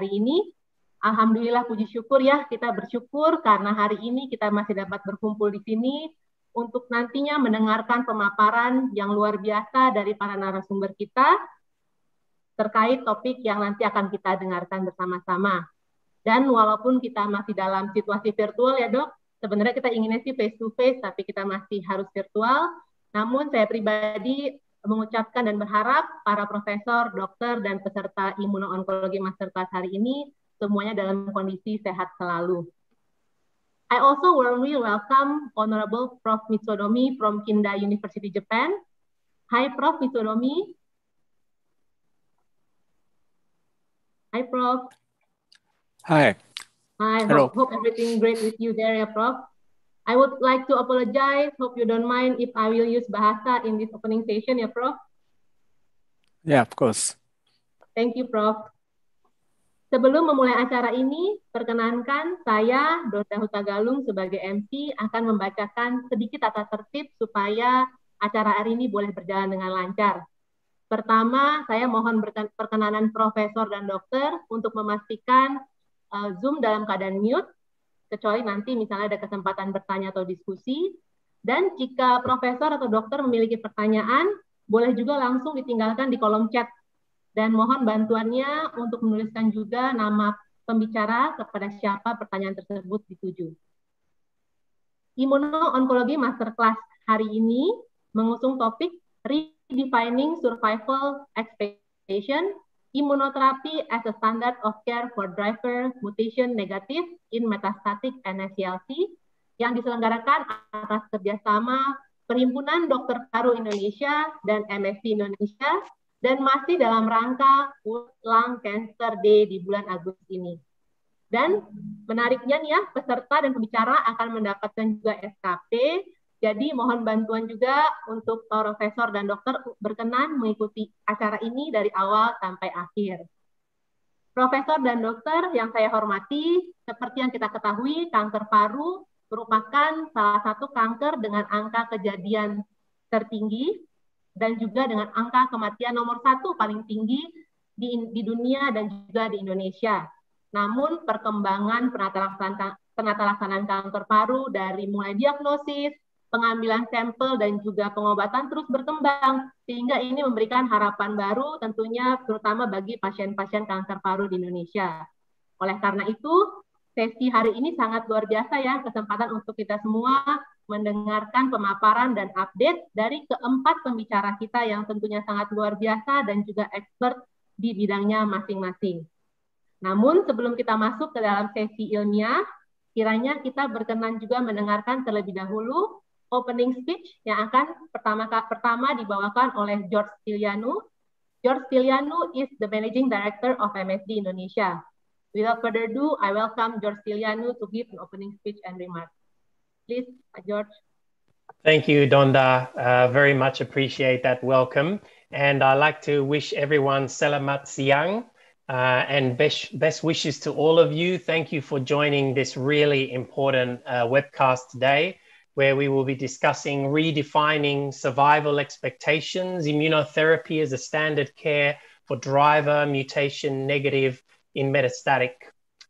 hari ini. Alhamdulillah puji syukur ya kita bersyukur karena hari ini kita masih dapat berkumpul di sini untuk nantinya mendengarkan pemaparan yang luar biasa dari para narasumber kita terkait topik yang nanti akan kita dengarkan bersama-sama. Dan walaupun kita masih dalam situasi virtual ya dok, sebenarnya kita inginnya sih face to face tapi kita masih harus virtual. Namun saya pribadi mengucapkan dan berharap para profesor, dokter, dan peserta master masterclass hari ini semuanya dalam kondisi sehat selalu. I also warmly welcome Honorable Prof. Mitsudomi from Kinda University Japan. Hi Prof. Mitsudomi. Hi Prof. Hi. Hi. Hello. Hope, hope everything great with you there ya Prof. I would like to apologize. Hope you don't mind if I will use Bahasa in this opening session, ya, Prof. Yeah, of course. Thank you, Prof. Sebelum memulai acara ini, perkenankan saya, Huta Hutagalung, sebagai MC akan membacakan sedikit tata tertib supaya acara hari ini boleh berjalan dengan lancar. Pertama, saya mohon perkenanan profesor dan dokter untuk memastikan uh, Zoom dalam keadaan mute kecuali nanti misalnya ada kesempatan bertanya atau diskusi. Dan jika profesor atau dokter memiliki pertanyaan, boleh juga langsung ditinggalkan di kolom chat. Dan mohon bantuannya untuk menuliskan juga nama pembicara kepada siapa pertanyaan tersebut dituju. Imuno-Onkologi Masterclass hari ini mengusung topik Redefining Survival Expectation immunotherapy as a standard of care for driver mutation negative in metastatic NSCLC yang diselenggarakan atas kerjasama Perhimpunan Dokter Paru Indonesia dan MSC Indonesia dan masih dalam rangka World Lung Cancer Day di bulan Agustus ini. Dan menariknya nih ya, peserta dan pembicara akan mendapatkan juga SKP jadi mohon bantuan juga untuk profesor dan dokter berkenan mengikuti acara ini dari awal sampai akhir. Profesor dan dokter yang saya hormati, seperti yang kita ketahui, kanker paru merupakan salah satu kanker dengan angka kejadian tertinggi dan juga dengan angka kematian nomor satu paling tinggi di, di dunia dan juga di Indonesia. Namun perkembangan penata laksanaan, kanker paru dari mulai diagnosis, pengambilan sampel dan juga pengobatan terus berkembang sehingga ini memberikan harapan baru tentunya terutama bagi pasien-pasien kanker paru di Indonesia. Oleh karena itu, sesi hari ini sangat luar biasa ya kesempatan untuk kita semua mendengarkan pemaparan dan update dari keempat pembicara kita yang tentunya sangat luar biasa dan juga expert di bidangnya masing-masing. Namun sebelum kita masuk ke dalam sesi ilmiah, kiranya kita berkenan juga mendengarkan terlebih dahulu opening speech yang akan pertama pertama dibawakan oleh George Silianu. George Stilianu is the Managing Director of MSD Indonesia. Without further ado, I welcome George Silianu to give an opening speech and remarks. Please, George. Thank you, Donda. Uh, very much appreciate that welcome. And I'd like to wish everyone selamat siang uh, and best, best wishes to all of you. Thank you for joining this really important uh, webcast today where we will be discussing redefining survival expectations, immunotherapy as a standard care for driver mutation negative in metastatic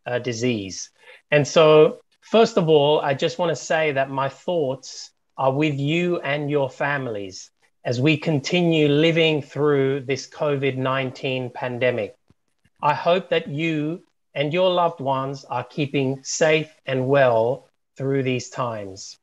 uh, disease. And so, first of all, I just want to say that my thoughts are with you and your families as we continue living through this COVID 19 pandemic. I hope that you and your loved ones are keeping safe and well through these times.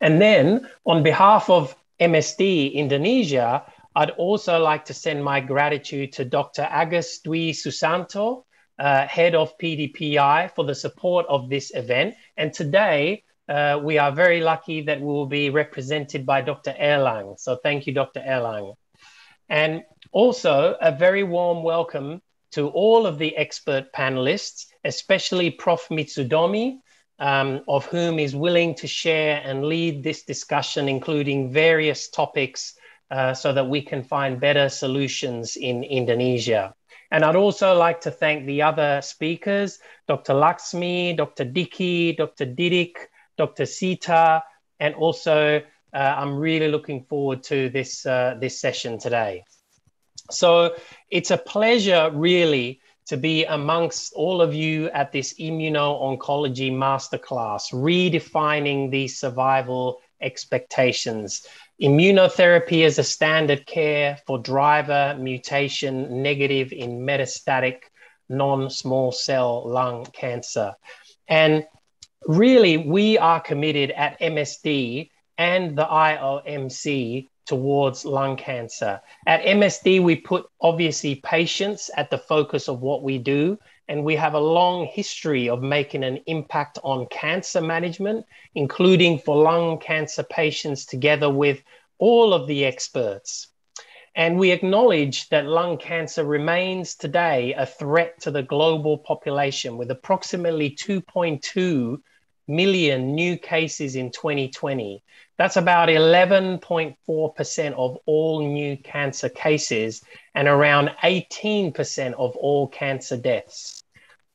And then, on behalf of MSD Indonesia, I'd also like to send my gratitude to Dr. Agus Dwi Susanto, uh, head of PDPI, for the support of this event. And today, uh, we are very lucky that we will be represented by Dr. Erlang. So thank you, Dr. Erlang. And also, a very warm welcome to all of the expert panelists, especially Prof. Mitsudomi, um, of whom is willing to share and lead this discussion, including various topics, uh, so that we can find better solutions in Indonesia. And I'd also like to thank the other speakers Dr. Laxmi, Dr. Dicky, Dr. Didik, Dr. Sita, and also uh, I'm really looking forward to this, uh, this session today. So it's a pleasure, really, to be amongst all of you at this immuno-oncology masterclass, redefining these survival expectations. Immunotherapy as a standard care for driver mutation negative in metastatic non-small cell lung cancer. And really, we are committed at MSD and the IOMC towards lung cancer. At MSD, we put obviously patients at the focus of what we do, and we have a long history of making an impact on cancer management, including for lung cancer patients, together with all of the experts. And we acknowledge that lung cancer remains today a threat to the global population, with approximately 2.2 million new cases in 2020. That's about 11.4% of all new cancer cases and around 18% of all cancer deaths.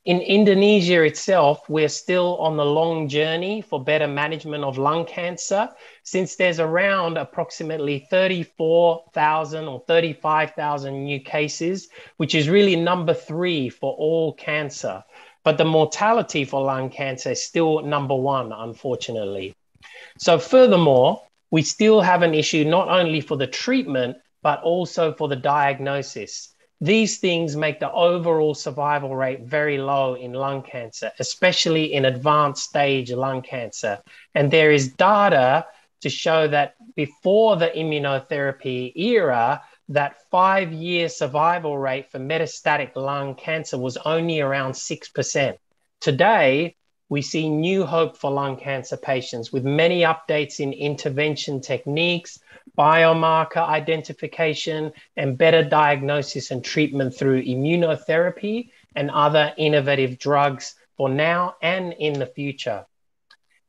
In Indonesia itself, we're still on the long journey for better management of lung cancer, since there's around approximately 34,000 or 35,000 new cases, which is really number three for all cancer. But the mortality for lung cancer is still number one, unfortunately. So, furthermore, we still have an issue not only for the treatment, but also for the diagnosis. These things make the overall survival rate very low in lung cancer, especially in advanced stage lung cancer. And there is data to show that before the immunotherapy era, that five year survival rate for metastatic lung cancer was only around 6%. Today, we see new hope for lung cancer patients with many updates in intervention techniques, biomarker identification, and better diagnosis and treatment through immunotherapy and other innovative drugs for now and in the future.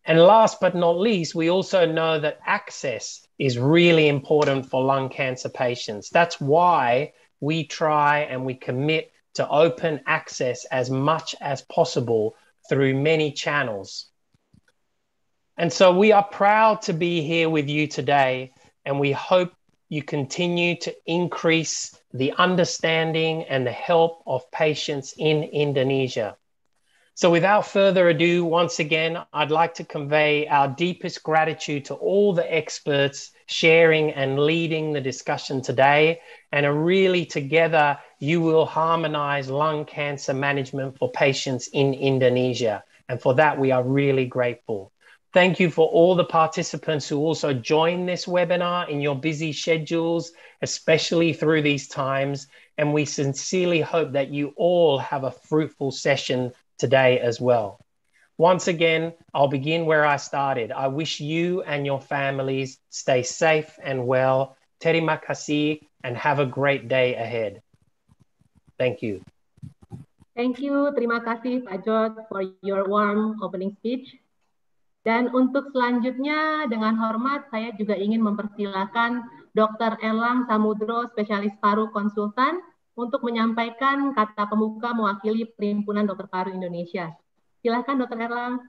And last but not least, we also know that access is really important for lung cancer patients. That's why we try and we commit to open access as much as possible through many channels. And so we are proud to be here with you today, and we hope you continue to increase the understanding and the help of patients in Indonesia. So, without further ado, once again, I'd like to convey our deepest gratitude to all the experts sharing and leading the discussion today. And really, together, you will harmonize lung cancer management for patients in Indonesia. And for that, we are really grateful. Thank you for all the participants who also joined this webinar in your busy schedules, especially through these times. And we sincerely hope that you all have a fruitful session today as well. Once again, I'll begin where I started. I wish you and your families stay safe and well. Terima kasih and have a great day ahead. Thank you. Thank you. Terima kasih Pak George for your warm opening speech. Dan untuk selanjutnya dengan hormat saya juga ingin mempersilahkan Dr. Erlang Samudro, spesialis paru konsultan untuk menyampaikan kata pembuka mewakili Perhimpunan Dokter Paru Indonesia. Silahkan Dokter Erlang.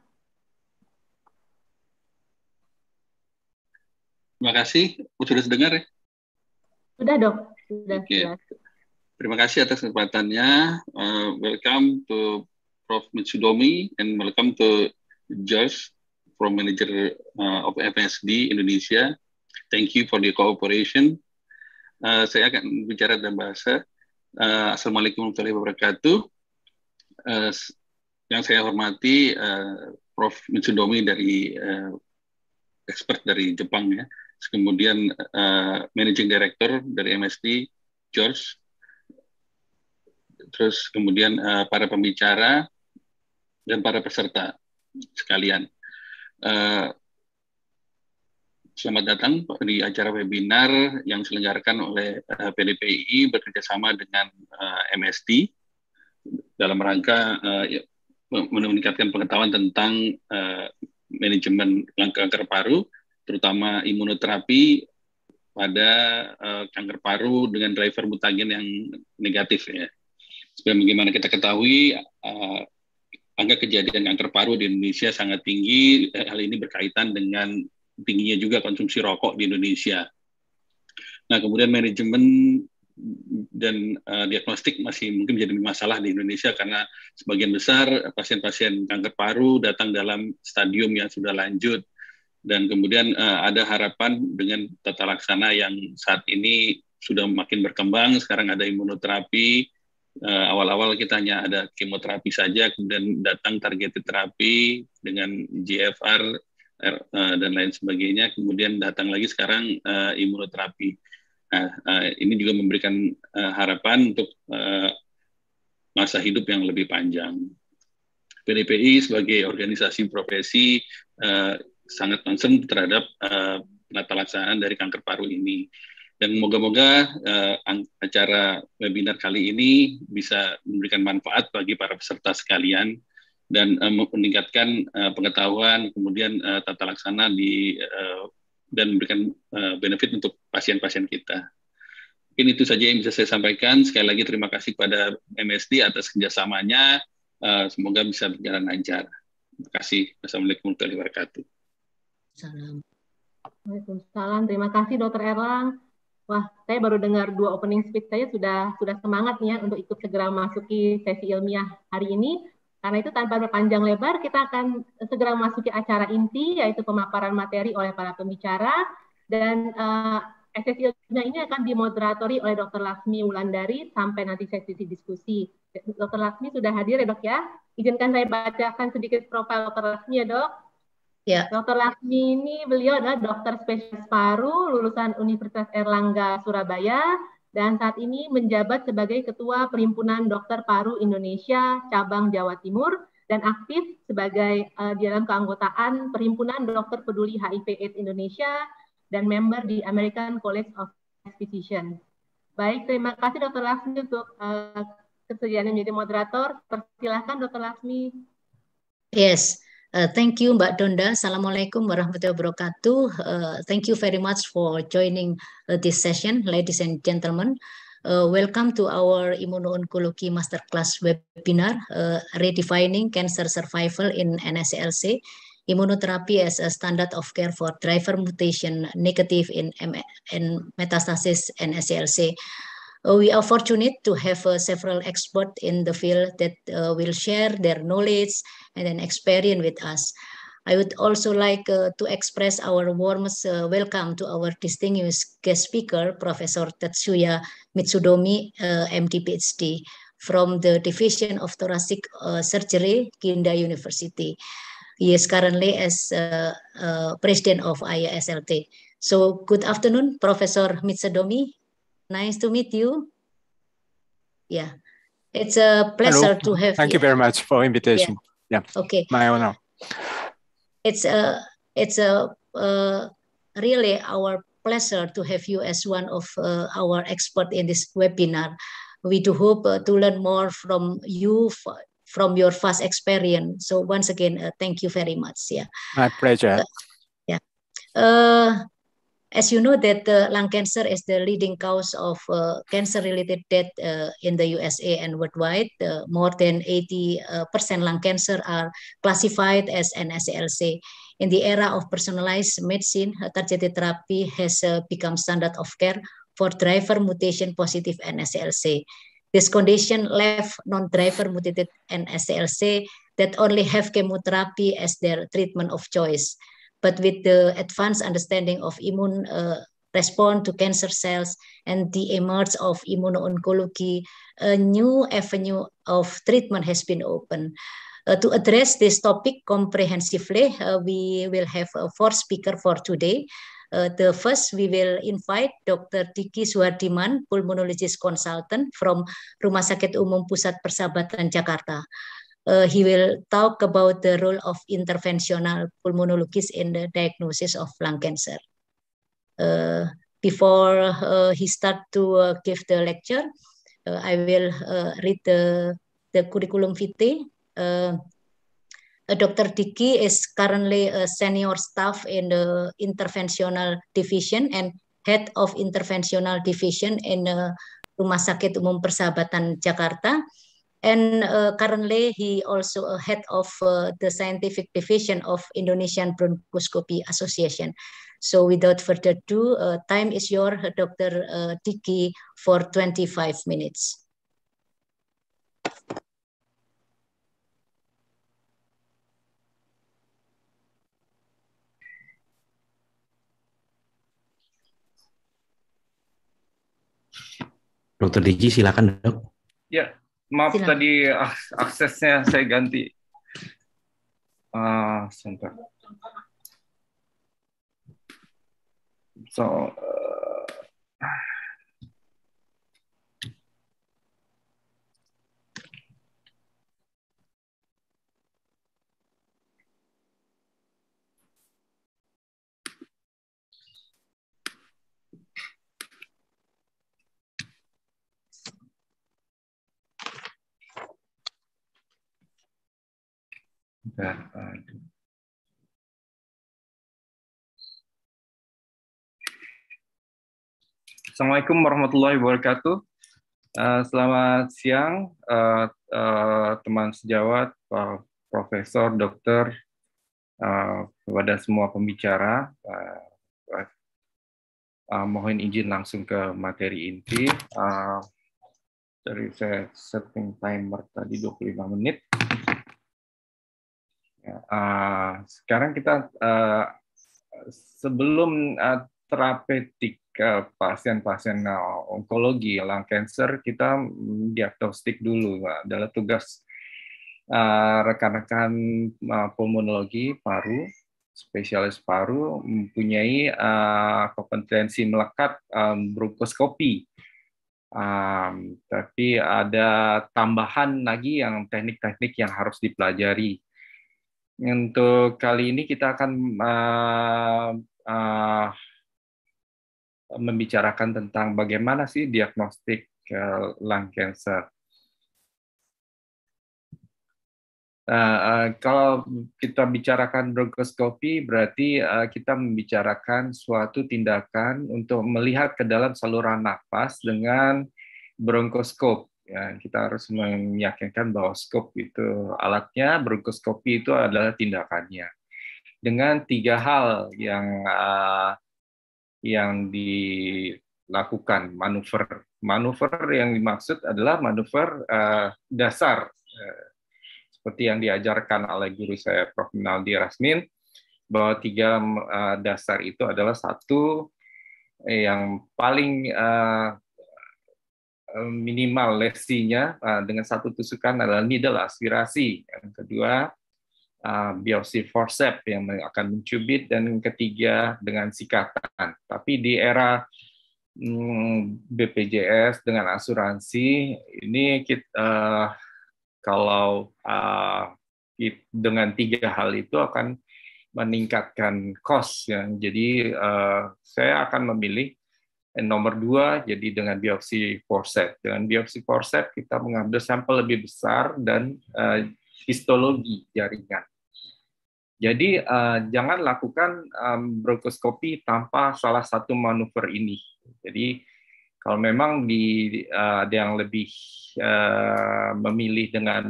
Terima kasih. Sudah dengar ya? Sudah dok. Sudah. Okay. Sudah. Terima kasih atas kesempatannya. Uh, welcome to Prof. Mitsudomi and welcome to Josh from Manager uh, of FSD Indonesia. Thank you for the cooperation. Uh, saya akan bicara dalam bahasa Uh, Assalamualaikum warahmatullahi wabarakatuh. Uh, yang saya hormati uh, Prof. Mitsudomi dari uh, expert dari Jepang ya. Kemudian uh, Managing Director dari MSD George. Terus kemudian uh, para pembicara dan para peserta sekalian. Uh, Selamat datang di acara webinar yang diselenggarakan oleh eh, PDPI bekerjasama dengan eh, MSD MST dalam rangka eh, ya, meningkatkan pengetahuan tentang manajemen kanker paru, terutama imunoterapi pada kanker paru dengan driver mutagen yang negatif ya. Seperti bagaimana kita ketahui, angka kejadian kanker paru di Indonesia sangat tinggi. Hal ini berkaitan dengan tingginya juga konsumsi rokok di Indonesia. Nah, kemudian manajemen dan uh, diagnostik masih mungkin menjadi masalah di Indonesia karena sebagian besar pasien-pasien kanker paru datang dalam stadium yang sudah lanjut dan kemudian uh, ada harapan dengan tata laksana yang saat ini sudah makin berkembang sekarang ada imunoterapi awal eh, awal-awal kita hanya ada kemoterapi saja kemudian datang target terapi dengan GFR Eh, dan lain sebagainya. Kemudian datang lagi sekarang uh, imunoterapi. Nah, uh, ini juga memberikan uh, harapan untuk uh, masa hidup yang lebih panjang. PDPI sebagai organisasi profesi uh, sangat concern terhadap uh, laksanaan dari kanker paru ini. Dan moga-moga uh, acara webinar kali ini bisa memberikan manfaat bagi para peserta sekalian dan uh, meningkatkan uh, pengetahuan kemudian uh, tata laksana di uh, dan memberikan uh, benefit untuk pasien-pasien kita. Mungkin itu saja yang bisa saya sampaikan. Sekali lagi terima kasih kepada MSD atas kerjasamanya. Uh, semoga bisa berjalan lancar. Terima kasih. Assalamualaikum warahmatullahi wabarakatuh. Salam. Terima kasih Dokter Erlang. Wah, saya baru dengar dua opening speech saya sudah sudah semangat nih ya untuk ikut segera masuki sesi ilmiah hari ini. Karena itu tanpa berpanjang lebar, kita akan segera memasuki acara inti, yaitu pemaparan materi oleh para pembicara, dan uh, sesi ini akan dimoderatori oleh Dr. Lasmi Wulandari sampai nanti sesi diskusi. Dr. Lasmi sudah hadir ya dok ya? Izinkan saya bacakan sedikit profil Dr. Lasmi ya dok. Ya. Dr. Lasmi ini beliau adalah dokter spesialis paru lulusan Universitas Erlangga Surabaya dan saat ini menjabat sebagai Ketua Perhimpunan Dokter Paru Indonesia Cabang Jawa Timur dan aktif sebagai uh, di dalam keanggotaan Perhimpunan Dokter Peduli HIV AIDS Indonesia dan member di American College of Physicians. Baik, terima kasih Dr. Lasmi untuk uh, kesediaannya menjadi moderator. Persilahkan Dr. Lasmi. Yes, Uh, thank you, Mbak Donda. Assalamualaikum warahmatullahi wabarakatuh. Uh, thank you very much for joining uh, this session, ladies and gentlemen. Uh, welcome to our immuno-oncology masterclass webinar, uh, Redefining Cancer Survival in NSCLC, Immunotherapy as a Standard of Care for Driver Mutation Negative in, M in Metastasis NSCLC. Uh, we are fortunate to have uh, several experts in the field that uh, will share their knowledge and an experience with us. I would also like uh, to express our warmest uh, welcome to our distinguished guest speaker, Professor Tatsuya Mitsudomi, uh, MD PhD, from the Division of Thoracic Surgery, Kinda University. He is currently as president of IASLT. So good afternoon, Professor Mitsudomi. Nice to meet you. Yeah, it's a pleasure Hello. to have Thank you. you very much for invitation. Yeah. yeah. Okay. My honor. It's a it's a uh, really our pleasure to have you as one of uh, our expert in this webinar. We do hope uh, to learn more from you from your vast experience. So once again, uh, thank you very much. Yeah. My pleasure. Uh, yeah. Uh, as you know that uh, lung cancer is the leading cause of uh, cancer-related death uh, in the USA and worldwide. more than 80% uh, lung cancer are classified as NSCLC. In the era of personalized medicine, targeted therapy has uh, become standard of care for driver mutation positive NSCLC. This condition left non-driver mutated NSCLC that only have chemotherapy as their treatment of choice. But with the advanced understanding of immune uh, response to cancer cells and the emerge of immuno-oncology, a new avenue of treatment has been opened. Uh, to address this topic comprehensively, uh, we will have uh, four speakers for today. Uh, the first, we will invite Dr. Diki Suhardiman, pulmonologist consultant from Rumah Sakit Umum Pusat Persahabatan Jakarta. uh, he will talk about the role of interventional pulmonologist in the diagnosis of lung cancer. Uh, before uh, he start to uh, give the lecture, uh, I will uh, read the, the curriculum vitae. Uh, Dr. Diki is currently a senior staff in the interventional division and head of interventional division in uh, Rumah Sakit Umum Persahabatan Jakarta. And uh, currently, he also a head of uh, the scientific division of Indonesian Bronchoscopy Association. So without further ado, uh, time is your, uh, Dr. Uh, Diki, for 25 minutes. Dokter Diki, silakan dok. Ya, Maaf Silahkan. tadi aksesnya saya ganti. Ah, uh, sebentar. So, uh, Assalamualaikum warahmatullahi wabarakatuh. Eh, selamat siang eh, eh, teman sejawat, Profesor, Dokter, dan kepada semua pembicara. mohon izin langsung ke materi inti. Uh, dari saya setting timer tadi 25 menit. Uh, sekarang kita uh, sebelum uh, ah, terapeutik uh, pasien-pasien uh, onkologi lung cancer kita diagnostik dulu adalah tugas uh, rekan-rekan uh, pulmonologi paru spesialis paru mempunyai uh, kompetensi melekat um, bronkoskopi um, tapi ada tambahan lagi yang teknik-teknik yang harus dipelajari untuk kali ini kita akan uh, uh, membicarakan tentang bagaimana sih diagnostik uh, lung cancer. Uh, uh, kalau kita bicarakan bronkoskopi, berarti uh, kita membicarakan suatu tindakan untuk melihat ke dalam saluran nafas dengan bronkoskop. Ya, kita harus meyakinkan bahwa skop itu alatnya, bronkoskopi itu adalah tindakannya. Dengan tiga hal yang uh, yang dilakukan manuver. Manuver yang dimaksud adalah manuver uh, dasar eh, seperti yang diajarkan oleh guru saya Prof. Naldi Rasmin bahwa tiga ah, dasar itu adalah satu yang paling Eh, minimal lesinya eh, dengan satu tusukan adalah needle aspirasi. Yang kedua eh, biopsi forceps yang akan mencubit dan yang ketiga dengan sikatan. Tapi di era hmm, BPJS dengan asuransi ini kita kalau dengan tiga hal itu akan meningkatkan cost ya. Jadi saya akan memilih dan nomor dua, jadi dengan biopsi forceps. Dengan biopsi forceps kita mengambil sampel lebih besar dan uh, histologi jaringan. Jadi uh, jangan lakukan um, eh, bronkoskopi tanpa salah satu manuver ini. Jadi kalau memang di, uh, ada yang lebih uh, memilih dengan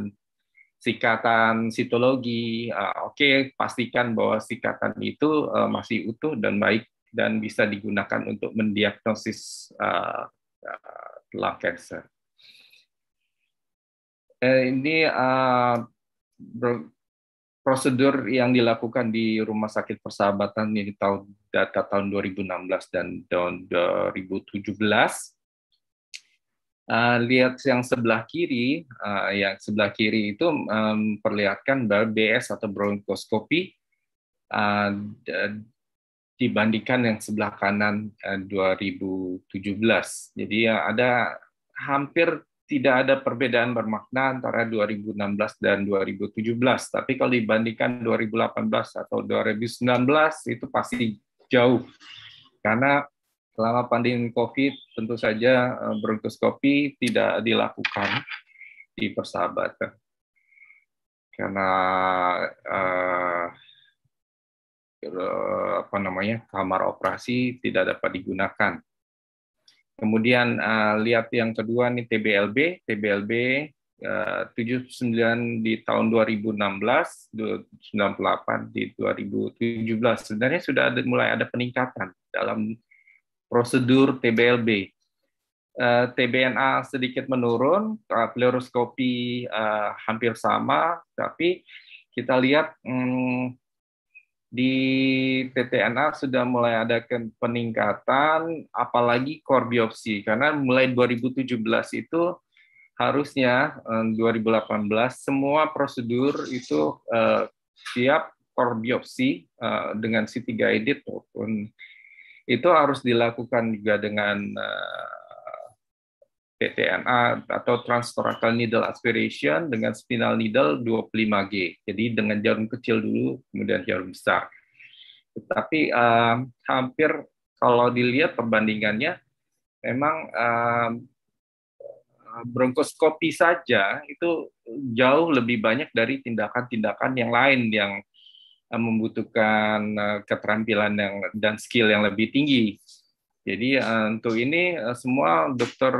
sikatan sitologi, uh, oke okay, pastikan bahwa sikatan itu uh, masih utuh dan baik dan bisa digunakan untuk mendiagnosis uh, uh, lung cancer. Eh, ini uh, prosedur yang dilakukan di Rumah Sakit Persahabatan ini tahun data tahun 2016 dan tahun 2017. Uh, eh, lihat yang sebelah kiri, uh, yang sebelah kiri itu memperlihatkan um, bahwa BS atau bronkoskopi uh, dibandingkan yang sebelah kanan 2017. Eh, Jadi ya ada hampir tidak ada perbedaan bermakna antara 2016 dan 2017. Tapi kalau dibandingkan 2018 atau 2019 itu pasti jauh. Karena selama pandemi COVID tentu saja eh, bronkoskopi tidak dilakukan di persahabatan. Karena uh, Eh, apa namanya kamar operasi tidak dapat digunakan. Kemudian eh, lihat yang kedua nih TBLB, TBLB uh, 79 di tahun 2016, 98 di 2017 sebenarnya sudah ada, mulai ada peningkatan dalam prosedur TBLB. Uh, eh, TBNA sedikit menurun, uh, pleuroskopi hampir sama, tapi kita lihat hmm, di PTNA sudah mulai ada peningkatan, apalagi core biopsi, karena mulai 2017 itu harusnya 2018 eh, semua prosedur itu uh, eh, korbiopsi core biopsi eh, dengan CT guided maupun itu harus dilakukan juga dengan TTNA atau transtoracal needle aspiration dengan spinal needle 25G. Jadi dengan jarum kecil dulu, kemudian jarum besar. Tetapi um, hampir kalau dilihat perbandingannya, memang um, bronkoskopi saja itu jauh lebih banyak dari tindakan-tindakan yang lain yang ehm, membutuhkan keterampilan yang, dan skill yang lebih tinggi. Jadi untuk ini semua dokter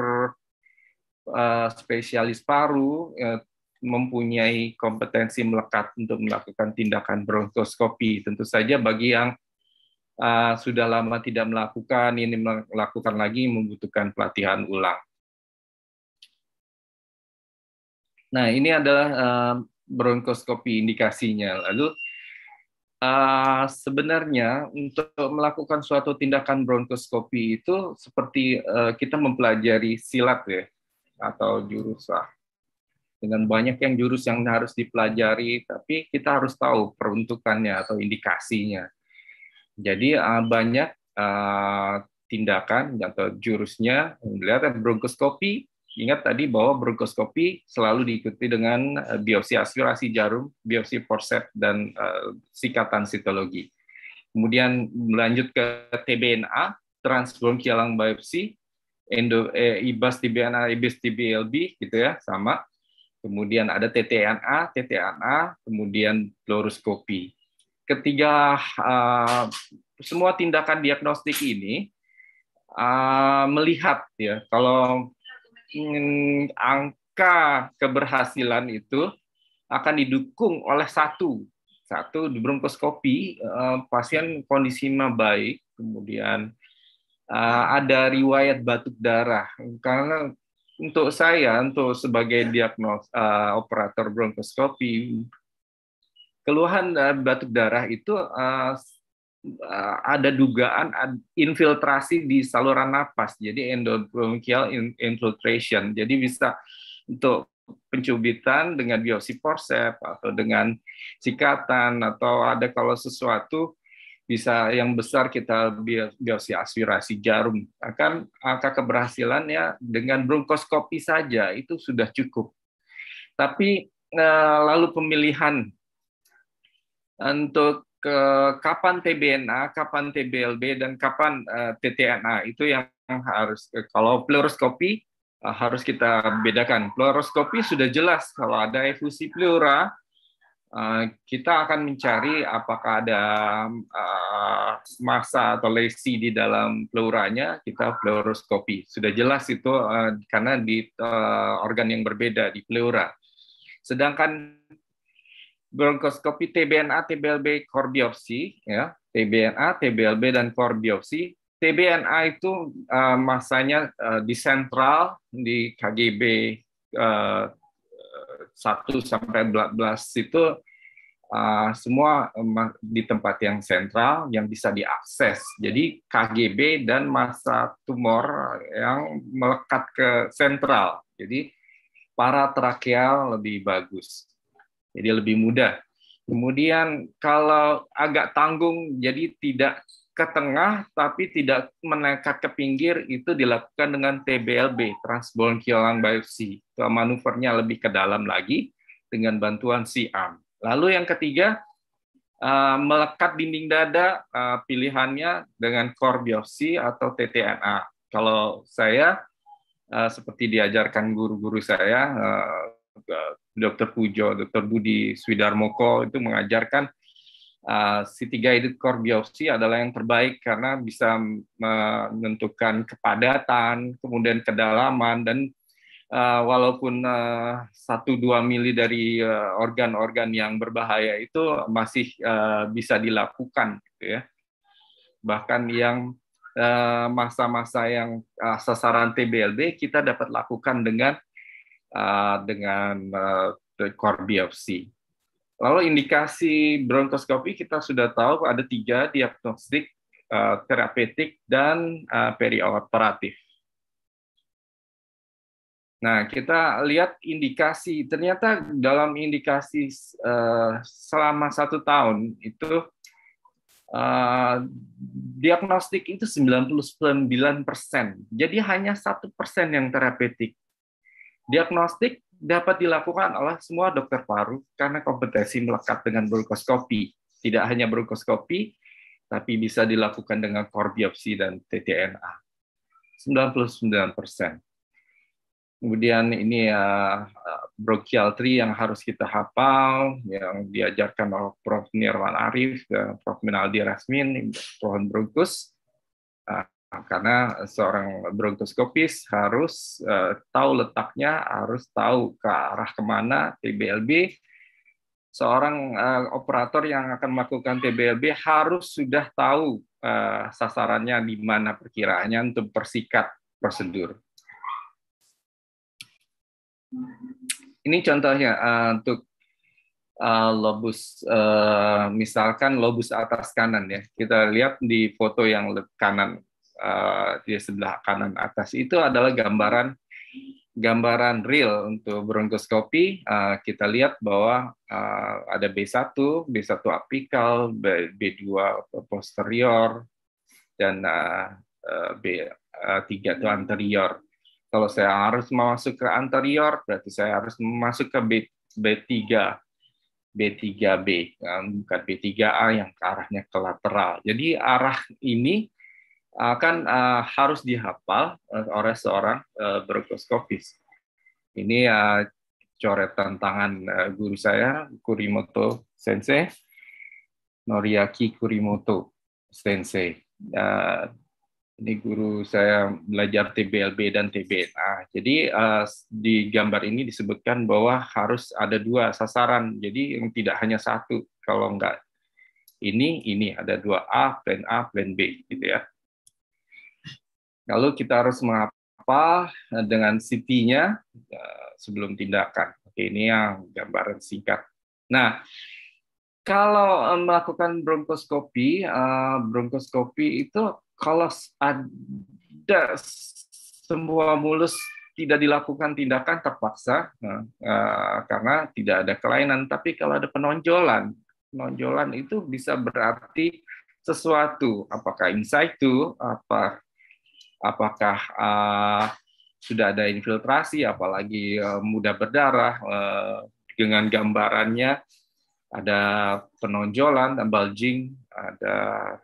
Eh, spesialis paru ya, mempunyai kompetensi melekat untuk melakukan tindakan bronkoskopi. Tentu saja bagi yang eh, sudah lama tidak melakukan, ini melakukan lagi membutuhkan pelatihan ulang. Nah, ini adalah eh, bronkoskopi indikasinya. Lalu sebenarnya untuk melakukan suatu tindakan bronkoskopi itu seperti kita mempelajari silat ya atau jurus lah. Dengan banyak yang jurus yang harus dipelajari, tapi kita harus tahu peruntukannya atau indikasinya. Jadi eh, banyak eh, tindakan atau jurusnya, melihat bronkoskopi, ingat tadi bahwa bronkoskopi selalu diikuti dengan eh, biopsi aspirasi jarum, biopsi forceps, dan sikatan sitologi. Kemudian melanjut ke TBNA, lung biopsi, Indo, eh, IBAS TBNA, IBAS TBLB gitu ya, sama. Kemudian ada TTNA, TTNA, kemudian fluoroskopi. Ketiga uh, semua tindakan diagnostik ini uh, melihat ya kalau mm, angka keberhasilan itu akan didukung oleh satu satu di bronkoskopi uh, pasien kondisinya baik kemudian Ah, ada riwayat batuk darah karena untuk saya untuk sebagai diagnos uh, operator bronkoskopi keluhan uh, batuk darah itu uh, uh, ada dugaan infiltrasi di saluran napas jadi endobronchial infiltration jadi bisa untuk pencubitan dengan biopsi forceps atau dengan sikatan atau ada kalau sesuatu bisa yang besar kita biopsi aspirasi jarum akan angka keberhasilannya dengan bronkoskopi saja itu sudah cukup tapi eh, lalu pemilihan untuk eh, kapan TBNA, kapan TBLB dan kapan eh, TTNA itu yang harus kalau pleuroskopi harus kita bedakan. Pleuroskopi sudah jelas kalau ada efusi pleura Eh, kita akan mencari apakah ada eh, masa atau lesi di dalam pleuranya, kita pleuroskopi. Sudah jelas itu eh, karena di organ yang berbeda di pleura. Sedangkan bronkoskopi TBNA, TBLB, core biopsi, ya, TBNA, TBLB dan core biopsi. TBNA itu masanya di sentral di KGB 1 sampai 12 itu uh, semua di tempat yang sentral yang bisa diakses. Jadi KGB dan massa tumor yang melekat ke sentral. Jadi para trakeal lebih bagus. Jadi lebih mudah. Kemudian kalau agak tanggung jadi tidak ke tengah tapi tidak menekat ke pinggir itu dilakukan dengan TBLB transbronchial biopsy. Manuvernya lebih ke dalam lagi dengan bantuan si arm Lalu yang ketiga eh, melekat dinding dada eh, pilihannya dengan core biopsy atau TTNA. Kalau saya eh, seperti diajarkan guru-guru saya Dr. Pujo, Dr. Budi Swidarmoko itu mengajarkan uh, ah, C3 core biopsy adalah yang terbaik karena bisa menentukan kepadatan, kemudian kedalaman dan uh, walaupun ah, satu 1 dua mili dari organ-organ uh, yang berbahaya itu masih uh, bisa dilakukan, gitu ya. Bahkan yang masa masa-masa yang uh, sasaran TBLB kita dapat lakukan dengan uh, dengan uh, core biopsi. Lalu indikasi bronkoskopi kita sudah tahu ada tiga diagnostik, uh, eh, terapeutik, dan uh, perioperatif. Nah, kita lihat indikasi. Ternyata dalam indikasi uh, selama satu tahun itu uh, diagnostik itu 99 persen. Jadi hanya satu persen yang terapeutik. Diagnostik dapat dilakukan oleh semua dokter paru karena kompetensi melekat dengan bronkoskopi. Tidak hanya bronkoskopi, tapi bisa dilakukan dengan core biopsi dan ttNA. 99 persen. Kemudian ini ya bronchial tree yang harus kita hafal, yang diajarkan oleh Prof. Nirwan Arif, ya, Prof. Minaldi Rasmin, Prof. Bronkus karena seorang bronkoskopis harus uh, tahu letaknya, harus tahu ke arah kemana TBLB. Seorang uh, operator yang akan melakukan TBLB harus sudah tahu uh, sasarannya di mana perkiraannya untuk persikat prosedur. Ini contohnya uh, untuk uh, lobus uh, misalkan lobus atas kanan ya. Kita lihat di foto yang kanan Eh, di sebelah kanan atas itu adalah gambaran gambaran real untuk bronkoskopi. Uh, eh, kita lihat bahwa eh, ada B1, B1 apikal, B2 posterior, dan B3 itu anterior. Kalau saya harus masuk ke anterior, berarti saya harus masuk ke B, B3, B3B, bukan B3A yang arahnya ke lateral. Jadi arah ini akan uh, harus dihafal eh, oleh seorang uh, eh, berkoskopis. Ini uh, coretan tangan uh, guru saya Kurimoto Sensei, Noriaki Kurimoto Sensei. Uh, ini guru saya belajar TBLB dan TBNA. Jadi uh, di gambar ini disebutkan bahwa harus ada dua sasaran. Jadi yang tidak hanya satu. Kalau enggak ini, ini ada dua A, plan A, plan B, gitu ya Lalu kita harus mengapa eh, dengan CT-nya sebelum tindakan. Oke, ini yang gambaran singkat. Nah, kalau eh, melakukan bronkoskopi, eh, bronkoskopi itu kalau ada semua mulus tidak dilakukan tindakan terpaksa karena tidak ada kelainan. Tapi kalau ada penonjolan, penonjolan itu bisa berarti sesuatu, apakah insight itu, apa apakah uh, sudah ada infiltrasi, apalagi uh, mudah berdarah uh, dengan gambarannya ada penonjolan, bulging, ada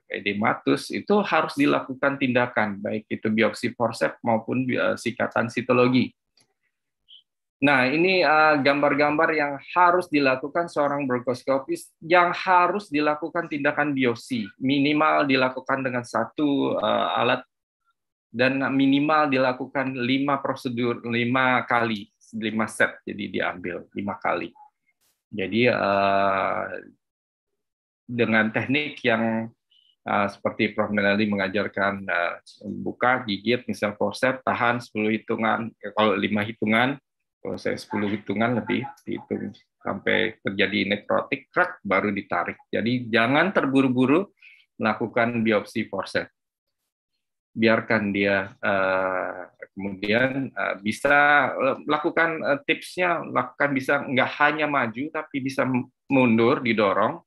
edematus, itu harus dilakukan tindakan, baik itu biopsi forceps maupun sikatan sitologi. Nah, ini gambar-gambar yang harus dilakukan seorang bronkoskopis yang harus dilakukan tindakan biopsi. Minimal dilakukan dengan satu alat dan minimal dilakukan lima prosedur lima kali lima set jadi diambil lima kali jadi eh, dengan teknik yang eh, seperti Prof. Melali mengajarkan eh, buka, gigit, misal forceps, tahan 10 hitungan, kalau lima hitungan, kalau saya 10 hitungan lebih, dihitung sampai terjadi nekrotik, krak, baru ditarik. Jadi jangan terburu-buru melakukan biopsi forceps biarkan dia uh, kemudian uh, bisa eh, lakukan uh, tipsnya lakukan bisa nggak hanya maju tapi bisa mundur didorong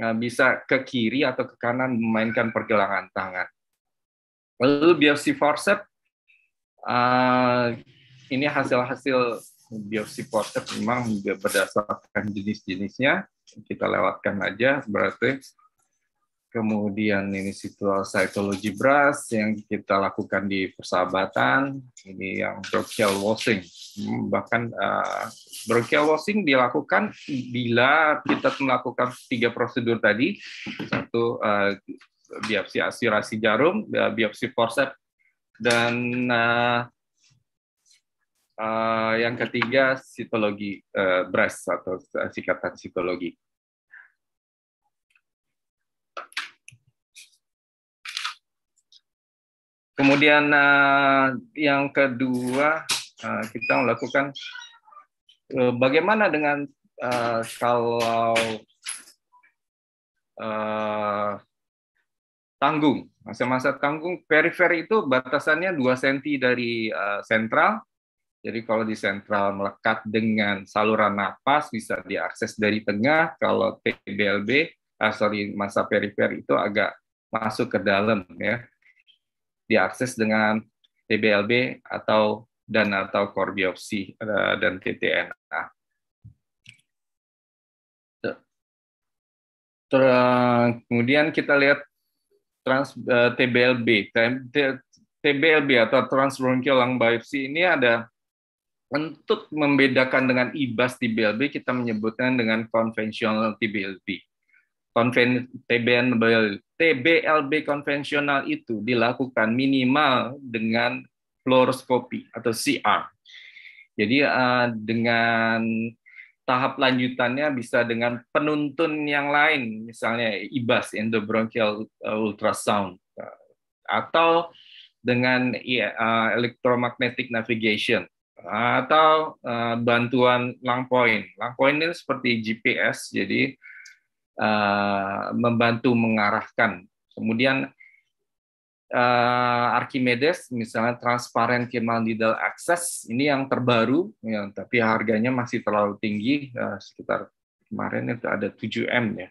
uh, bisa ke kiri atau ke kanan memainkan pergelangan tangan lalu biopsi forcep uh, ini hasil-hasil biopsi forcep memang berdasarkan jenis-jenisnya kita lewatkan aja berarti kemudian ini situasi psychology brush yang kita lakukan di persahabatan ini yang bronchial washing hmm, bahkan uh, bronchial washing dilakukan bila kita melakukan tiga prosedur tadi satu uh, biopsi aspirasi jarum eh, biopsi forceps dan uh, uh, yang ketiga sitologi uh, brush atau sikatan sitologi Kemudian uh, yang kedua uh, kita melakukan uh, bagaimana dengan uh, kalau uh, tanggung masa-masa tanggung perifer itu batasannya dua cm dari uh, sentral. Jadi kalau di sentral melekat dengan saluran napas bisa diakses dari tengah. Kalau TBLB, ah, sorry masa perifer itu agak masuk ke dalam ya diakses dengan TBLB atau dan atau core biopsi eh, dan TTNA. Ter, eh, kemudian kita lihat trans eh, TBLB. TBLB atau transbronchial lung biopsy ini ada untuk membedakan dengan IBAS TBLB kita menyebutkan dengan konvensional TBLB konven TBL, TBLB konvensional itu dilakukan minimal dengan fluoroskopi atau CR. Jadi eh, dengan tahap lanjutannya bisa dengan penuntun yang lain, misalnya IBAS endobronchial eh, ultrasound eh, atau dengan uh, electromagnetic navigation atau bantuan lang point. Lang point ini seperti GPS, jadi uh, membantu mengarahkan. Kemudian uh, Archimedes misalnya transparent Chemical Access ini yang terbaru ya, tapi harganya masih terlalu tinggi uh, sekitar kemarin itu ada 7M ya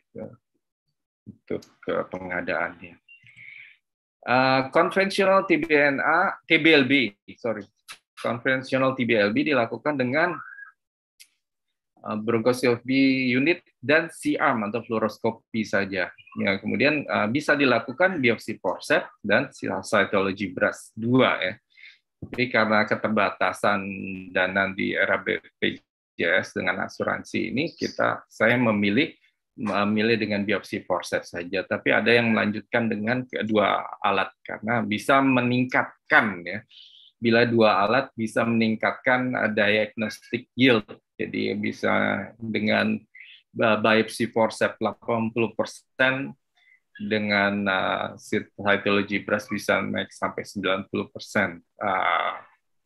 untuk ke pengadaannya. Uh, conventional TBNA, TBLB, sorry, conventional TBLB dilakukan dengan Eh, bronkoskopi unit dan C-arm atau fluoroskopi saja. Ya, kemudian uh, bisa dilakukan biopsi forceps dan cytology brush dua ya. Tapi karena keterbatasan dana di era BPJS dengan asuransi ini kita saya memilih memilih dengan biopsi forceps saja, tapi ada yang melanjutkan dengan kedua alat karena bisa meningkatkan ya bila dua alat bisa meningkatkan uh, diagnostic yield. Jadi bisa dengan uh, biopsi forcep 80% dengan uh, cytology press bisa naik sampai 90% uh,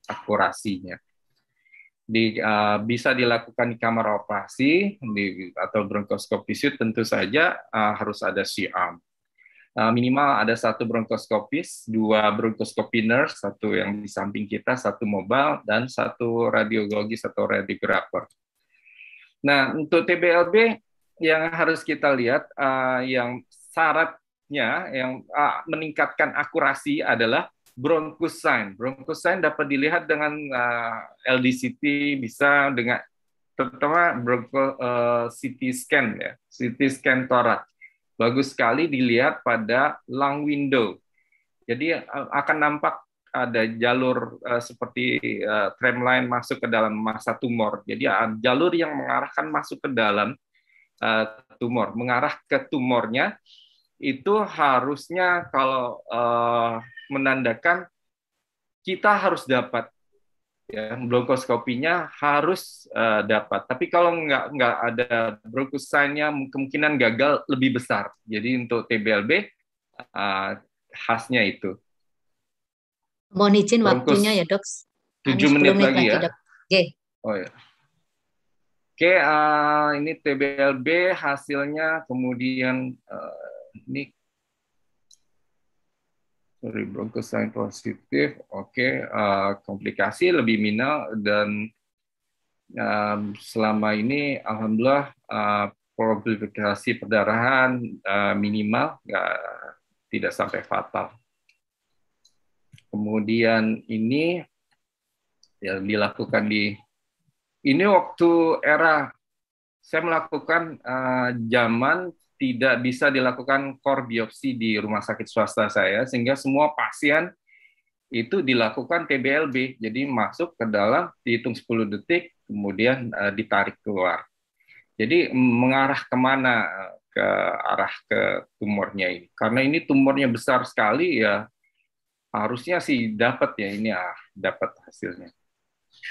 akurasinya. Di, uh, bisa dilakukan di kamar operasi di, atau bronkoskopi tentu saja uh, harus ada C-arm Eh, minimal ada satu bronkoskopis, dua bronkoskopi nurse, satu yang di samping kita, satu mobile, dan satu radiologi atau radiografer. Nah, untuk TBLB yang harus kita lihat, eh, yang syaratnya yang eh, meningkatkan akurasi adalah bronchus sign. Bronchus sign dapat dilihat dengan LDCT, bisa dengan terutama broncho uh, CT scan ya, CT scan torak bagus sekali dilihat pada long window. Jadi eh, akan nampak ada jalur eh, seperti eh, tramline masuk ke dalam masa tumor. Jadi ah, jalur yang mengarahkan masuk ke dalam uh, tumor, mengarah ke tumornya itu harusnya kalau menandakan kita harus dapat ya bronkoskopinya harus uh, dapat. Tapi kalau nggak nggak ada bronkusannya kemungkinan gagal lebih besar. Jadi untuk TBLB uh, eh, khasnya itu. Mohon izin waktunya ya dok. Tujuh menit, menit lagi, lagi ya. Oke, Okay. Oh ya. Oke, okay, uh, eh, ini TBLB hasilnya kemudian uh, ini dari bronkus positif, oke, okay. uh, eh, komplikasi lebih minimal dan uh, selama ini alhamdulillah uh, eh, komplikasi perdarahan uh, minimal, tidak sampai fatal. Kemudian ini yang dilakukan di ini waktu era saya melakukan uh, zaman tidak bisa dilakukan core biopsi di rumah sakit swasta saya, sehingga semua pasien itu dilakukan TBLB, jadi masuk ke dalam, dihitung 10 detik, kemudian eh, ditarik keluar. Jadi mengarah kemana eh, ke arah ke tumornya ini? Karena ini tumornya besar sekali ya, harusnya sih dapat ya ini ah, dapat hasilnya.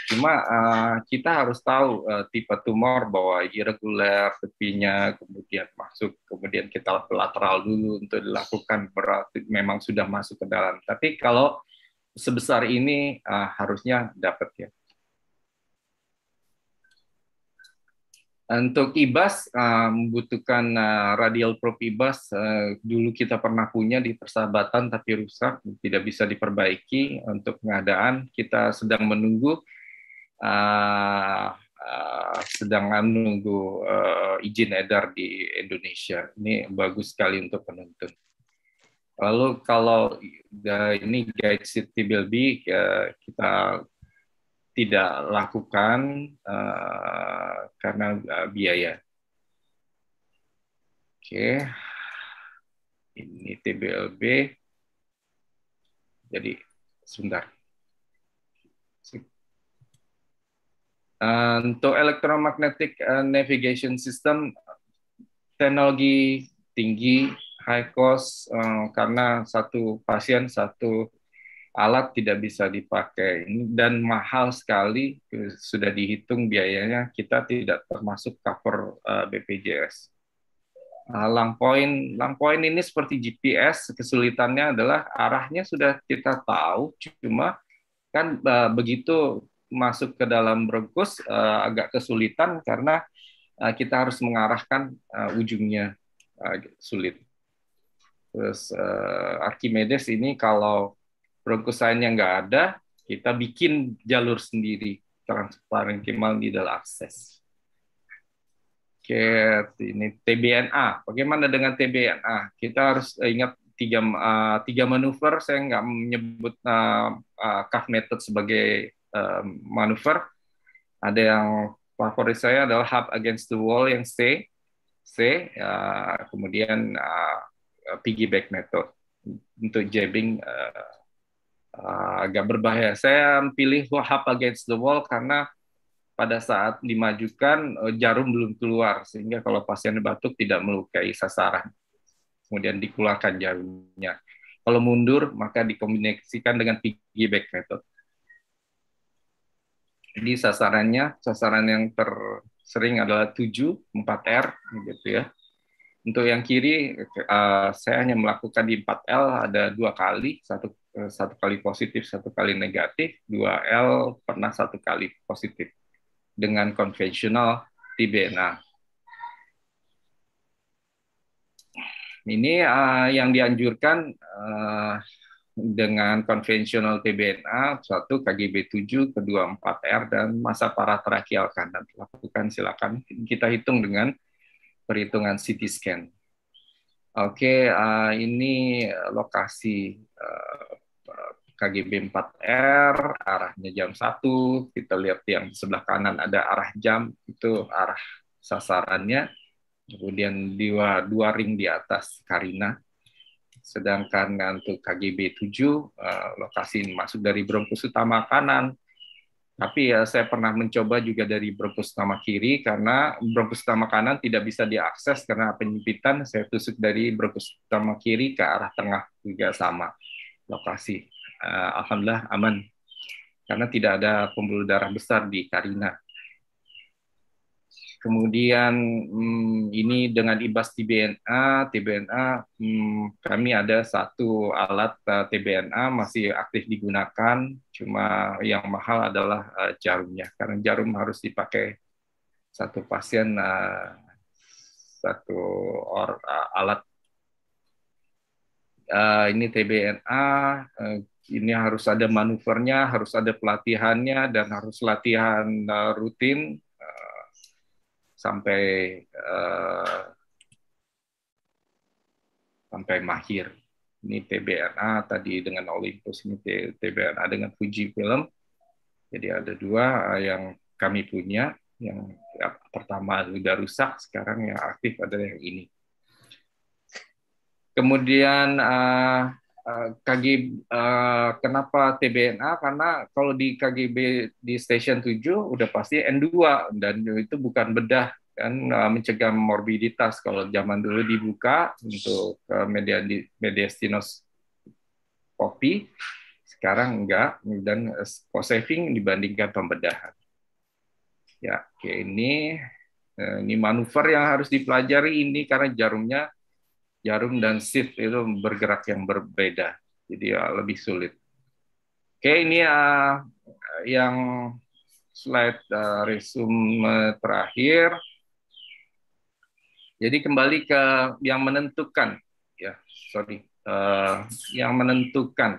Cuma uh, kita harus tahu uh, tipe tumor bahwa irregular tepinya, kemudian masuk, kemudian kita lateral dulu untuk dilakukan berarti memang sudah masuk ke dalam. Tapi kalau sebesar ini uh, harusnya dapat ya. Untuk IBAS membutuhkan radial probe IBAS dulu kita pernah punya di persahabatan tapi rusak tidak bisa diperbaiki untuk pengadaan kita sedang menunggu uh, uh, sedang menunggu uh, izin edar di Indonesia. Ini bagus sekali untuk penonton. Lalu kalau uh, ini guide building uh, ya, kita tidak lakukan uh, karena uh, biaya. Oke, okay. ini TBLB. Jadi sebentar. Eh, untuk electromagnetic eh, navigation system teknologi tinggi high cost eh, karena satu pasien satu alat tidak bisa dipakai dan mahal sekali sudah dihitung biayanya kita tidak termasuk cover BPJS. Lang point lang point ini seperti GPS kesulitannya adalah arahnya sudah kita tahu cuma kan begitu masuk ke dalam bronkus uh, eh, agak kesulitan karena uh, kita harus mengarahkan uh, ujungnya uh, sulit. Terus uh, Archimedes ini kalau bronkus lainnya nggak ada, kita bikin jalur sendiri transparan needle access access. Oke, ini TBNA. Bagaimana dengan TBNA? Kita harus ingat tiga uh, tiga manuver. Saya nggak menyebut uh, uh, cuff method sebagai Eh, manuver. Ada yang favorit saya adalah hub against the wall yang C, C, uh, kemudian uh, eh, piggyback method untuk jabbing uh, uh, agak berbahaya. Saya pilih hub against the wall karena pada saat dimajukan jarum belum keluar sehingga kalau pasien batuk tidak melukai sasaran. Kemudian dikeluarkan jarumnya. Kalau mundur maka dikombinasikan dengan piggyback method. Jadi sasarannya, sasaran yang tersering adalah 7, 4R gitu ya. Untuk yang kiri, eh, saya hanya melakukan di 4L ada dua kali, satu eh, satu kali positif, satu kali negatif, 2L pernah satu kali positif dengan konvensional TBNA. Ini eh, yang dianjurkan dengan konvensional TBNA, satu KGB 7, kedua 4R, dan masa para terakhir kanan. Lakukan silakan. Kita hitung dengan perhitungan CT scan. Oke, eh, ini lokasi eh, KGB 4R, arahnya jam 1. Kita lihat yang sebelah kanan ada arah jam, itu arah sasarannya. Kemudian dua, dua ring di atas Karina, sedangkan untuk KGB 7 eh, lokasi masuk dari bronkus utama kanan. Tapi ya saya pernah mencoba juga dari bronkus utama kiri karena bronkus utama kanan tidak bisa diakses karena penyempitan. Saya tusuk dari bronkus utama kiri ke arah tengah juga sama lokasi. Eh, Alhamdulillah aman karena tidak ada pembuluh darah besar di Karina. Kemudian hmm, ini dengan ibas TBNA, TBNA hmm, kami ada satu alat uh, eh, TBNA masih aktif digunakan, cuma yang mahal adalah uh, jarumnya karena jarum harus dipakai satu pasien uh, satu or uh, alat uh, ini TBNA uh, ini harus ada manuvernya, harus ada pelatihannya dan harus latihan rutin sampai uh, sampai mahir. Ini TBNA tadi dengan Olympus, ini TBNA dengan Fuji Film. Jadi ada dua eh, yang kami punya, yang ya, pertama sudah rusak, sekarang yang aktif adalah yang ini. Kemudian uh, Eh, KGB uh, eh, kenapa TBNA karena kalau di KGB di stasiun 7 udah pasti N2 dan itu bukan bedah kan uh, mencegah morbiditas kalau zaman dulu dibuka untuk uh, media mediastinus kopi sekarang enggak dan cost saving dibandingkan pembedahan. Ya, ini ini manuver yang harus dipelajari ini karena jarumnya jarum dan shift itu bergerak yang berbeda, jadi ya lebih sulit. Oke, ini uh, yang slide uh, resume terakhir. Jadi kembali ke yang menentukan, ya sorry, uh, yang menentukan.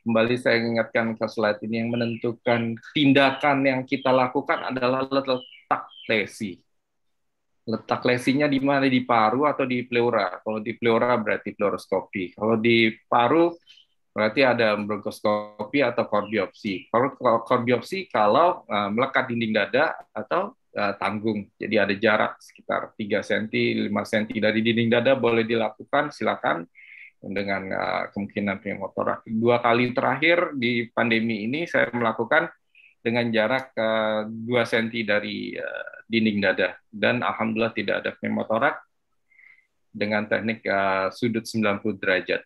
Kembali saya ingatkan ke slide ini yang menentukan tindakan yang kita lakukan adalah letak tesi letak lesinya di mana di paru atau di pleura. Kalau di pleura berarti pleuroskopi. Kalau di paru berarti ada bronkoskopi atau korbiopsi. Kalau korbiopsi kalau uh, melekat dinding dada atau uh, tanggung. Jadi ada jarak sekitar 3 cm, 5 cm dari dinding dada boleh dilakukan silakan dengan uh, kemungkinan pneumotorak. Dua kali terakhir di pandemi ini saya melakukan dengan jarak uh, 2 cm dari uh, dinding dada dan alhamdulillah tidak ada pneumotorak dengan teknik uh, sudut 90 derajat.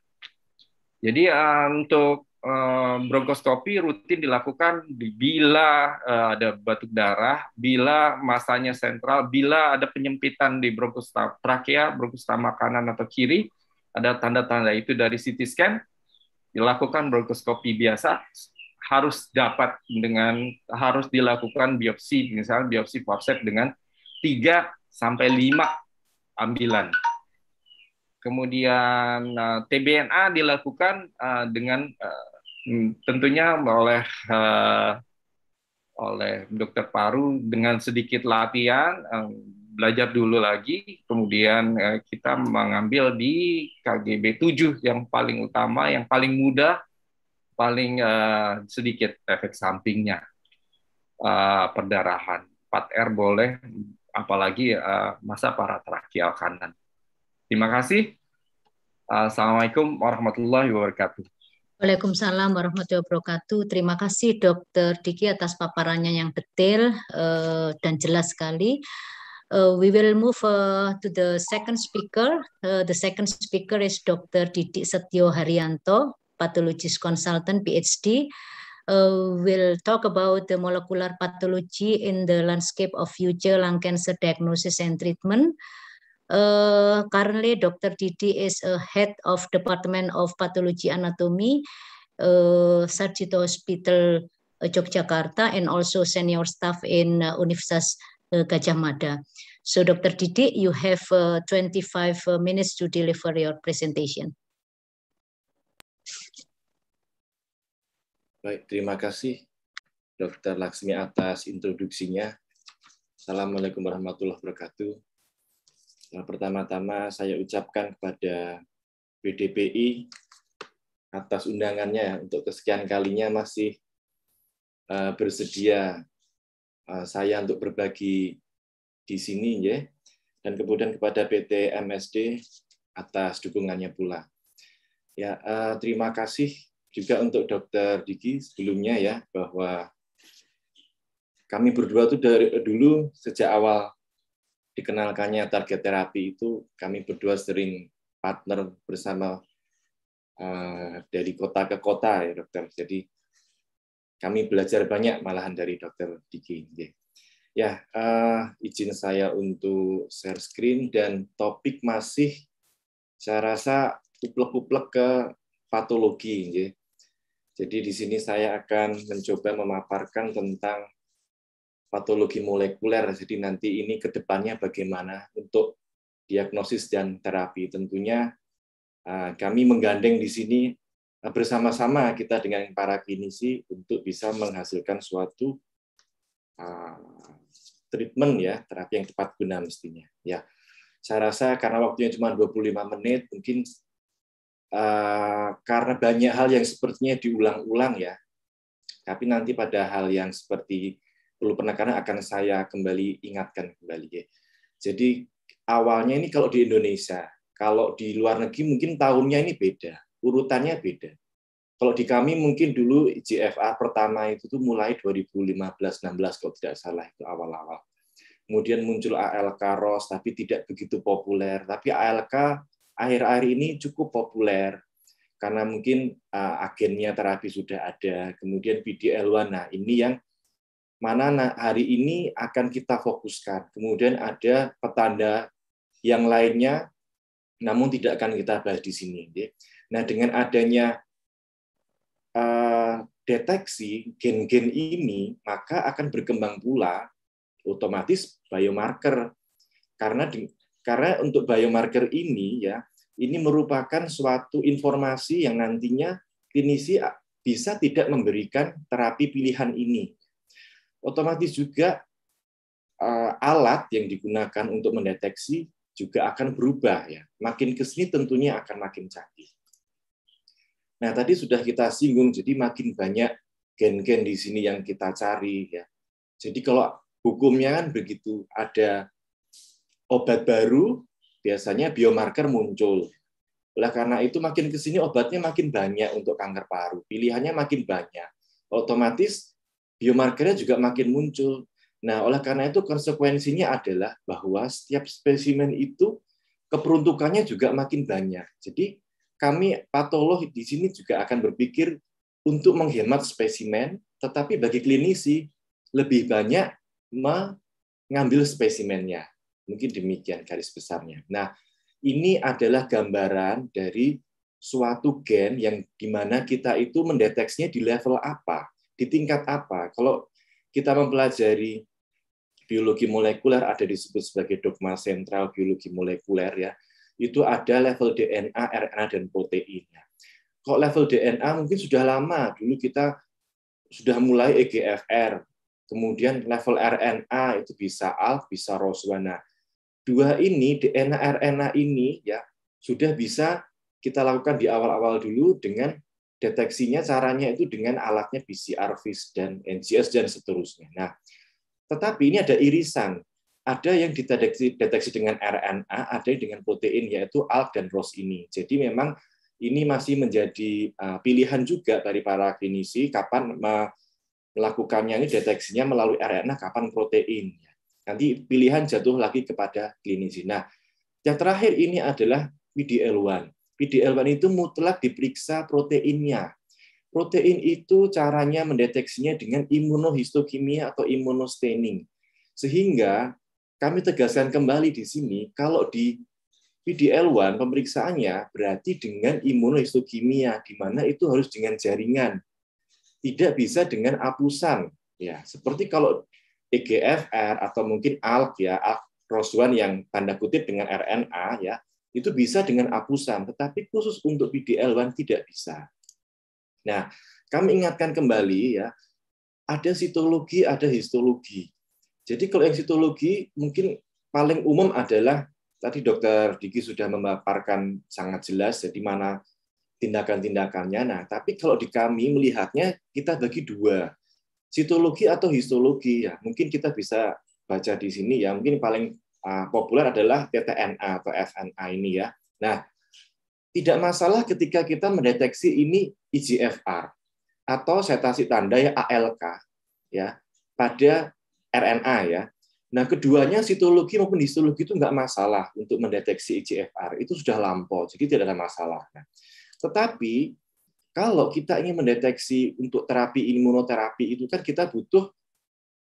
Jadi uh, untuk uh, bronkoskopi rutin dilakukan bila uh, ada batuk darah, bila masanya sentral, bila ada penyempitan di bronkus trakea, bronkus kanan atau kiri, ada tanda-tanda itu dari CT scan, dilakukan bronkoskopi biasa harus dapat dengan harus dilakukan biopsi misalnya biopsi forcep dengan 3 sampai 5 ambilan. Kemudian eh, TBNA dilakukan eh, dengan eh, hmm, tentunya oleh oleh dokter paru dengan sedikit latihan belajar dulu lagi kemudian kita mengambil di KGB 7 yang paling utama yang paling mudah paling uh, sedikit efek sampingnya uh, eh, perdarahan 4R boleh apalagi uh, masa para trakial kanan terima kasih Assalamualaikum warahmatullahi wabarakatuh Waalaikumsalam warahmatullahi wabarakatuh. Terima kasih Dokter Diki atas paparannya yang detail uh, dan jelas sekali. Uh, we will move uh, to the second speaker. Uh, the second speaker is Dr. Didik Setio Haryanto pathologist consultant PhD, uh, will talk about the molecular pathology in the landscape of future lung cancer diagnosis and treatment. Uh, currently, Dr. Didi is a head of Department of Pathology Anatomy, uh, Sarjito Hospital, uh, Yogyakarta, and also senior staff in uh, Universitas uh, Gajah Mada. So, Dr. Didi, you have uh, 25 uh, minutes to deliver your presentation. Baik, terima kasih Dr. Laksmi atas introduksinya. Assalamualaikum warahmatullahi wabarakatuh. Nah, pertama-tama saya ucapkan kepada BDPI atas undangannya ya, untuk kesekian kalinya masih uh, bersedia uh, saya untuk berbagi di sini ya dan kemudian kepada PT MSD atas dukungannya pula. Ya, uh, terima kasih juga untuk Dokter Diki sebelumnya ya bahwa kami berdua tuh dari dulu sejak awal dikenalkannya target terapi itu kami berdua sering partner bersama uh, dari kota ke kota ya dokter. Jadi kami belajar banyak malahan dari dokter Diki. Ya, uh, izin saya untuk share screen dan topik masih saya rasa kuplek-kuplek ke patologi. Ya. Jadi di sini saya akan mencoba memaparkan tentang patologi molekuler. Jadi nanti ini kedepannya bagaimana untuk diagnosis dan terapi. Tentunya eh, kami menggandeng di sini eh, bersama-sama kita dengan para klinisi untuk bisa menghasilkan suatu eh, treatment ya, terapi yang tepat guna mestinya. Ya. Saya rasa karena waktunya cuma 25 menit, mungkin Uh, karena banyak hal yang sepertinya diulang-ulang ya. Tapi nanti pada hal yang seperti perlu penekanan akan saya kembali ingatkan kembali ya. Jadi awalnya ini kalau di Indonesia, kalau di luar negeri mungkin tahunnya ini beda, urutannya beda. Kalau di kami mungkin dulu JFA pertama itu tuh mulai 2015-16 kalau tidak salah itu awal-awal. Kemudian muncul ALK ROS tapi tidak begitu populer, tapi ALK akhir-akhir ini cukup populer karena mungkin uh, agennya terapi sudah ada, kemudian BDL1. Nah, ini yang mana nah, hari ini akan kita fokuskan. Kemudian ada petanda yang lainnya namun tidak akan kita bahas di sini. Nah, dengan adanya uh, deteksi gen-gen ini, maka akan berkembang pula otomatis biomarker. Karena karena untuk biomarker ini ya, ini merupakan suatu informasi yang nantinya klinisi bisa tidak memberikan terapi pilihan ini. Otomatis juga e, alat yang digunakan untuk mendeteksi juga akan berubah ya. Makin ke sini tentunya akan makin canggih. Nah, tadi sudah kita singgung jadi makin banyak gen-gen di sini yang kita cari ya. Jadi kalau hukumnya kan begitu ada obat baru, biasanya biomarker muncul. Oleh karena itu makin ke sini obatnya makin banyak untuk kanker paru, pilihannya makin banyak. Otomatis biomarkernya juga makin muncul. Nah, oleh karena itu konsekuensinya adalah bahwa setiap spesimen itu keperuntukannya juga makin banyak. Jadi kami patolog di sini juga akan berpikir untuk menghemat spesimen, tetapi bagi klinisi lebih banyak mengambil spesimennya. Mungkin demikian garis besarnya. Nah, ini adalah gambaran dari suatu gen yang dimana kita itu mendeteksinya di level apa, di tingkat apa. Kalau kita mempelajari biologi molekuler ada disebut sebagai dogma sentral biologi molekuler ya, itu ada level DNA, RNA, dan proteinnya. Kalau level DNA mungkin sudah lama, dulu kita sudah mulai EGFR, kemudian level RNA itu bisa ALF, bisa ROS1. Nah, dua ini DNA RNA ini ya sudah bisa kita lakukan di awal-awal dulu dengan deteksinya caranya itu dengan alatnya PCR FIS dan NGS dan seterusnya. Nah, tetapi ini ada irisan. Ada yang dideteksi deteksi dengan RNA, ada yang dengan protein yaitu ALK dan ROS ini. Jadi memang ini masih menjadi eh, pilihan juga dari para klinisi kapan melakukannya ini deteksinya melalui RNA, kapan protein. Ya. Nanti pilihan jatuh lagi kepada klinisi. Nah, yang terakhir ini adalah PDL1. PDL1 itu mutlak diperiksa proteinnya. Protein itu caranya mendeteksinya dengan imunohistokimia atau imunostaining. Sehingga kami tegaskan kembali di sini, kalau di PDL1 pemeriksaannya berarti dengan imunohistokimia, di mana itu harus dengan jaringan. Tidak bisa dengan apusan. Ya, seperti kalau EGFR atau mungkin ALK ya, ALK ros yang tanda kutip dengan RNA ya, itu bisa dengan apusan, tetapi khusus untuk PDL1 tidak bisa. Nah, kami ingatkan kembali ya, ada sitologi, ada histologi. Jadi kalau yang sitologi mungkin paling umum adalah tadi dokter Diki sudah memaparkan sangat jelas ya, di mana tindakan-tindakannya. Nah, tapi kalau di kami melihatnya kita bagi dua sitologi atau histologi ya mungkin kita bisa baca di sini ya mungkin paling uh, populer adalah TTNA atau FNA ini ya. Nah, tidak masalah ketika kita mendeteksi ini IGFR atau setasi tanda ya ALK ya pada RNA ya. Nah, keduanya sitologi maupun histologi itu nggak masalah untuk mendeteksi IGFR. Itu sudah lampau, jadi tidak ada masalah. Nah, tetapi kalau kita ingin mendeteksi untuk terapi imunoterapi itu kan kita butuh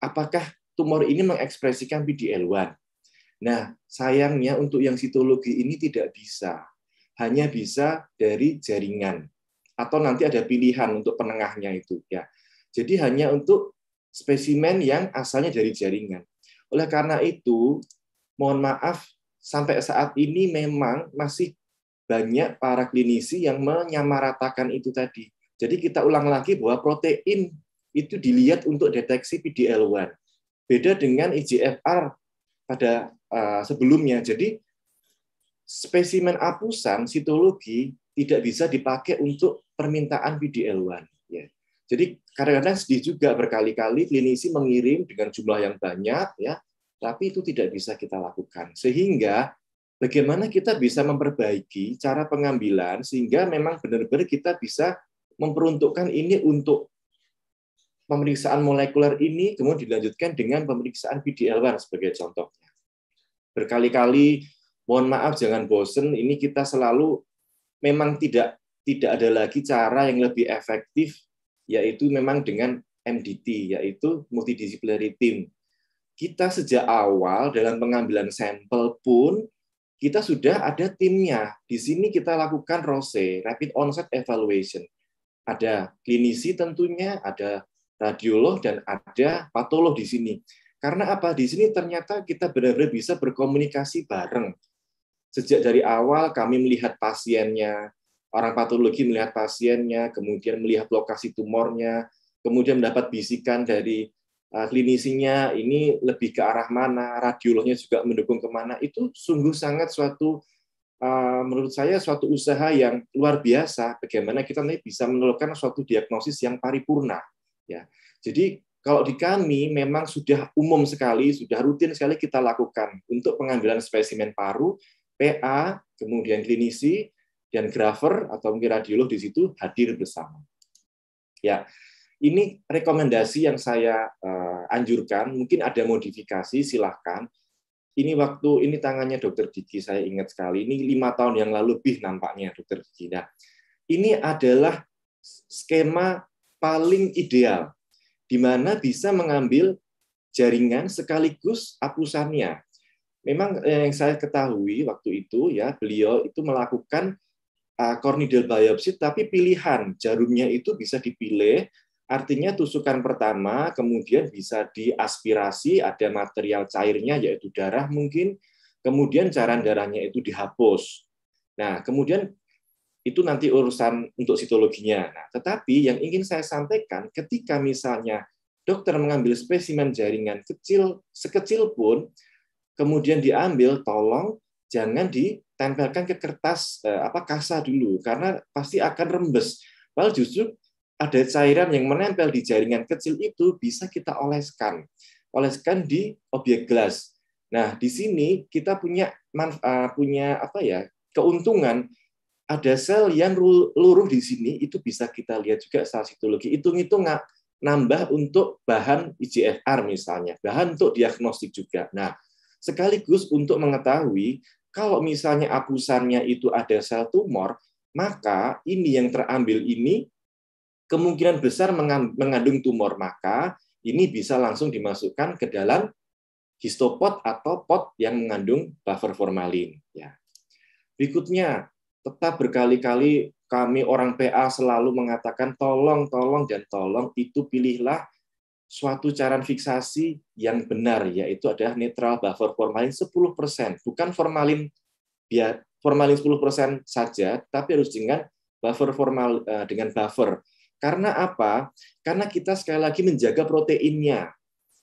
apakah tumor ini mengekspresikan PDL1. Nah, sayangnya untuk yang sitologi ini tidak bisa. Hanya bisa dari jaringan atau nanti ada pilihan untuk penengahnya itu ya. Jadi hanya untuk spesimen yang asalnya dari jaringan. Oleh karena itu, mohon maaf sampai saat ini memang masih banyak para klinisi yang menyamaratakan itu tadi. Jadi kita ulang lagi bahwa protein itu dilihat untuk deteksi PDL1. Beda dengan IGFR e pada uh, sebelumnya. Jadi spesimen apusan sitologi tidak bisa dipakai untuk permintaan PDL1. Ya. Jadi kadang-kadang sedih juga berkali-kali klinisi mengirim dengan jumlah yang banyak, ya, tapi itu tidak bisa kita lakukan. Sehingga bagaimana kita bisa memperbaiki cara pengambilan sehingga memang benar-benar kita bisa memperuntukkan ini untuk pemeriksaan molekuler ini kemudian dilanjutkan dengan pemeriksaan PDL1 sebagai contohnya. Berkali-kali mohon maaf jangan bosen ini kita selalu memang tidak tidak ada lagi cara yang lebih efektif yaitu memang dengan MDT yaitu multidisciplinary team. Kita sejak awal dalam pengambilan sampel pun kita sudah ada timnya. Di sini kita lakukan ROSE, Rapid Onset Evaluation. Ada klinisi tentunya, ada radiolog, dan ada patolog di sini. Karena apa? Di sini ternyata kita benar-benar bisa berkomunikasi bareng. Sejak dari awal kami melihat pasiennya, orang patologi melihat pasiennya, kemudian melihat lokasi tumornya, kemudian mendapat bisikan dari klinisinya eh, ini lebih ke arah mana, radiolognya juga mendukung kemana, itu sungguh sangat suatu eh, menurut saya suatu usaha yang luar biasa bagaimana kita nanti bisa menelurkan suatu diagnosis yang paripurna ya jadi kalau di kami memang sudah umum sekali sudah rutin sekali kita lakukan untuk pengambilan spesimen paru PA kemudian klinisi dan grafer atau mungkin radiolog di situ hadir bersama ya ini rekomendasi yang saya uh, anjurkan, mungkin ada modifikasi, silahkan. Ini waktu, ini tangannya dokter Diki saya ingat sekali, ini lima tahun yang lalu lebih nampaknya dokter Diki. Nah, ini adalah skema paling ideal, di mana bisa mengambil jaringan sekaligus apusannya. Memang eh, yang saya ketahui waktu itu ya beliau itu melakukan uh, biopsi, tapi pilihan jarumnya itu bisa dipilih Artinya tusukan pertama kemudian bisa diaspirasi, ada material cairnya yaitu darah mungkin, kemudian cairan darahnya itu dihapus. Nah, kemudian itu nanti urusan untuk sitologinya. Nah, tetapi yang ingin saya sampaikan ketika misalnya dokter mengambil spesimen jaringan kecil sekecil pun kemudian diambil tolong jangan ditempelkan ke kertas eh, apa kasa dulu karena pasti akan rembes. Padahal justru ada cairan yang menempel di jaringan kecil itu bisa kita oleskan. Oleskan di objek gelas. Nah, di sini kita punya eh, punya apa ya? keuntungan ada sel yang luruh di sini itu bisa kita lihat juga secara sitologi. itu hitung nambah untuk bahan IGFR misalnya, bahan untuk diagnostik juga. Nah, sekaligus untuk mengetahui kalau misalnya apusannya itu ada sel tumor, maka ini yang terambil ini kemungkinan besar mengandung tumor, maka ini bisa langsung dimasukkan ke dalam histopot atau pot yang mengandung buffer formalin. Ya. Berikutnya, tetap berkali-kali kami orang PA selalu mengatakan tolong, tolong, dan tolong itu pilihlah suatu cara fiksasi yang benar, yaitu adalah netral buffer formalin 10%, bukan formalin biar formalin 10% saja, tapi harus dengan buffer formal eh, dengan buffer karena apa? Karena kita sekali lagi menjaga proteinnya,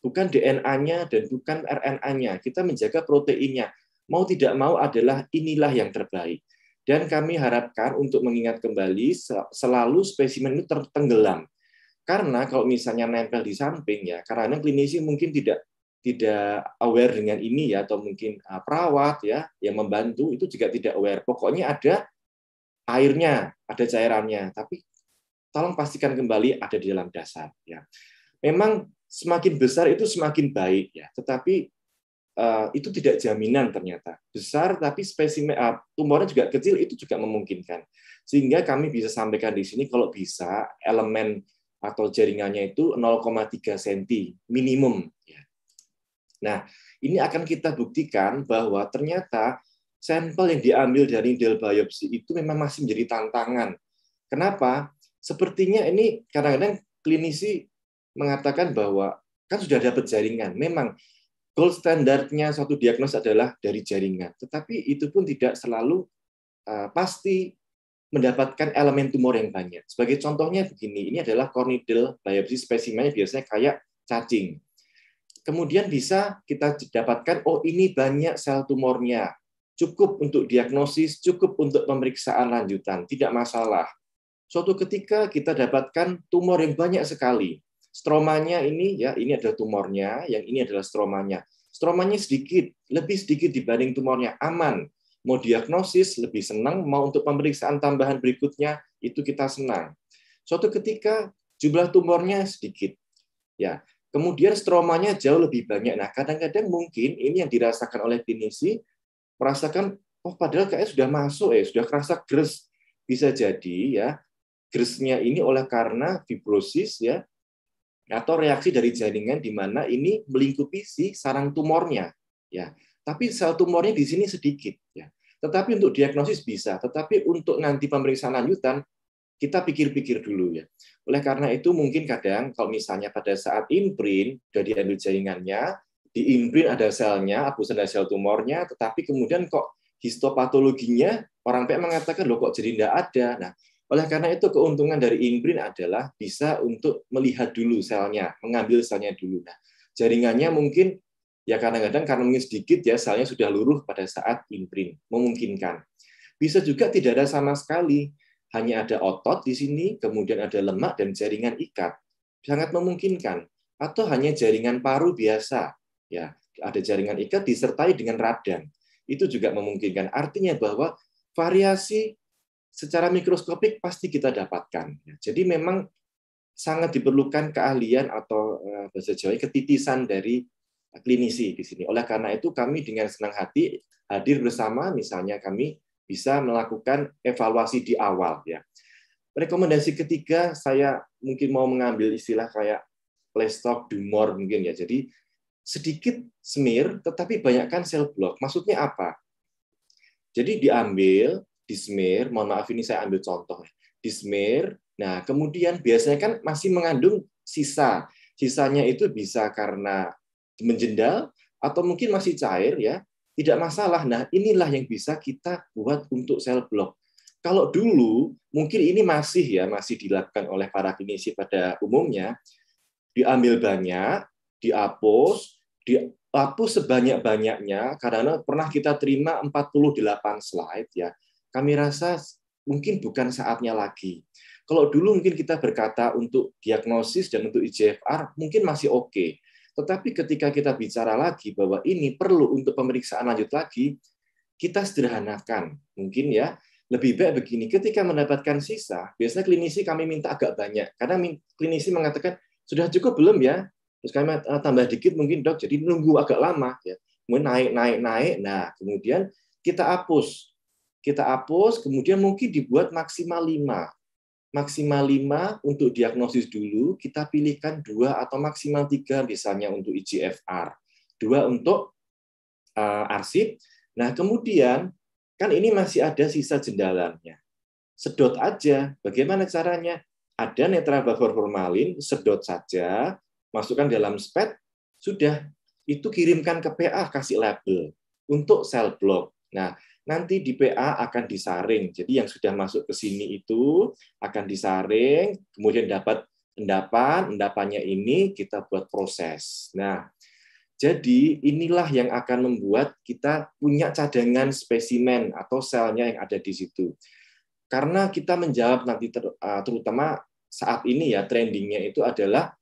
bukan DNA-nya dan bukan RNA-nya. Kita menjaga proteinnya. Mau tidak mau adalah inilah yang terbaik. Dan kami harapkan untuk mengingat kembali selalu spesimen itu tertenggelam. Karena kalau misalnya nempel di samping ya, karena klinisi mungkin tidak tidak aware dengan ini ya atau mungkin ah, perawat ya yang membantu itu juga tidak aware. Pokoknya ada airnya, ada cairannya, tapi tolong pastikan kembali ada di dalam dasar. Ya. Memang semakin besar itu semakin baik ya, tetapi uh, itu tidak jaminan ternyata. Besar tapi spesimen uh, tumornya juga kecil itu juga memungkinkan. Sehingga kami bisa sampaikan di sini kalau bisa elemen atau jaringannya itu 0,3 cm minimum. Ya. Nah, ini akan kita buktikan bahwa ternyata sampel yang diambil dari del biopsi itu memang masih menjadi tantangan. Kenapa? sepertinya ini kadang-kadang klinisi mengatakan bahwa kan sudah dapat jaringan. Memang gold standarnya suatu diagnosis adalah dari jaringan, tetapi itu pun tidak selalu uh, pasti mendapatkan elemen tumor yang banyak. Sebagai contohnya begini, ini adalah cornidal biopsi spesimennya biasanya kayak cacing. Kemudian bisa kita dapatkan, oh ini banyak sel tumornya, cukup untuk diagnosis, cukup untuk pemeriksaan lanjutan, tidak masalah suatu ketika kita dapatkan tumor yang banyak sekali. Stromanya ini ya, ini adalah tumornya, yang ini adalah stromanya. Stromanya sedikit, lebih sedikit dibanding tumornya, aman. Mau diagnosis lebih senang, mau untuk pemeriksaan tambahan berikutnya itu kita senang. Suatu ketika jumlah tumornya sedikit. Ya, kemudian stromanya jauh lebih banyak. Nah, kadang-kadang mungkin ini yang dirasakan oleh klinisi merasakan oh padahal kayaknya sudah masuk ya, sudah kerasa gres. Bisa jadi ya, Gersnya ini oleh karena fibrosis ya atau reaksi dari jaringan di mana ini melingkupi si sarang tumornya ya. Tapi sel tumornya di sini sedikit ya. Tetapi untuk diagnosis bisa, tetapi untuk nanti pemeriksaan lanjutan kita pikir-pikir dulu ya. Oleh karena itu mungkin kadang kalau misalnya pada saat imprint dari diambil jaringannya, di imprint ada selnya, apusan ada sel tumornya, tetapi kemudian kok histopatologinya orang PA mengatakan loh kok jadi tidak ada. Nah, oleh karena itu keuntungan dari imprint adalah bisa untuk melihat dulu selnya, mengambil selnya dulu. Nah, jaringannya mungkin ya kadang-kadang karena mungkin sedikit ya selnya sudah luruh pada saat imprint, memungkinkan. Bisa juga tidak ada sama sekali, hanya ada otot di sini, kemudian ada lemak dan jaringan ikat. Sangat memungkinkan atau hanya jaringan paru biasa ya, ada jaringan ikat disertai dengan radang. Itu juga memungkinkan. Artinya bahwa variasi secara mikroskopik pasti kita dapatkan. Jadi memang sangat diperlukan keahlian atau eh, bahasa Jawa ketitisan dari klinisi di sini. Oleh karena itu kami dengan senang hati hadir bersama misalnya kami bisa melakukan evaluasi di awal ya. Rekomendasi ketiga saya mungkin mau mengambil istilah kayak stock do more mungkin ya. Jadi sedikit smear tetapi banyakkan sel block. Maksudnya apa? Jadi diambil di mohon maaf ini saya ambil contoh, ya. di nah kemudian biasanya kan masih mengandung sisa. Sisanya itu bisa karena menjendal, atau mungkin masih cair ya, tidak masalah. Nah, inilah yang bisa kita buat untuk sel block. Kalau dulu mungkin ini masih ya masih dilakukan oleh para klinisi pada umumnya diambil banyak, dihapus, dihapus sebanyak-banyaknya karena pernah kita terima 48 slide ya kami rasa mungkin bukan saatnya lagi. Kalau dulu mungkin kita berkata untuk diagnosis dan untuk IGFR mungkin masih oke. Okay. Tetapi ketika kita bicara lagi bahwa ini perlu untuk pemeriksaan lanjut lagi, kita sederhanakan. Mungkin ya, lebih baik begini. Ketika mendapatkan sisa, biasanya klinisi kami minta agak banyak. Karena klinisi mengatakan, sudah cukup belum ya? Terus kami eh, tambah dikit mungkin dok, jadi nunggu agak lama. ya Kemudian naik, naik, naik. Nah, kemudian kita hapus kita hapus, kemudian mungkin dibuat maksimal 5. Maksimal 5 untuk diagnosis dulu, kita pilihkan dua atau maksimal tiga misalnya untuk IGFR. Dua untuk eh, arsip. Nah, kemudian kan ini masih ada sisa jendalannya. Sedot aja. Bagaimana caranya? Ada buffer formalin, sedot saja, masukkan dalam spet, sudah itu kirimkan ke PA kasih label untuk sel block. Nah, nanti di PA akan disaring. Jadi yang sudah masuk ke sini itu akan disaring, kemudian dapat endapan, endapannya ini kita buat proses. Nah, jadi inilah yang akan membuat kita punya cadangan spesimen atau selnya yang ada di situ. Karena kita menjawab nanti eh, terutama saat ini ya trendingnya itu adalah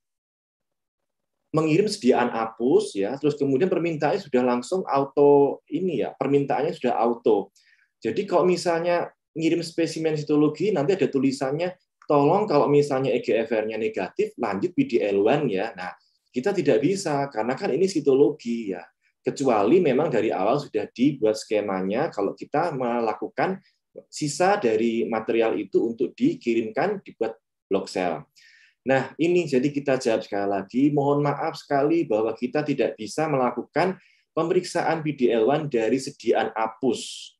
mengirim sediaan apus ya, terus kemudian permintaan sudah langsung auto ini ya, permintaannya sudah auto. Jadi kalau misalnya ngirim spesimen sitologi nanti ada tulisannya tolong kalau misalnya EGFR-nya negatif lanjut PDL1 ya. Nah, kita tidak bisa karena kan ini sitologi ya. Kecuali memang dari awal sudah dibuat skemanya kalau kita melakukan sisa dari material itu untuk dikirimkan dibuat blok sel. Nah, ini jadi kita jawab sekali lagi, mohon maaf sekali bahwa kita tidak bisa melakukan pemeriksaan PDL1 dari sediaan APUS,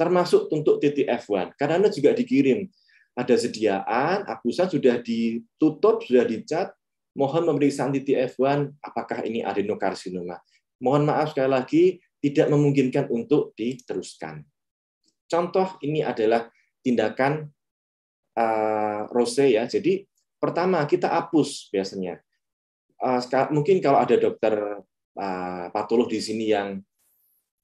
termasuk untuk ttf 1 karena anda juga dikirim. Ada sediaan, APUSan sudah ditutup, sudah dicat, mohon pemeriksaan ttf 1 apakah ini adenokarsinoma. Mohon maaf sekali lagi, tidak memungkinkan untuk diteruskan. Contoh ini adalah tindakan uh, rose ya. Jadi Pertama, kita hapus biasanya. Eh, mungkin kalau ada dokter eh, patolog di sini yang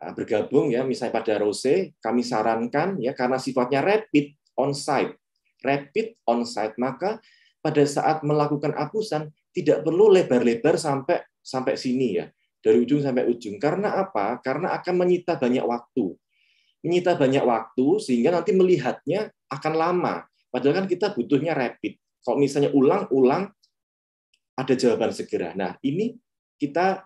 eh, bergabung ya, misalnya pada Rose, kami sarankan ya karena sifatnya rapid on site, rapid on site maka pada saat melakukan hapusan tidak perlu lebar-lebar sampai sampai sini ya dari ujung sampai ujung karena apa karena akan menyita banyak waktu menyita banyak waktu sehingga nanti melihatnya akan lama padahal kan kita butuhnya rapid kalau misalnya ulang-ulang ada jawaban segera. Nah, ini kita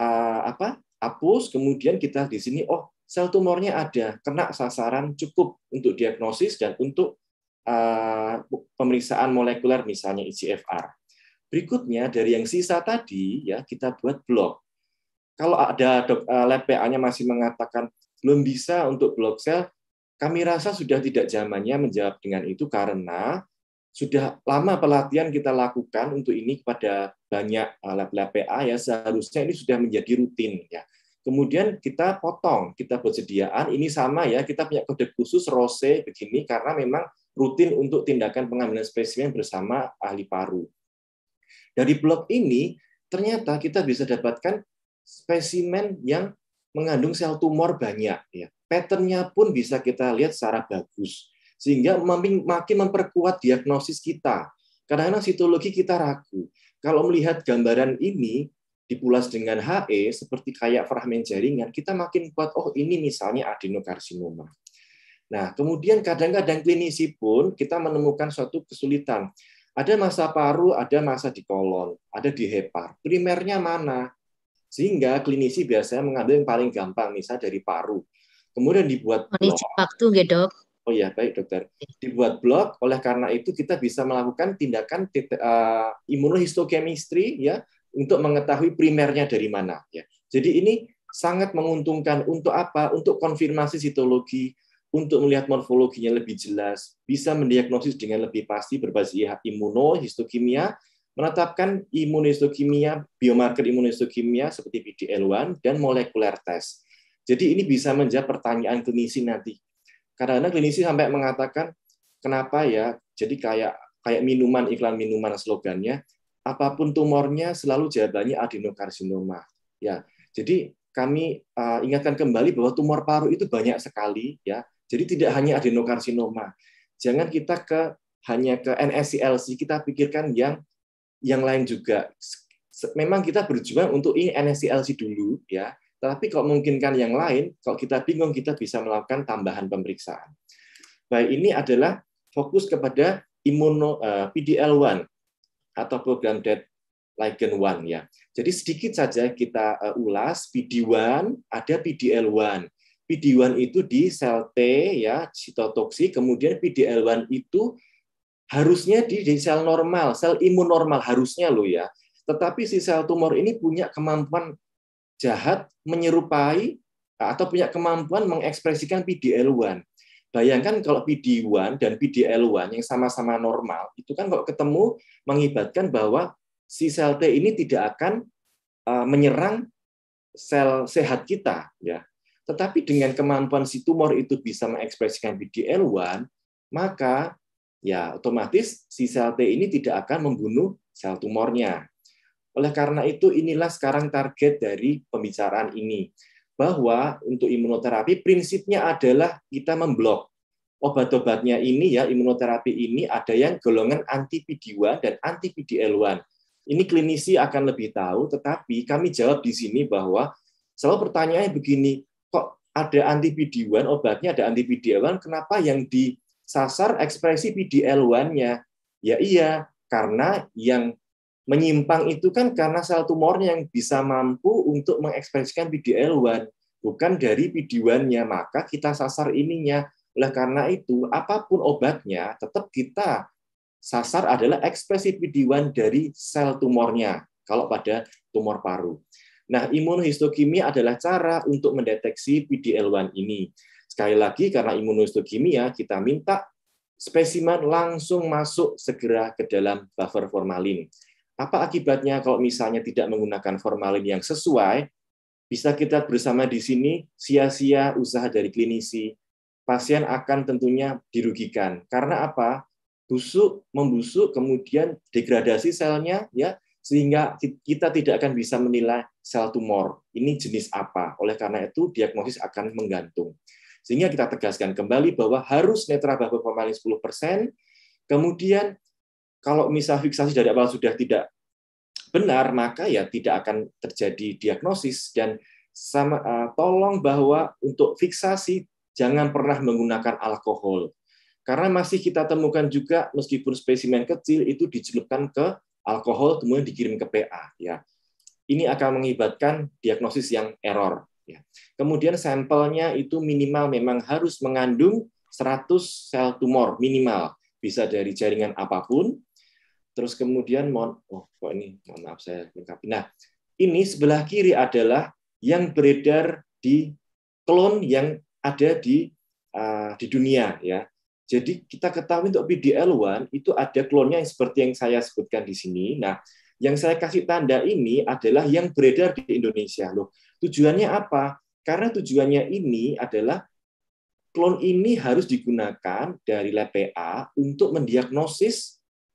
uh, apa? hapus, kemudian kita di sini oh sel tumornya ada, kena sasaran cukup untuk diagnosis dan untuk uh, pemeriksaan molekuler misalnya EGFR. Berikutnya dari yang sisa tadi ya kita buat blok. Kalau ada dok, uh, lab PA-nya masih mengatakan belum bisa untuk blok sel, kami rasa sudah tidak zamannya menjawab dengan itu karena sudah lama pelatihan kita lakukan untuk ini kepada banyak eh, lab-lab PA ya seharusnya ini sudah menjadi rutin ya. Kemudian kita potong, kita buat ini sama ya, kita punya kode khusus rose begini karena memang rutin untuk tindakan pengambilan spesimen bersama ahli paru. Dari blok ini ternyata kita bisa dapatkan spesimen yang mengandung sel tumor banyak ya. Patternnya pun bisa kita lihat secara bagus sehingga makin memperkuat diagnosis kita. karena kadang sitologi kita ragu. Kalau melihat gambaran ini dipulas dengan HE seperti kayak fragmen jaringan, kita makin kuat oh ini misalnya adenokarsinoma. Nah, kemudian kadang-kadang klinisi pun kita menemukan suatu kesulitan. Ada masa paru, ada masa di kolon, ada di hepar. Primernya mana? Sehingga klinisi biasanya mengambil yang paling gampang, misalnya dari paru. kemudian dibuat blok. waktu gitu dok? Oh ya, baik dokter. Dibuat blok, oleh karena itu kita bisa melakukan tindakan uh, imunohistochemistry ya untuk mengetahui primernya dari mana ya. Jadi ini sangat menguntungkan untuk apa? Untuk konfirmasi sitologi, untuk melihat morfologinya lebih jelas, bisa mendiagnosis dengan lebih pasti berbasis imunohistokimia, menetapkan imunohistokimia, biomarker imunohistokimia seperti PDL1 dan molekuler test. Jadi ini bisa menjawab pertanyaan klinisi nanti kadang-kadang klinisi sampai mengatakan kenapa ya jadi kayak kayak minuman iklan minuman slogannya apapun tumornya selalu jawabannya adenokarsinoma ya jadi kami uh, ingatkan kembali bahwa tumor paru itu banyak sekali ya jadi tidak hanya adenokarsinoma jangan kita ke hanya ke NSCLC kita pikirkan yang yang lain juga memang kita berjuang untuk ini NSCLC dulu ya tapi kalau memungkinkan yang lain, kalau kita bingung, kita bisa melakukan tambahan pemeriksaan. Baik, ini adalah fokus kepada imuno uh, eh, PDL1 atau program dead e ligand 1 ya. Jadi sedikit saja kita uh, ulas PD1, ada PDL1. PD1 itu di sel T ya, sitotoksi, kemudian PDL1 itu harusnya di, di sel normal, sel imun normal harusnya lo ya. Tetapi si sel tumor ini punya kemampuan jahat menyerupai atau punya kemampuan mengekspresikan PDL1. Bayangkan kalau PD1 dan PDL1 yang sama-sama normal, itu kan kalau ketemu mengibatkan bahwa si sel T ini tidak akan eh, menyerang sel sehat kita ya. Tetapi dengan kemampuan si tumor itu bisa mengekspresikan PDL1, maka ya otomatis si sel T ini tidak akan membunuh sel tumornya oleh karena itu, inilah sekarang target dari pembicaraan ini. Bahwa untuk imunoterapi, prinsipnya adalah kita memblok. Obat-obatnya ini ya, imunoterapi ini ada yang golongan anti-PD-1 dan anti-PDL1. Ini klinisi akan lebih tahu, tetapi kami jawab di sini bahwa selalu pertanyaannya begini, kok ada anti-PD-1, obatnya ada anti-PD-1, kenapa yang disasar ekspresi PD-L1-nya? Ya iya, karena yang Menyimpang itu kan karena sel tumornya yang bisa mampu untuk mengekspresikan PDL1, bukan dari PD1-nya. Maka kita sasar ininya. Oleh karena itu, apapun obatnya, tetap kita sasar adalah ekspresi PD1 dari sel tumornya, kalau pada tumor paru. Nah, imunohistokimia adalah cara untuk mendeteksi PD-L1 ini. Sekali lagi, karena imunohistokimia, ya, kita minta spesimen langsung masuk segera ke dalam buffer formalin. Apa akibatnya kalau misalnya tidak menggunakan formalin yang sesuai? Bisa kita bersama di sini sia-sia usaha dari klinisi. Pasien akan tentunya dirugikan. Karena apa? Busuk, membusuk, kemudian degradasi selnya, ya sehingga kita tidak akan bisa menilai sel tumor ini jenis apa. Oleh karena itu, diagnosis akan menggantung. Sehingga kita tegaskan kembali bahwa harus netra bahwa formalin 10%, kemudian kalau misal fiksasi dari awal sudah tidak benar, maka ya tidak akan terjadi diagnosis dan sama uh, tolong bahwa untuk fiksasi jangan pernah menggunakan alkohol. Karena masih kita temukan juga meskipun spesimen kecil itu dicelupkan ke alkohol kemudian dikirim ke PA ya. Ini akan mengibatkan diagnosis yang error ya. Kemudian sampelnya itu minimal memang harus mengandung 100 sel tumor minimal bisa dari jaringan apapun Terus kemudian mohon, oh kok ini, mohon maaf saya lengkapi. Nah, ini sebelah kiri adalah yang beredar di klon yang ada di uh, di dunia ya. Jadi kita ketahui untuk PDL1 itu ada klonnya yang seperti yang saya sebutkan di sini. Nah, yang saya kasih tanda ini adalah yang beredar di Indonesia loh. Tujuannya apa? Karena tujuannya ini adalah klon ini harus digunakan dari LPA untuk mendiagnosis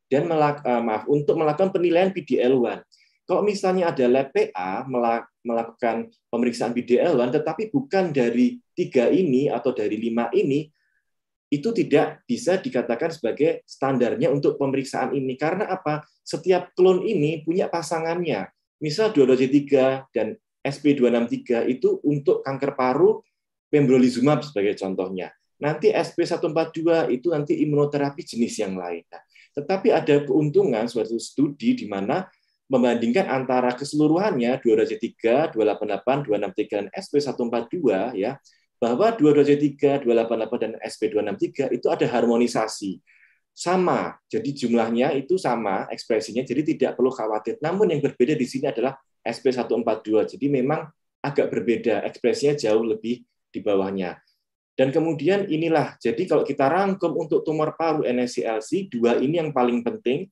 dan melak, uh, maaf untuk melakukan penilaian PDL1. Kalau misalnya ada lab PA melak, melakukan pemeriksaan PDL1 tetapi bukan dari tiga ini atau dari lima ini itu tidak bisa dikatakan sebagai standarnya untuk pemeriksaan ini karena apa? Setiap klon ini punya pasangannya. Misal 22C3 dan SP263 itu untuk kanker paru pembrolizumab sebagai contohnya. Nanti SP142 itu nanti imunoterapi jenis yang lain. Nah, tetapi ada keuntungan suatu studi di mana membandingkan antara keseluruhannya 22C3, 288, 263, dan SP142 ya, bahwa 223, 288 dan SP263 itu ada harmonisasi. Sama. Jadi jumlahnya itu sama ekspresinya jadi tidak perlu khawatir. Namun yang berbeda di sini adalah SP142. Jadi memang agak berbeda ekspresinya jauh lebih di bawahnya. Dan kemudian inilah, jadi kalau kita rangkum untuk tumor paru NSCLC, dua ini yang paling penting,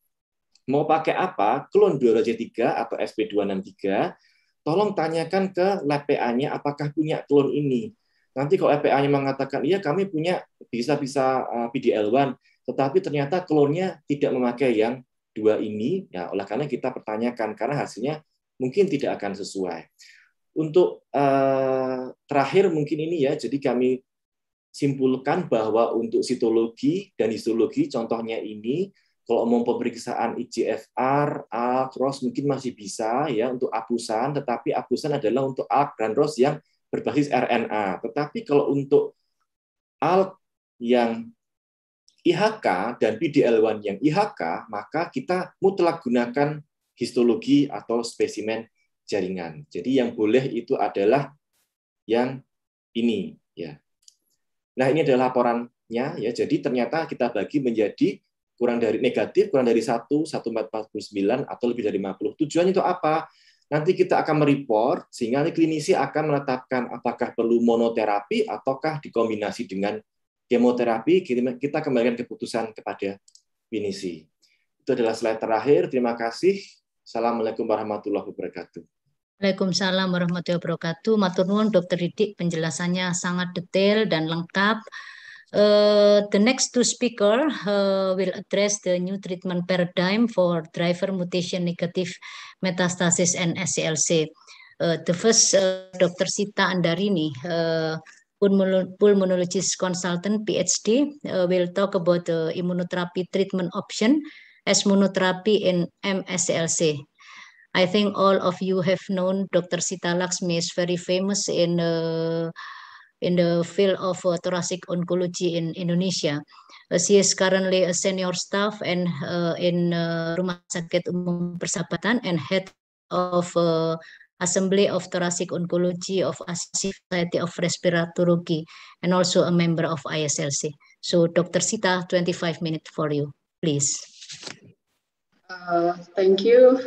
mau pakai apa, klon 2 raja 3 atau SP263, tolong tanyakan ke lab PA-nya apakah punya klon ini. Nanti kalau LPA-nya mengatakan, iya kami punya bisa-bisa eh, PDL1, tetapi ternyata klonnya tidak memakai yang dua ini, ya oleh karena kita pertanyakan, karena hasilnya mungkin tidak akan sesuai. Untuk uh, terakhir mungkin ini ya, jadi kami simpulkan bahwa untuk sitologi dan histologi, contohnya ini, kalau mau pemeriksaan IGFR, A, cross mungkin masih bisa ya untuk apusan, tetapi apusan adalah untuk ALK dan ROS yang berbasis RNA. Tetapi kalau untuk AL yang IHK dan PDL1 yang IHK, maka kita mutlak gunakan histologi atau spesimen jaringan. Jadi yang boleh itu adalah yang ini ya. Nah, ini adalah laporannya ya. Jadi ternyata kita bagi menjadi kurang dari negatif, kurang dari 1, 1449 atau lebih dari 50. Tujuannya itu apa? Nanti kita akan mereport sehingga klinisi akan menetapkan apakah perlu monoterapi ataukah dikombinasi dengan kemoterapi. Kita kembalikan keputusan kepada klinisi. Itu adalah slide terakhir. Terima kasih. Assalamualaikum warahmatullahi wabarakatuh. Waalaikumsalam warahmatullahi wabarakatuh. Matur nuwun Dokter Didik penjelasannya sangat detail dan lengkap. Uh, the next two speaker uh, will address the new treatment paradigm for driver mutation negative metastasis and SCLC. Uh, eh, the first uh, Dr. Sita Andarini, uh, pulmonologist consultant PhD, uh, will talk about the immunotherapy treatment option as monotherapy in MSCLC. I think all of you have known Dr. Sita Lakshmi is very famous in uh, in the field of uh, thoracic oncology in Indonesia. Uh, she is currently a senior staff and uh, in uh, Rumah Sakit Umum Persahabatan and head of uh, Assembly of Thoracic Oncology of ASI Society of Respiratory and also a member of ISLC. So Dr. Sita, 25 minutes for you, please. thank you.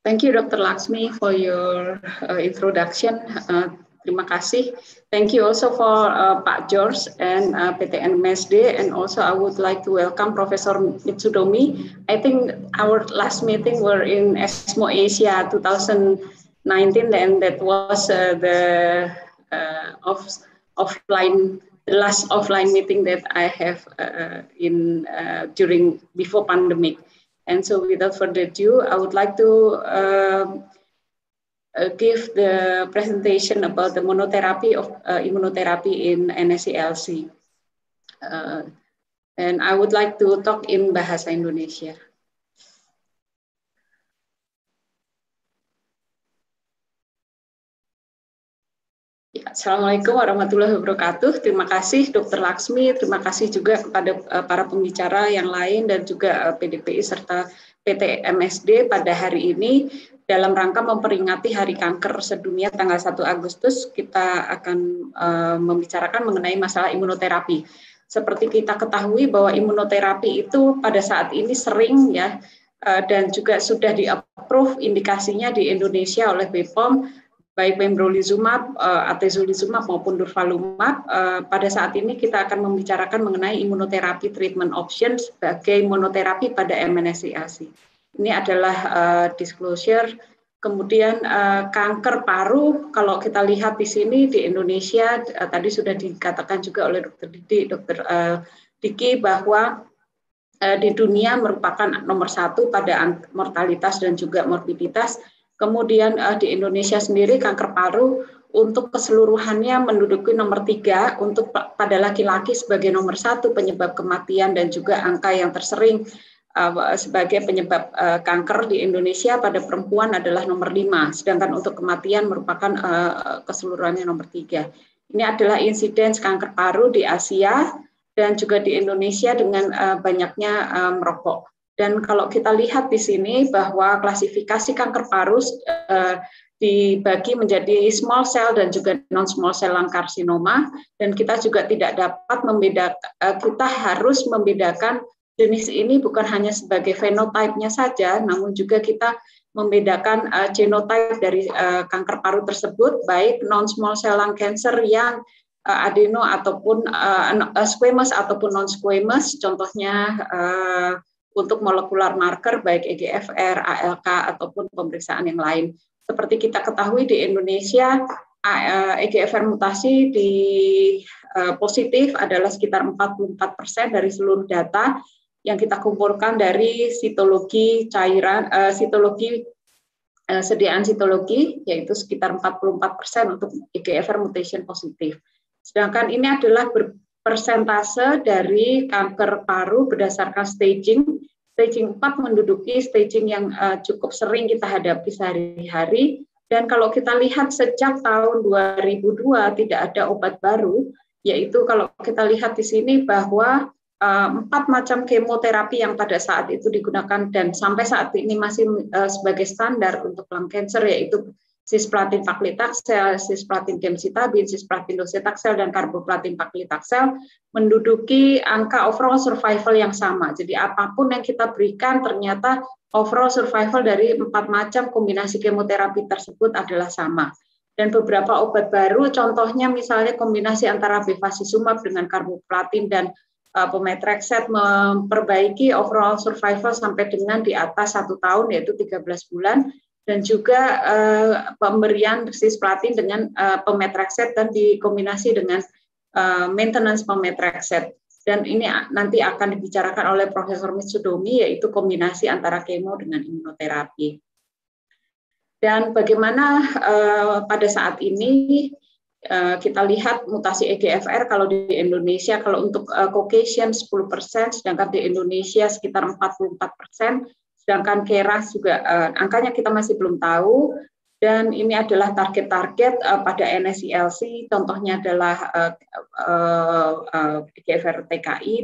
Thank you, Dr. Laksmi, for your uh, introduction. Uh, terima kasih. Thank you also for uh, Pak George and uh, PTN MSD, and also I would like to welcome Professor Mitsudomi. I think our last meeting were in ESMO Asia 2019, and that was uh, the uh, off offline the last offline meeting that I have uh, in during before pandemic. And so without further ado, I would like to um, uh, give the presentation about the monotherapy of uh, immunotherapy in NSCLC. Uh, and I would like to talk in Bahasa Indonesia. Assalamualaikum warahmatullahi wabarakatuh. Terima kasih Dr. Laksmi, terima kasih juga kepada eh, para pembicara yang lain dan juga eh, PDPI serta PT MSD pada hari ini dalam rangka memperingati Hari Kanker Sedunia tanggal 1 Agustus kita akan eh, membicarakan mengenai masalah imunoterapi. Seperti kita ketahui bahwa imunoterapi itu pada saat ini sering ya dan juga sudah di-approve indikasinya di Indonesia oleh BPOM baik pembrolizumab, eh, atezolizumab maupun durvalumab. Eh, pada saat ini kita akan membicarakan mengenai imunoterapi treatment options sebagai monoterapi pada MNSCAC. Ini adalah eh, disclosure. Kemudian kanker paru, kalau kita lihat di sini di Indonesia tadi sudah dikatakan juga oleh Dokter Didi, Dokter Diki bahwa di dunia merupakan nomor satu pada mortalitas dan juga morbiditas Kemudian uh, di Indonesia sendiri kanker paru untuk keseluruhannya menduduki nomor tiga untuk pada laki-laki sebagai nomor satu penyebab kematian dan juga angka yang tersering eh, sebagai penyebab eh, kanker di Indonesia pada perempuan adalah nomor lima, sedangkan untuk kematian merupakan keseluruhannya nomor tiga. Ini adalah insiden kanker paru di Asia dan juga di Indonesia dengan banyaknya merokok. Dan kalau kita lihat di sini bahwa klasifikasi kanker paru uh, dibagi menjadi small cell dan juga non small cell lung carcinoma. dan kita juga tidak dapat membedakan eh, kita harus membedakan jenis ini bukan hanya sebagai phenotype nya saja namun juga kita membedakan uh, genotype dari uh, kanker paru tersebut baik non small cell lung cancer yang uh, adeno ataupun uh, squamous ataupun non squamous contohnya uh, untuk molekular marker baik EGFR, ALK ataupun pemeriksaan yang lain. Seperti kita ketahui di Indonesia EGFR eh, e mutasi di eh, positif adalah sekitar 44% dari seluruh data yang kita kumpulkan dari sitologi cairan eh, sitologi sedian sediaan sitologi yaitu sekitar 44% untuk EGFR mutation positif. Sedangkan ini adalah persentase dari kanker paru berdasarkan staging. Staging 4 menduduki staging yang uh, cukup sering kita hadapi sehari-hari. Dan kalau kita lihat sejak tahun 2002 tidak ada obat baru, yaitu kalau kita lihat di sini bahwa eh, empat macam kemoterapi yang pada saat itu digunakan dan sampai saat ini masih eh, sebagai standar untuk lung cancer yaitu cisplatin paklitaxel, cisplatin gemcitabine, cisplatin docetaxel dan karboplatin paklitaxel menduduki angka overall survival yang sama. Jadi apapun yang kita berikan ternyata overall survival dari empat macam kombinasi kemoterapi tersebut adalah sama. Dan beberapa obat baru contohnya misalnya kombinasi antara bevacizumab dengan karboplatin dan uh, pemetrexed memperbaiki overall survival sampai dengan di atas satu tahun yaitu 13 bulan dan juga uh, pemberian cisplatin dengan uh, eh, pemetrexed dan dikombinasi dengan uh, maintenance pemetrexed dan ini nanti akan dibicarakan oleh Profesor Mitsudomi yaitu kombinasi antara kemo dengan imunoterapi. Dan bagaimana uh, pada saat ini uh, kita lihat mutasi EGFR kalau di Indonesia kalau untuk uh, Caucasian 10% sedangkan di Indonesia sekitar 44% Sedangkan keras juga uh, angkanya kita masih belum tahu dan ini adalah target-target uh, pada NSILC, contohnya adalah uh, uh, uh,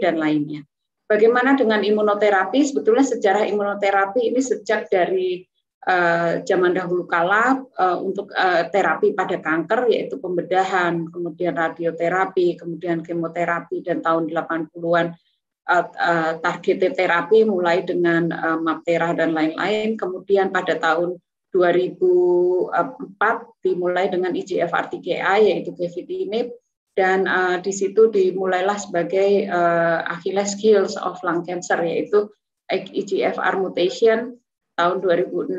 dan lainnya. Bagaimana dengan imunoterapi? Sebetulnya sejarah imunoterapi ini sejak dari uh, zaman dahulu kala uh, untuk uh, terapi pada kanker, yaitu pembedahan, kemudian radioterapi, kemudian kemoterapi, dan tahun 80-an Eh, targeted terapi mulai dengan eh, MAPTERA dan lain-lain. Kemudian pada tahun 2004 dimulai dengan IGFR TKA yaitu Gefitinib dan uh, di situ dimulailah sebagai uh, Achilles heels of lung cancer yaitu IGFR mutation tahun 2006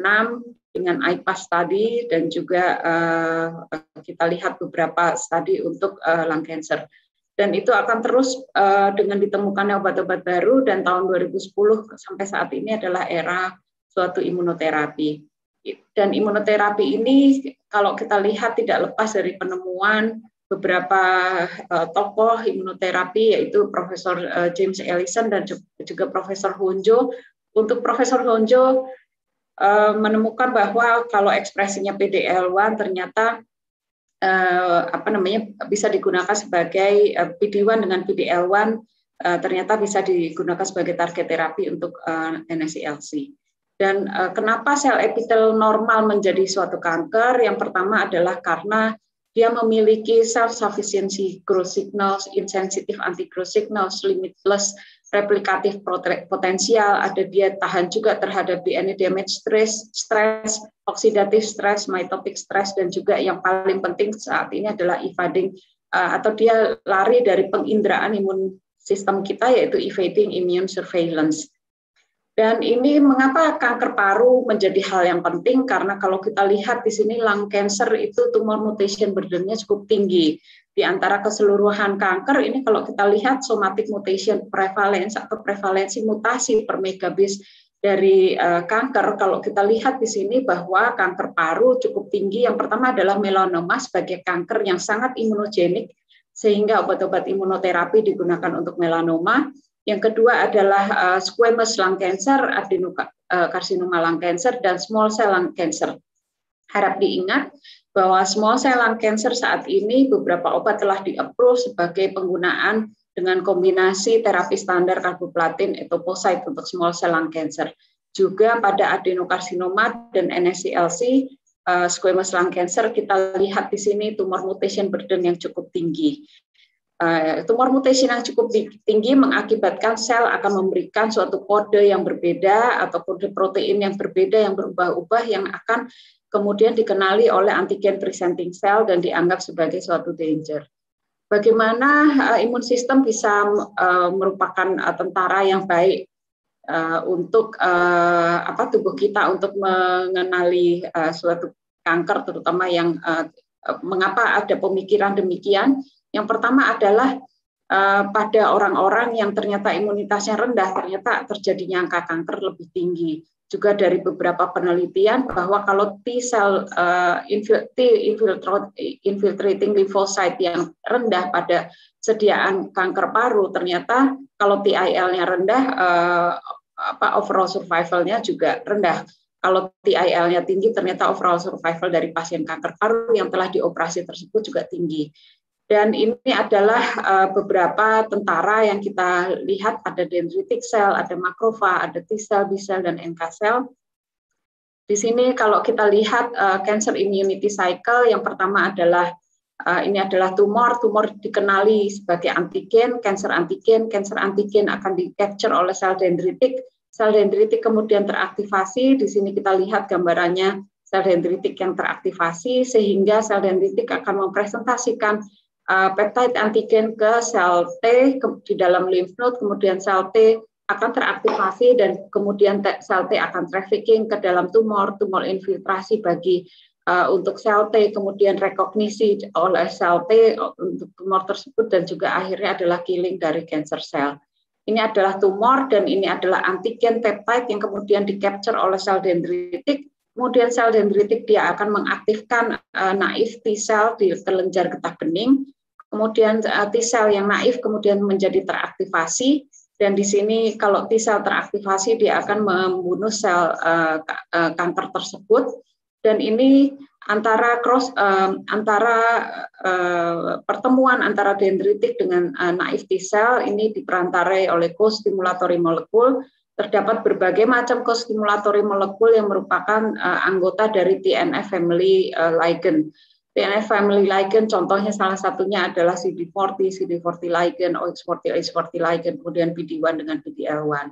dengan IPAS tadi dan juga uh, kita lihat beberapa studi untuk uh, lung cancer dan itu akan terus uh, dengan ditemukannya obat-obat baru dan tahun 2010 sampai saat ini adalah era suatu imunoterapi. Dan imunoterapi ini kalau kita lihat tidak lepas dari penemuan beberapa uh, tokoh imunoterapi yaitu Profesor uh, James Ellison dan juga Profesor Honjo. Untuk Profesor Honjo uh, menemukan bahwa kalau ekspresinya PDL1 ternyata uh, apa namanya bisa digunakan sebagai uh, eh, PD1 dengan PDL1 uh, eh, ternyata bisa digunakan sebagai target terapi untuk uh, NSCLC. Dan uh, kenapa sel epitel normal menjadi suatu kanker? Yang pertama adalah karena dia memiliki self sufficiency growth signals, insensitive anti growth signals, limitless replikatif potensial, ada dia tahan juga terhadap DNA damage stress, stress, oksidatif stress, mitotic stress, dan juga yang paling penting saat ini adalah evading uh, atau dia lari dari penginderaan imun sistem kita yaitu evading immune surveillance. Dan ini mengapa kanker paru menjadi hal yang penting karena kalau kita lihat di sini lung cancer itu tumor mutation burdennya cukup tinggi di antara keseluruhan kanker ini kalau kita lihat somatic mutation prevalence atau prevalensi mutasi per megabase dari uh, kanker kalau kita lihat di sini bahwa kanker paru cukup tinggi yang pertama adalah melanoma sebagai kanker yang sangat imunogenik sehingga obat-obat imunoterapi digunakan untuk melanoma yang kedua adalah uh, squamous lung cancer adenokarsinoma eh, lung cancer dan small cell lung cancer harap diingat bahwa small cell lung cancer saat ini beberapa obat telah di-approve sebagai penggunaan dengan kombinasi terapi standar karboplatin etoposide untuk small cell lung cancer. Juga pada adenokarsinoma dan NSCLC, eh, squamous lung cancer, kita lihat di sini tumor mutation burden yang cukup tinggi. Eh, tumor mutation yang cukup tinggi mengakibatkan sel akan memberikan suatu kode yang berbeda atau kode protein yang berbeda yang berubah-ubah yang akan kemudian dikenali oleh antigen presenting cell dan dianggap sebagai suatu danger. Bagaimana uh, imun sistem bisa uh, merupakan uh, tentara yang baik uh, untuk uh, apa tubuh kita untuk mengenali uh, suatu kanker terutama yang uh, mengapa ada pemikiran demikian? Yang pertama adalah Uh, pada orang-orang yang ternyata imunitasnya rendah, ternyata terjadinya angka kanker lebih tinggi juga dari beberapa penelitian bahwa kalau T cell uh, T infiltrating lymphocyte yang rendah pada sediaan kanker paru ternyata kalau TIL-nya rendah uh, apa overall survival-nya juga rendah. Kalau TIL-nya tinggi ternyata overall survival dari pasien kanker paru yang telah dioperasi tersebut juga tinggi. Dan ini adalah uh, beberapa tentara yang kita lihat ada dendritic cell, ada makrofa, ada T cell, B cell, dan NK cell. Di sini kalau kita lihat uh, cancer immunity cycle yang pertama adalah uh, ini adalah tumor, tumor dikenali sebagai antigen, cancer antigen, cancer antigen akan di capture oleh sel dendritik, sel dendritik kemudian teraktivasi. Di sini kita lihat gambarannya sel dendritik yang teraktivasi sehingga sel dendritik akan mempresentasikan uh, peptide antigen ke sel T ke, di dalam lymph node, kemudian sel T akan teraktivasi dan kemudian sel T akan trafficking ke dalam tumor, tumor infiltrasi bagi uh, untuk sel T, kemudian rekognisi oleh sel T untuk tumor tersebut dan juga akhirnya adalah killing dari cancer cell. Ini adalah tumor dan ini adalah antigen peptide yang kemudian di capture oleh sel dendritik kemudian sel dendritik dia akan mengaktifkan uh, naif T cell di kelenjar getah bening kemudian eh, T cell yang naif kemudian menjadi teraktivasi dan di sini kalau T cell teraktivasi dia akan membunuh sel uh, kanker tersebut dan ini antara cross antara pertemuan antara dendritik dengan uh, naif T cell ini diperantarai oleh co-stimulatory molekul terdapat berbagai macam co-stimulatory molekul yang merupakan anggota dari TNF family uh, ligand TNF family ligand contohnya salah satunya adalah CD40, CD40 ligand, OX40, OX40 ligand, kemudian PD1 dengan PDL1.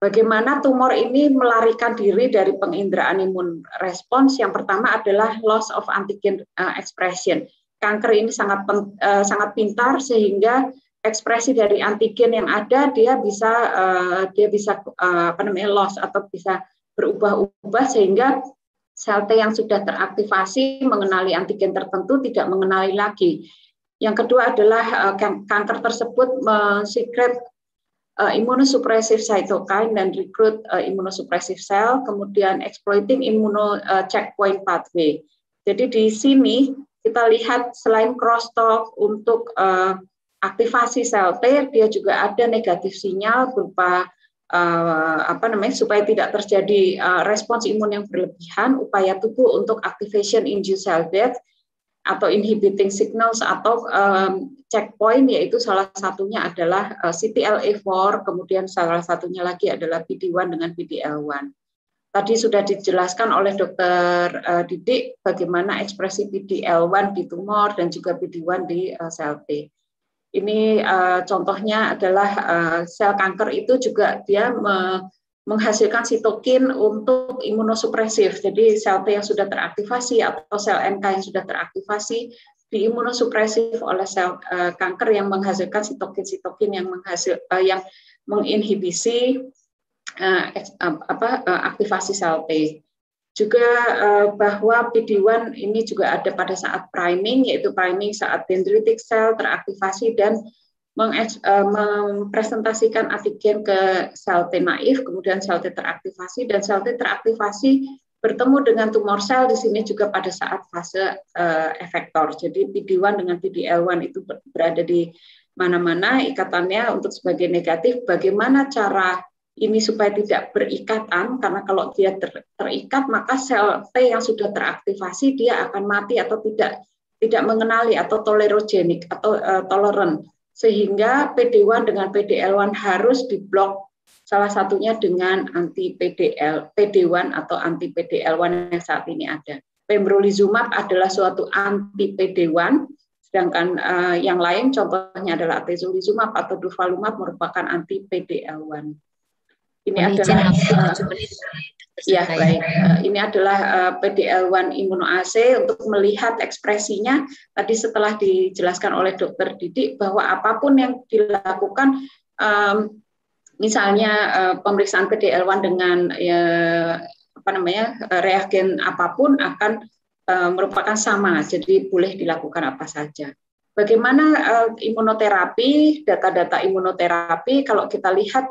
Bagaimana tumor ini melarikan diri dari penginderaan imun respons? Yang pertama adalah loss of antigen eh, expression. Kanker ini sangat eh, sangat pintar sehingga ekspresi dari antigen yang ada dia bisa uh, dia bisa apa namanya loss atau bisa berubah-ubah sehingga sel T yang sudah teraktivasi mengenali antigen tertentu tidak mengenali lagi. Yang kedua adalah eh, kan-, kanker tersebut mensekret eh, imunosupresif cytokine dan rekrut eh, imunosupresif sel, kemudian exploiting immuno checkpoint pathway. Jadi di sini kita lihat selain crosstalk untuk aktivasi sel T, dia juga ada negatif sinyal berupa uh, apa namanya supaya tidak terjadi uh, respons imun yang berlebihan, upaya tubuh untuk activation induced cell death atau inhibiting signals atau um, checkpoint yaitu salah satunya adalah uh, eh, CTLA4, kemudian salah satunya lagi adalah PD1 dengan PDL1. Tadi sudah dijelaskan oleh dokter Uh, Didik bagaimana ekspresi PDL1 di tumor dan juga PD1 di uh, sel T. Ini uh, contohnya adalah uh, sel kanker itu juga dia me menghasilkan sitokin untuk imunosupresif. Jadi sel T yang sudah teraktivasi atau sel NK yang sudah teraktivasi diimunosupresif oleh sel uh, kanker yang menghasilkan sitokin-sitokin yang menghasil uh, yang menginhibisi uh, apa, uh, aktivasi sel T. Juga uh, bahwa PD1 ini juga ada pada saat priming, yaitu priming saat dendritic cell teraktivasi dan uh, mempresentasikan antigen ke sel T naif, kemudian sel T teraktivasi, dan sel T teraktivasi bertemu dengan tumor sel di sini juga pada saat fase uh, efektor. Jadi PD1 dengan PDL1 itu berada di mana-mana ikatannya untuk sebagai negatif. Bagaimana cara ini supaya tidak berikatan karena kalau dia ter, terikat maka sel T yang sudah teraktivasi dia akan mati atau tidak tidak mengenali atau tolerogenik atau uh, e, toleran sehingga PD1 dengan pd l 1 harus diblok salah satunya dengan anti PDL PD1 atau anti pd l 1 yang saat ini ada. Pembrolizumab adalah suatu anti PD1 sedangkan uh, yang lain contohnya adalah atezolizumab atau durvalumab merupakan anti pd l 1 Eh, iya, eh, ini adalah ya baik. ini adalah eh, PDL1 immunoase untuk melihat ekspresinya. Tadi setelah dijelaskan oleh dokter Didik bahwa apapun yang dilakukan um, misalnya uh, pemeriksaan PDL1 dengan ya, apa namanya reagen apapun akan uh, merupakan sama. Jadi boleh dilakukan apa saja bagaimana uh, imunoterapi, data-data imunoterapi kalau kita lihat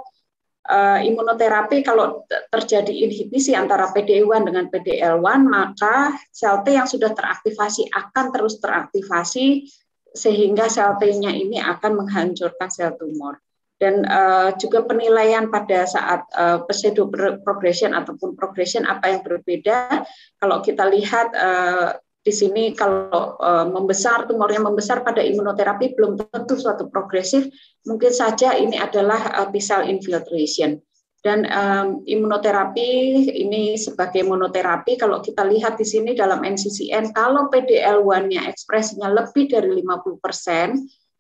uh, imunoterapi kalau terjadi inhibisi antara PD1 dengan PDL1 maka sel T yang sudah teraktivasi akan terus teraktivasi sehingga sel T-nya ini akan menghancurkan sel tumor dan uh, juga penilaian pada saat uh, eh, pseudo progression ataupun progression apa yang berbeda kalau kita lihat uh, di sini kalau uh, membesar tumornya membesar pada imunoterapi belum tentu suatu progresif mungkin saja ini adalah uh, T cell infiltration dan um, imunoterapi ini sebagai monoterapi kalau kita lihat di sini dalam NCCN kalau PDL1-nya ekspresinya lebih dari 50%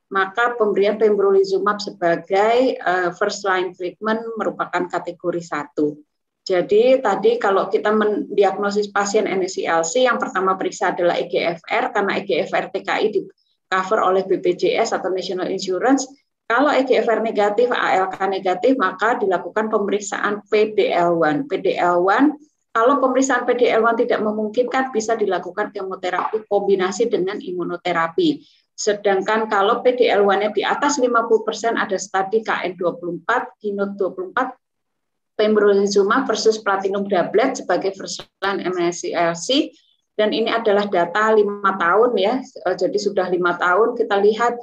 maka pemberian pembrolizumab sebagai uh, first line treatment merupakan kategori satu. Jadi tadi kalau kita mendiagnosis pasien NSCLC, yang pertama periksa adalah EGFR, karena EGFR TKI di cover oleh BPJS atau National Insurance. Kalau EGFR negatif, ALK negatif, maka dilakukan pemeriksaan PDL1. PDL1, kalau pemeriksaan PDL1 tidak memungkinkan, bisa dilakukan kemoterapi kombinasi dengan imunoterapi. Sedangkan kalau PDL1-nya di atas 50%, ada studi KN24, KINOT24, pembrolizumab versus platinum doublet sebagai first line MSCRC dan ini adalah data lima tahun ya eh, jadi sudah lima tahun kita lihat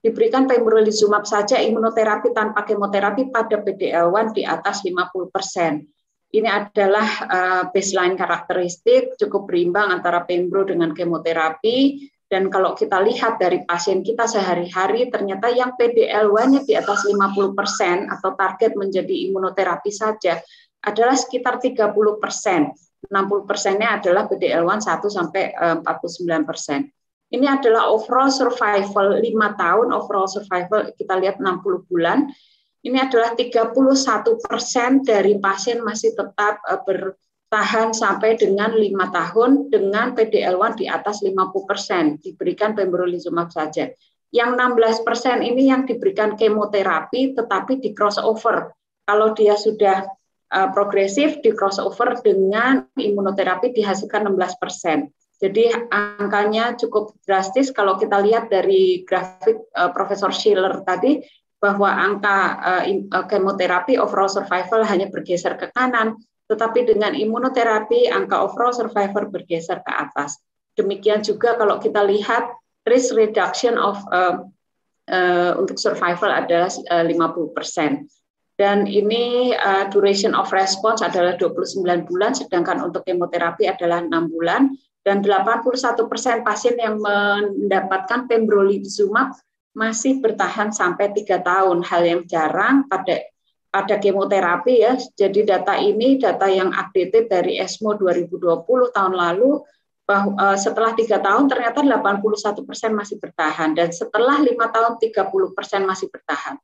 diberikan pembrolizumab saja imunoterapi tanpa kemoterapi pada PDL1 di atas 50 persen ini adalah eh, baseline karakteristik cukup berimbang antara pembro dengan kemoterapi dan kalau kita lihat dari pasien kita sehari-hari, ternyata yang PDL1-nya di atas 50% atau target menjadi imunoterapi saja adalah sekitar 30%. 60 persennya adalah PDL1 1 sampai 49 eh, persen. Ini adalah overall survival 5 tahun, overall survival kita lihat 60 bulan. Ini adalah 31 persen dari pasien masih tetap eh, ber, tahan sampai dengan lima tahun dengan PDL1 di atas 50% diberikan pembrolizumab saja. Yang 16% ini yang diberikan kemoterapi tetapi di crossover. Kalau dia sudah uh, progresif di crossover dengan imunoterapi dihasilkan 16%. Jadi angkanya cukup drastis kalau kita lihat dari grafik uh, Profesor Schiller tadi bahwa angka uh, kemoterapi overall survival hanya bergeser ke kanan, tetapi dengan imunoterapi, angka overall survivor bergeser ke atas. Demikian juga kalau kita lihat risk reduction of uh, uh, untuk survival adalah eh, uh, 50%. Dan ini uh, duration of response adalah 29 bulan, sedangkan untuk kemoterapi adalah 6 bulan. Dan 81% pasien yang mendapatkan pembrolizumab masih bertahan sampai tiga tahun, hal yang jarang pada ada kemoterapi ya. Jadi data ini data yang update dari ESMO 2020 tahun lalu bahwa eh, setelah tiga tahun ternyata 81 persen masih bertahan dan setelah lima tahun 30 persen masih bertahan.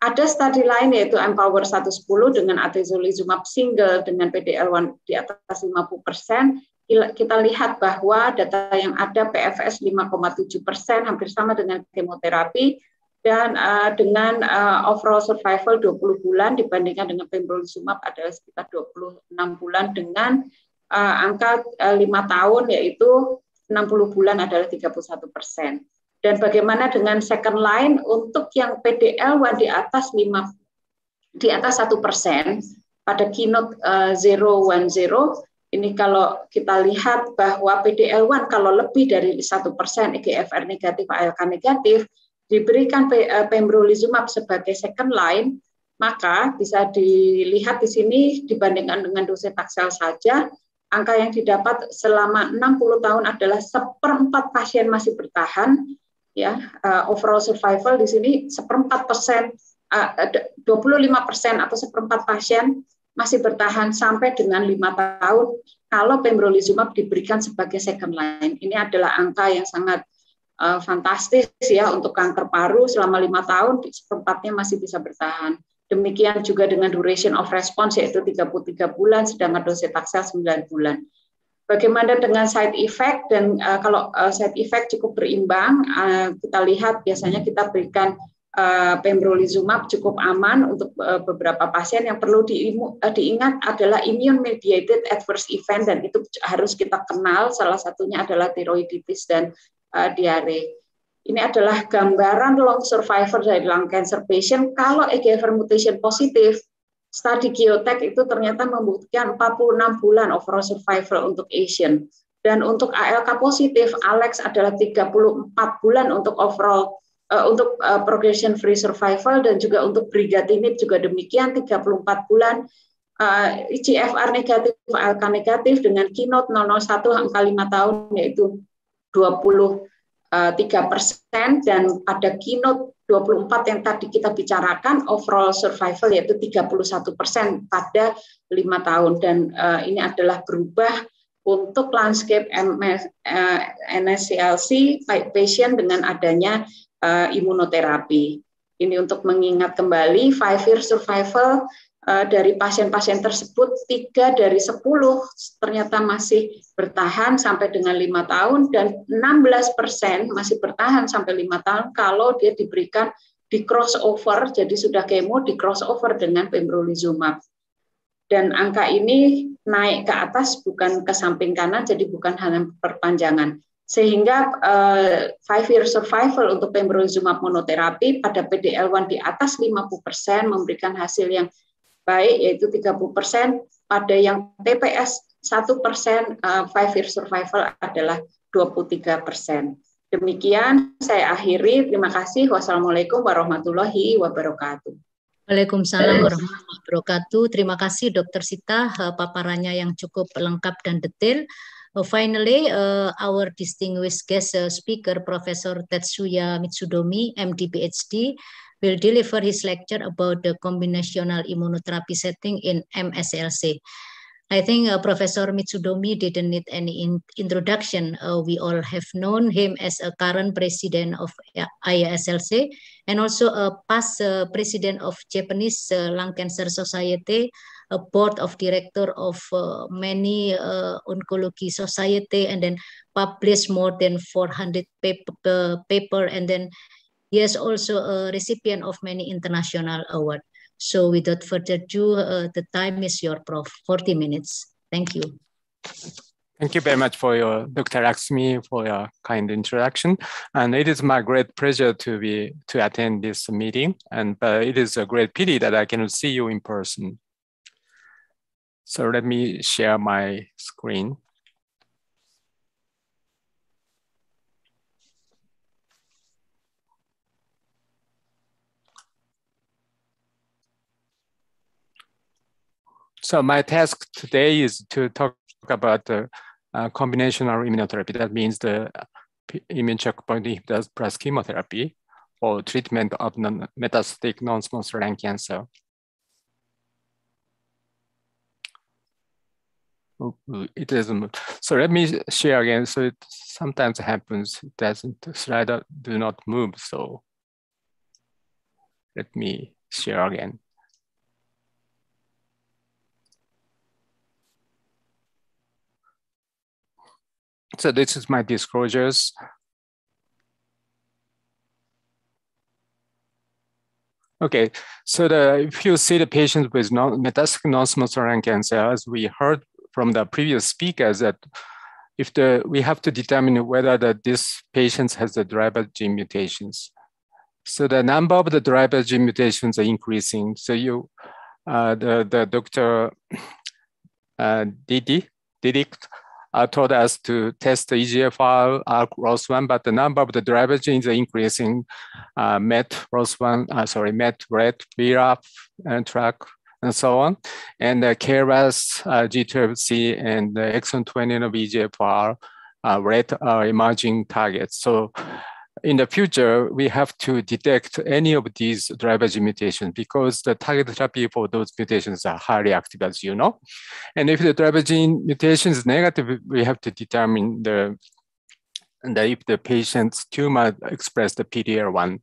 Ada studi lain yaitu Empower 110 dengan atezolizumab single dengan PDL1 di atas 50 persen. Kita lihat bahwa data yang ada PFS 5,7 persen hampir sama dengan kemoterapi dan uh, dengan uh, overall survival 20 bulan dibandingkan dengan pembrolizumab adalah sekitar 26 bulan dengan uh, angka uh, 5 tahun yaitu 60 bulan adalah 31 persen. Dan bagaimana dengan second line untuk yang PDL1 di atas 5 di atas 1 persen pada keynote uh, 010 ini kalau kita lihat bahwa PDL1 kalau lebih dari 1 persen EGFR negatif, ALK negatif diberikan eh, pembrolizumab sebagai second line, maka bisa dilihat di sini dibandingkan dengan dosis taksel saja, angka yang didapat selama 60 tahun adalah seperempat pasien masih bertahan, ya eh, overall survival di sini seperempat persen, eh, uh, 25 persen atau seperempat pasien masih bertahan sampai dengan lima tahun kalau pembrolizumab diberikan sebagai second line. Ini adalah angka yang sangat uh, fantastis ya untuk kanker paru selama lima tahun seperempatnya masih bisa bertahan. Demikian juga dengan duration of response yaitu 33 bulan sedangkan dosis taksel 9 bulan. Bagaimana dengan side effect dan uh, kalau uh, side effect cukup berimbang uh, kita lihat biasanya kita berikan uh, pembrolizumab cukup aman untuk uh, beberapa pasien yang perlu di, uh, diingat adalah immune mediated adverse event dan itu harus kita kenal salah satunya adalah tiroiditis dan uh, diare. Ini adalah gambaran long survivor dari lung cancer patient kalau EGFR mutation positif. Studi Geotech itu ternyata membuktikan 46 bulan overall survival untuk Asian. Dan untuk ALK positif, Alex adalah 34 bulan untuk overall uh, untuk uh, progression free survival dan juga untuk brigatinib juga demikian 34 bulan uh, e GFR negatif, ALK negatif dengan keynote 001 angka 5 tahun yaitu 23 eh, persen dan ada keynote 24 yang tadi kita bicarakan overall survival yaitu 31 persen pada lima tahun dan uh, ini adalah berubah untuk landscape MS, uh, eh, NSCLC patient dengan adanya uh, imunoterapi. Ini untuk mengingat kembali five year survival Eh, dari pasien-pasien tersebut tiga dari 10 ternyata masih bertahan sampai dengan lima tahun dan 16 persen masih bertahan sampai lima tahun kalau dia diberikan di crossover jadi sudah kemo di crossover dengan pembrolizumab dan angka ini naik ke atas bukan ke samping kanan jadi bukan hanya perpanjangan sehingga uh, five year survival untuk pembrolizumab monoterapi pada PDL1 di atas 50% memberikan hasil yang baik yaitu 30%, persen pada yang TPS 1% persen eh, five year survival adalah 23%. persen Demikian saya akhiri. Terima kasih. Wassalamualaikum warahmatullahi wabarakatuh. Waalaikumsalam warahmatullahi wabarakatuh. Terima kasih Dr. Sita eh, paparannya yang cukup lengkap dan detail. Eh, finally, uh, our distinguished guest speaker, Profesor Tetsuya Mitsudomi, MD, PhD, will deliver his lecture about the combinational immunotherapy setting in MSLC. I think uh, Professor Mitsudomi didn't need any in introduction. Uh, we all have known him as a current president of uh, IASLC and also a past uh, president of Japanese uh, Lung Cancer Society, a board of director of uh, many oncology society, and then published more than 400 paper, paper and then he is also a recipient of many international awards. So without further ado, uh, the time is your prof, 40 minutes. Thank you. Thank you very much for your Dr. Laxmi for your kind introduction. And it is my great pleasure to be to attend this meeting. And uh, it is a great pity that I cannot see you in person. So let me share my screen. So my task today is to talk about the uh, combinational immunotherapy. That means the uh, immune checkpoint inhibitors plus chemotherapy for treatment of non metastatic non-small cell lung cancer. It isn't. So let me share again. So it sometimes happens it doesn't slide do not move. So let me share again. So this is my disclosures. Okay, so the, if you see the patients with non, metastatic non-small cell lung cancer, as we heard from the previous speakers, that if the we have to determine whether that this patient has the driver gene mutations. So the number of the driver gene mutations are increasing. So you, uh, the, the Dr. Uh, Didi, Didik uh, told us to test the EGFR ALK uh, ROS1, but the number of the driver genes are increasing. Uh, MET ROS1, uh, sorry, MET, RET, BRAF, and uh, TRAC, and so on. And uh, KRAS, G12C, and exon 20 of EGFR uh, RET are emerging targets. So in the future, we have to detect any of these driver's mutations because the target therapy for those mutations are highly active, as you know. And if the driver gene mutation is negative, we have to determine the and if the patient's tumor expressed the pdr one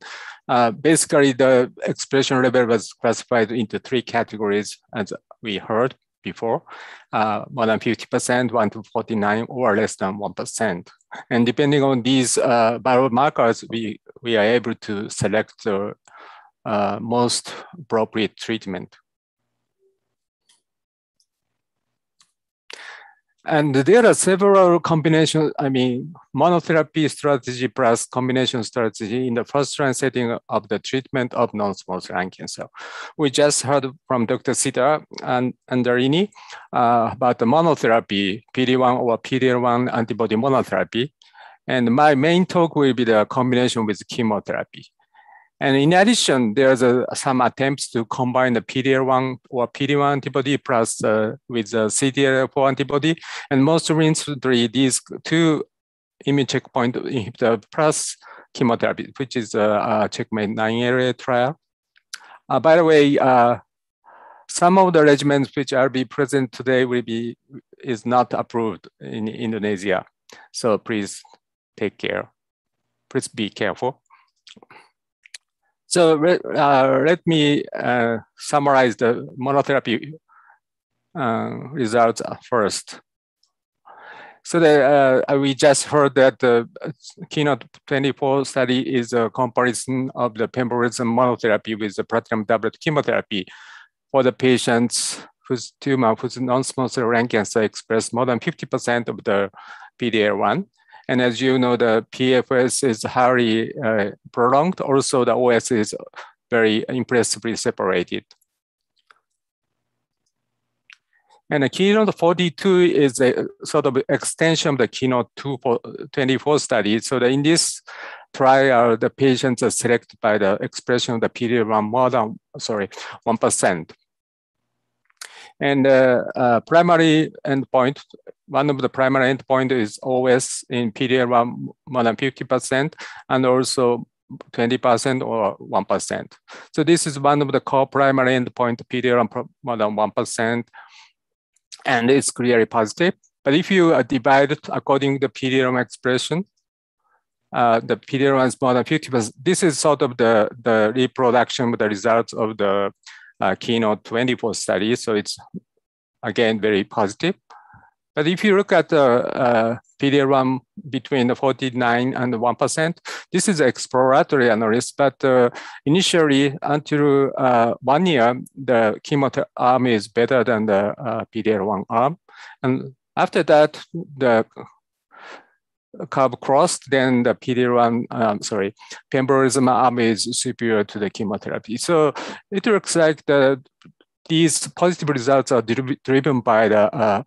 Uh, basically, the expression level was classified into three categories, as we heard before, uh, more than 50%, 1 to 49, or less than 1%. And depending on these uh, biomarkers, we, we are able to select the uh, most appropriate treatment. And there are several combination, I mean, monotherapy strategy plus combination strategy in the first line setting of the treatment of non-small cell lung cancer. We just heard from Dr. Sita and Andarini uh, about the monotherapy, PD-1 or PD-1 antibody monotherapy. And my main talk will be the combination with chemotherapy. And in addition, there's some attempts to combine the PDL1 or PD1 antibody plus uh, with the ctla 4 antibody. And most recently, these two immune checkpoint inhibitor plus chemotherapy, which is uh, a, checkmate nine area trial. Uh, by the way, uh, some of the regimens which are be present today will be is not approved in Indonesia. So please take care. Please be careful. So uh, let me uh, summarize the monotherapy uh, results first. So the, uh, we just heard that the Keynote 24 study is a comparison of the pembrolizumab monotherapy with the platinum doublet chemotherapy for the patients whose tumor, whose non-small cell lung cancer express more than 50% of the PDL1 and as you know, the PFS is highly uh, prolonged. Also, the OS is very impressively separated. And the Keynote 42 is a sort of extension of the Keynote 24 study. So in this trial, the patients are selected by the expression of the PD-1 more than, sorry, 1%. And the uh, uh, primary endpoint one of the primary endpoint is OS in PDL1 more than 50%, and also 20% or 1%. So this is one of the core primary endpoint, PDL1 more than 1%, and it's clearly positive. But if you uh, divide it according to the PDL1 expression, uh, the PDL1 is more than 50%. This is sort of the, the reproduction of the results of the uh, Keynote 24 study. So it's, again, very positive. But if you look at the uh, pd one between the 49 and 1%, this is exploratory analysis, but uh, initially until uh, one year, the chemotherapy arm is better than the uh, pd one arm. And after that, the curve crossed, then the PD-1, um, sorry, pembrolizumab arm is superior to the chemotherapy. So it looks like the, these positive results are driven by the uh,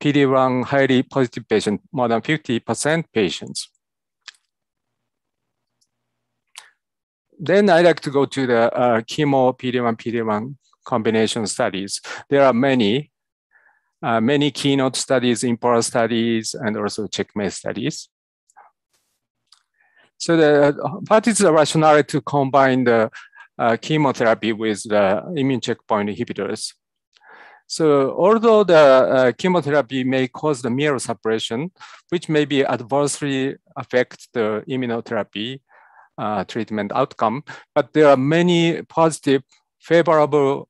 PD-1 highly positive patient, more than 50% patients. Then I like to go to the uh, chemo PD-1, PD-1 combination studies. There are many, uh, many keynote studies, IMPORA studies, and also checkmate studies. So the, uh, what is the rationale to combine the uh, chemotherapy with the immune checkpoint inhibitors? So although the uh, chemotherapy may cause the myelosuppression, which may be adversely affect the immunotherapy uh, treatment outcome, but there are many positive favorable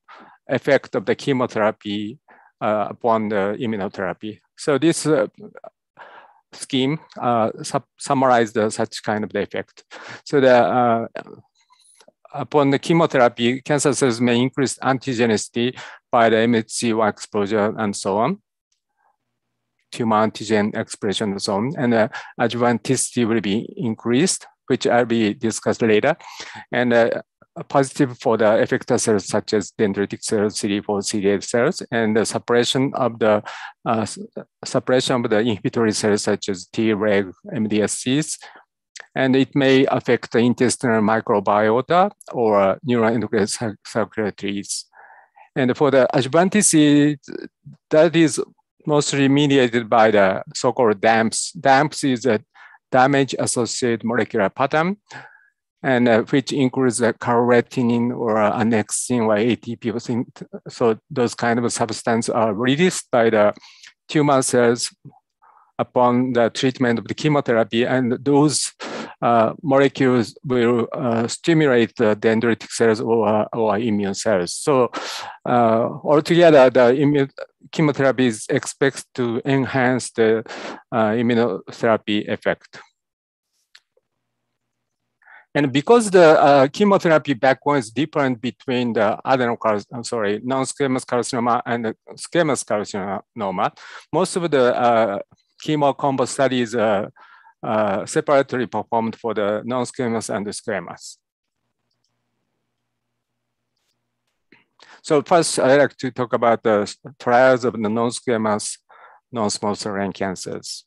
effect of the chemotherapy uh, upon the immunotherapy. So this uh, scheme uh, summarized such kind of the effect. So the uh, upon the chemotherapy, cancer cells may increase antigenicity by the MHC1 exposure and so on, tumor antigen expression and so on, and uh, adjuvanticity will be increased, which I'll be discussed later. And uh, positive for the effector cells such as dendritic cells, CD4, CD8 cells, and the suppression of the uh, suppression of the inhibitory cells such as Treg, MDSCs, and it may affect the intestinal microbiota or neuroendocrine circuitries. And for the adjuvantices, that is mostly mediated by the so-called DAMPS. DAMPS is a damage-associated molecular pattern, and uh, which includes the carotenin or uh, annexin or ATP. So those kind of substances are released by the tumor cells upon the treatment of the chemotherapy, and those uh, molecules will uh, stimulate the dendritic cells or, uh, or immune cells. So uh, altogether, the immune chemotherapy is expected to enhance the immunotherapy effect. And because the uh, chemotherapy backbone is different between the adenocarcinoma, I'm sorry, non-squamous carcinoma and squamous carcinoma, most of the uh, chemo combo studies uh, uh, separately performed for the non-squamous and the squamous. So first, I'd like to talk about the trials of the non-squamous non-small cell lung cancers.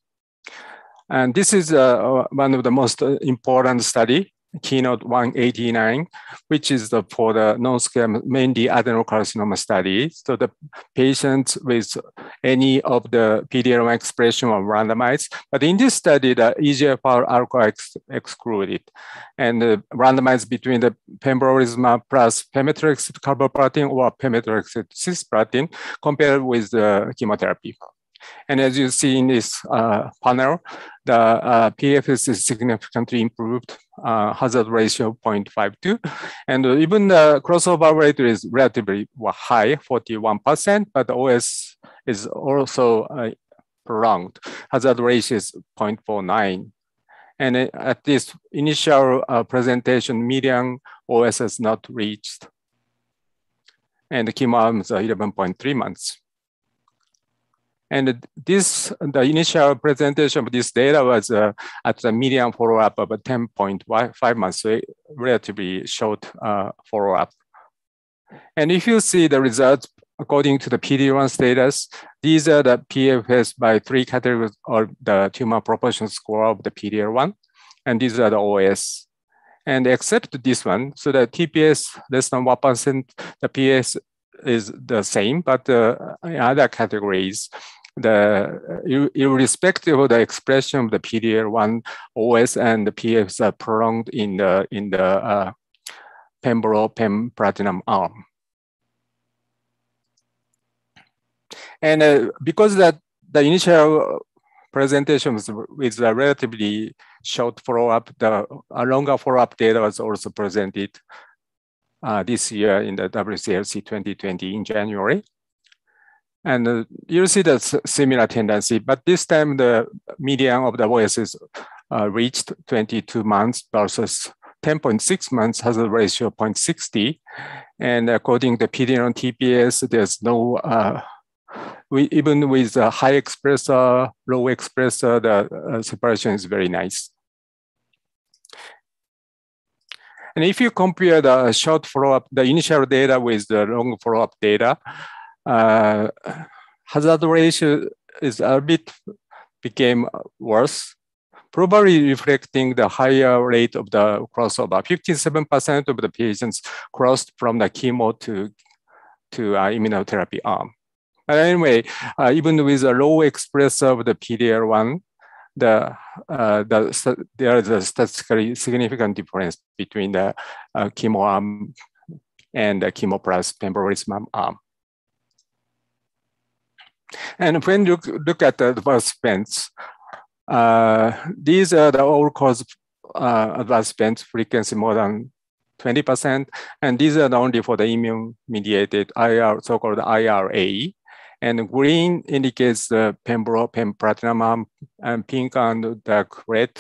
And this is uh, one of the most important study Keynote 189, which is the, for the non-squamous, mainly adenocarcinoma study. So the patients with any of the PDL1 expression were randomized. But in this study, the EGFR alcohol ex excluded and uh, randomized between the pembrolizumab plus pemetrexed carboplatin or pemetrexed cisplatin compared with the chemotherapy. And as you see in this uh, panel, the uh, PFS is significantly improved, uh, hazard ratio 0.52. And even the crossover rate is relatively high, 41%, but OS is also uh, prolonged. Hazard ratio is 0.49. And at this initial uh, presentation, median OS has not reached. And the chemo arms are 11.3 months. And this, the initial presentation of this data was uh, at the median follow-up of 10.5 months, so relatively short uh, follow-up. And if you see the results according to the PD-1 status, these are the PFS by three categories or the tumor proportion score of the PD-L1, and these are the OS. And except this one, so the TPS less than 1%, the PS is the same, but uh, in other categories, the irrespective of the expression of the PDL1 OS and the PFs are prolonged in the in the uh, pembro pem platinum arm. And uh, because that the initial presentation was with a relatively short follow-up, the a longer follow-up data was also presented uh, this year in the WCLC 2020 in January. And uh, you see the similar tendency, but this time the median of the OS is uh, reached 22 months versus 10.6 months has a ratio of 0.60. And according to PDN TPS, there's no, uh, we, even with a high expressor, low expressor, the uh, separation is very nice. And if you compare the short follow-up, the initial data with the long follow-up data, uh, hazard ratio is a bit became worse, probably reflecting the higher rate of the crossover. 57% of the patients crossed from the chemo to, to uh, immunotherapy arm. But anyway, uh, even with a low expressor of the PDL1, the, uh, the, there is a statistically significant difference between the uh, chemo arm and the chemo plus pembrolizumab arm. And when you look at the advanced bands, uh, these are the all-cause uh, advanced bands frequency more than 20%, and these are only for the immune-mediated IR, so-called IRA. And green indicates the pembro, platinum, and pink and dark red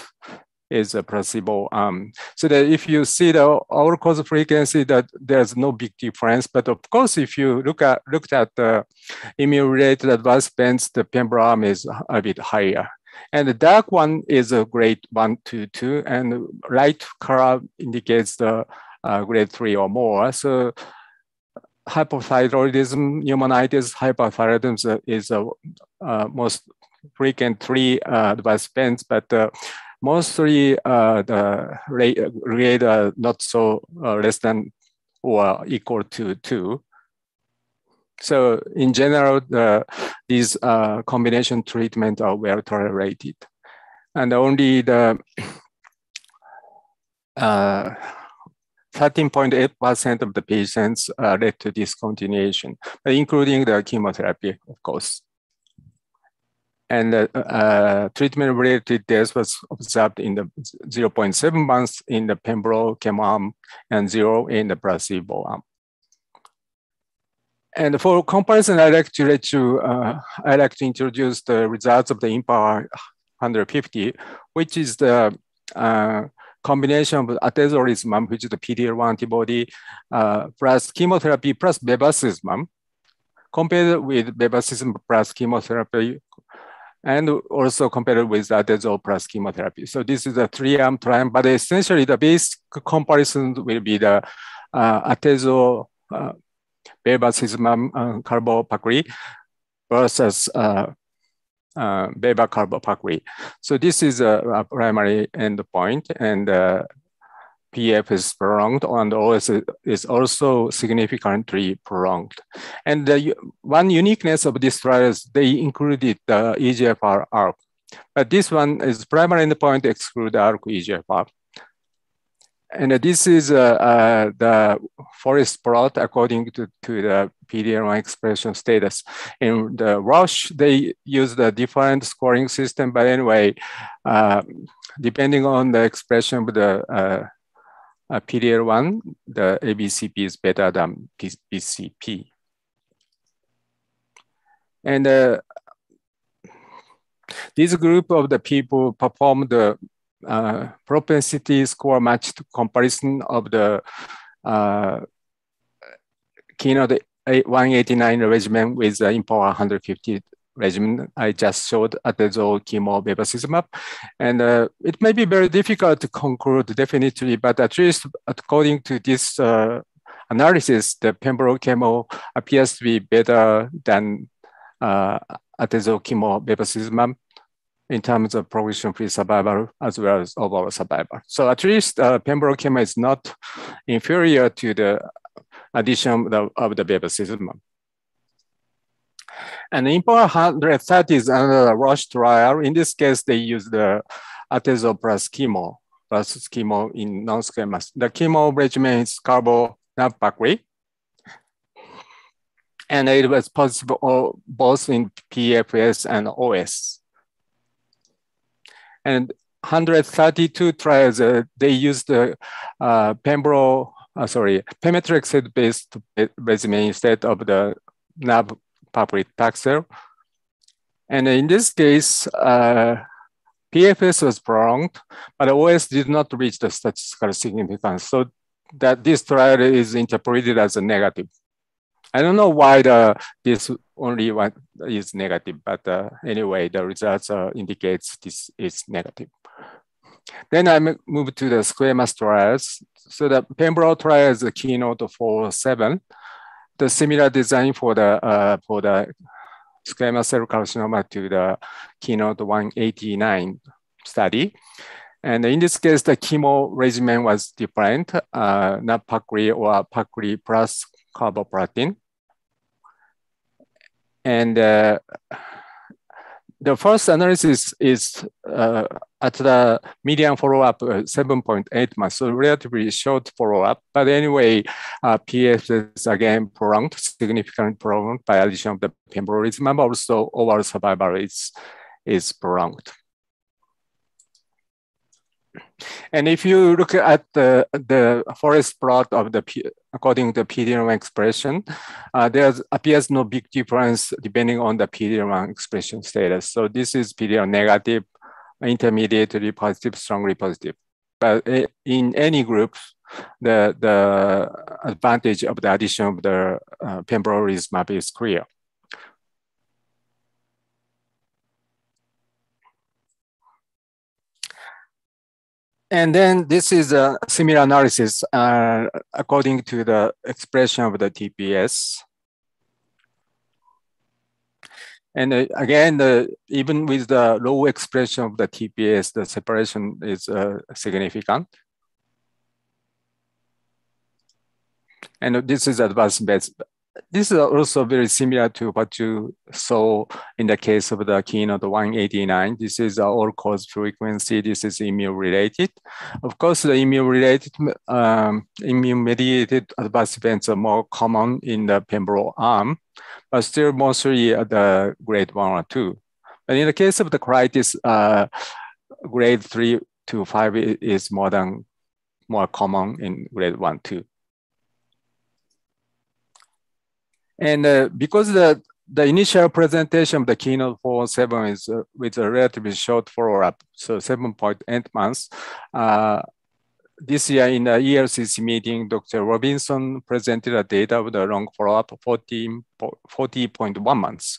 is a placebo um, So that if you see the overall cause frequency, that there's no big difference. But of course, if you look at looked at the immune-related adverse events, the Pembro arm is a bit higher. And the dark one is a grade one to two, and light color indicates the uh, grade three or more. So hypothyroidism, pneumonitis, hypothyroidism is the uh, most frequent three uh, adverse events, but uh, mostly uh, the rate, are uh, not so uh, less than or equal to two. So in general, these uh, combination treatment are well tolerated. And only the 13.8% uh, of the patients led to discontinuation, including the chemotherapy, of course and uh, uh, treatment-related death was observed in the 0.7 months in the pembrolizumab arm and zero in the placebo arm. And for comparison, I like to let you, uh, I like to introduce the results of the Empower 150, which is the uh, combination of atezolizumab, which is the PD-L1 antibody, uh, plus chemotherapy plus bevacizumab, compared with bevacizumab plus chemotherapy and also compared with adezo plus chemotherapy. So this is a three-arm trial, but essentially the basic comparison will be the uh, uh, bevacizumab, uh, carbopacri versus uh, uh, beva carbopacri. So this is a, a primary endpoint, and uh, PF is prolonged and OS is also significantly prolonged. And the, one uniqueness of this trial is they included the EGFR ARC. But this one is primary endpoint exclude ARC EGFR. And this is uh, uh, the forest plot according to, to the PDL1 expression status. In the Roche, they use the different scoring system, but anyway, uh, depending on the expression of the uh, uh, PDL1, the ABCP is better than BCP. And uh, this group of the people performed the uh, propensity score matched comparison of the uh, keynote 189 regimen with the Impower 150 regimen I just showed, atezo, chemo, bevacizumab. And uh, it may be very difficult to conclude definitely, but at least according to this uh, analysis, the pembro chemo appears to be better than uh, atezo, chemo, bevacizumab in terms of progression-free survival as well as overall survival. So at least uh, pembro chemo is not inferior to the addition of the, of the bevacizumab. And in Power 130 is another Roche trial. In this case, they use the atezo plus chemo, plus chemo in non-squamous. The chemo regimen is carbonapacry. And it was possible both in PFS and OS. And 132 trials, uh, they used the uh, Pembro, uh, sorry, pemetrexed-based regimen instead of the NAB public taxer. And in this case, uh, PFS was prolonged, but OS did not reach the statistical significance. So that this trial is interpreted as a negative. I don't know why the, this only one is negative, but uh, anyway, the results uh, indicates this is negative. Then I move to the squamous trials. So the Pembroke trial is a keynote 407 the similar design for the uh, for the squamous cell carcinoma to the keynote 189 study. And in this case, the chemo regimen was different, uh, not Pacri or Pacri plus carboplatin. And uh, the first analysis is uh, at the median follow-up, uh, 7.8 months, so relatively short follow-up. But anyway, uh, PFS is again prolonged, significantly prolonged by addition of the pembrolizumab. Also, overall survival is, is prolonged. And if you look at the, the forest plot of the P, according to pd one expression, uh, there appears no big difference depending on the pd one expression status. So this is pd one negative intermediately positive, strongly positive. But in any groups, the, the advantage of the addition of the uh, pembrolizumab is clear. And then this is a similar analysis uh, according to the expression of the TPS. And uh, again, even with the low expression of the TPS, the separation is uh, significant. And this is advanced this is also very similar to what you saw in the case of the keynote 189. This is all-cause frequency. This is immune-related. Of course, the immune-related, um, immune-mediated adverse events are more common in the pembro arm, but still mostly at the grade one or two. And in the case of the colitis, uh, grade three to five is more than more common in grade one, two. And uh, because the, the initial presentation of the Keynote 407 is uh, with a relatively short follow-up, so 7.8 months, uh, this year in the ELCC meeting, Dr. Robinson presented a data with a long follow-up 40.1 months.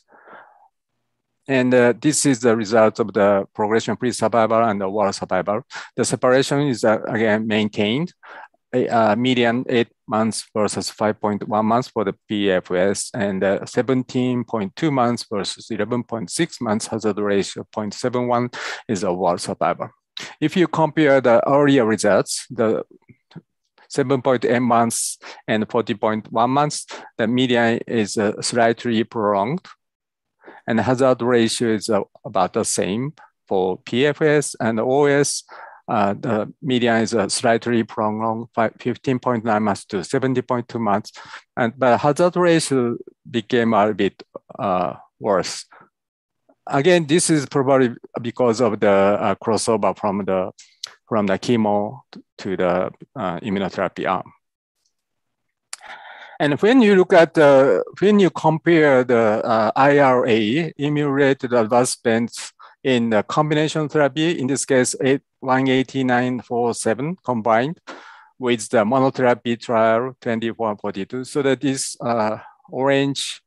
And uh, this is the result of the progression-free survival and the overall survival. The separation is uh, again maintained uh, median eight months versus 5.1 months for the PFS and 17.2 uh, months versus 11.6 months hazard ratio 0.71 is overall survival. If you compare the earlier results, the 7.8 months and 40.1 months, the median is uh, slightly prolonged and hazard ratio is uh, about the same for PFS and OS uh, the median is uh, slightly prolonged 15.9 months to 70.2 months. And but hazard ratio became a bit uh, worse. Again, this is probably because of the uh, crossover from the from the chemo to the uh, immunotherapy arm. And when you look at the, when you compare the IRA, immune-related advanced in the combination therapy, in this case, 18947 combined with the monotherapy trial 2442. So that this uh, orange,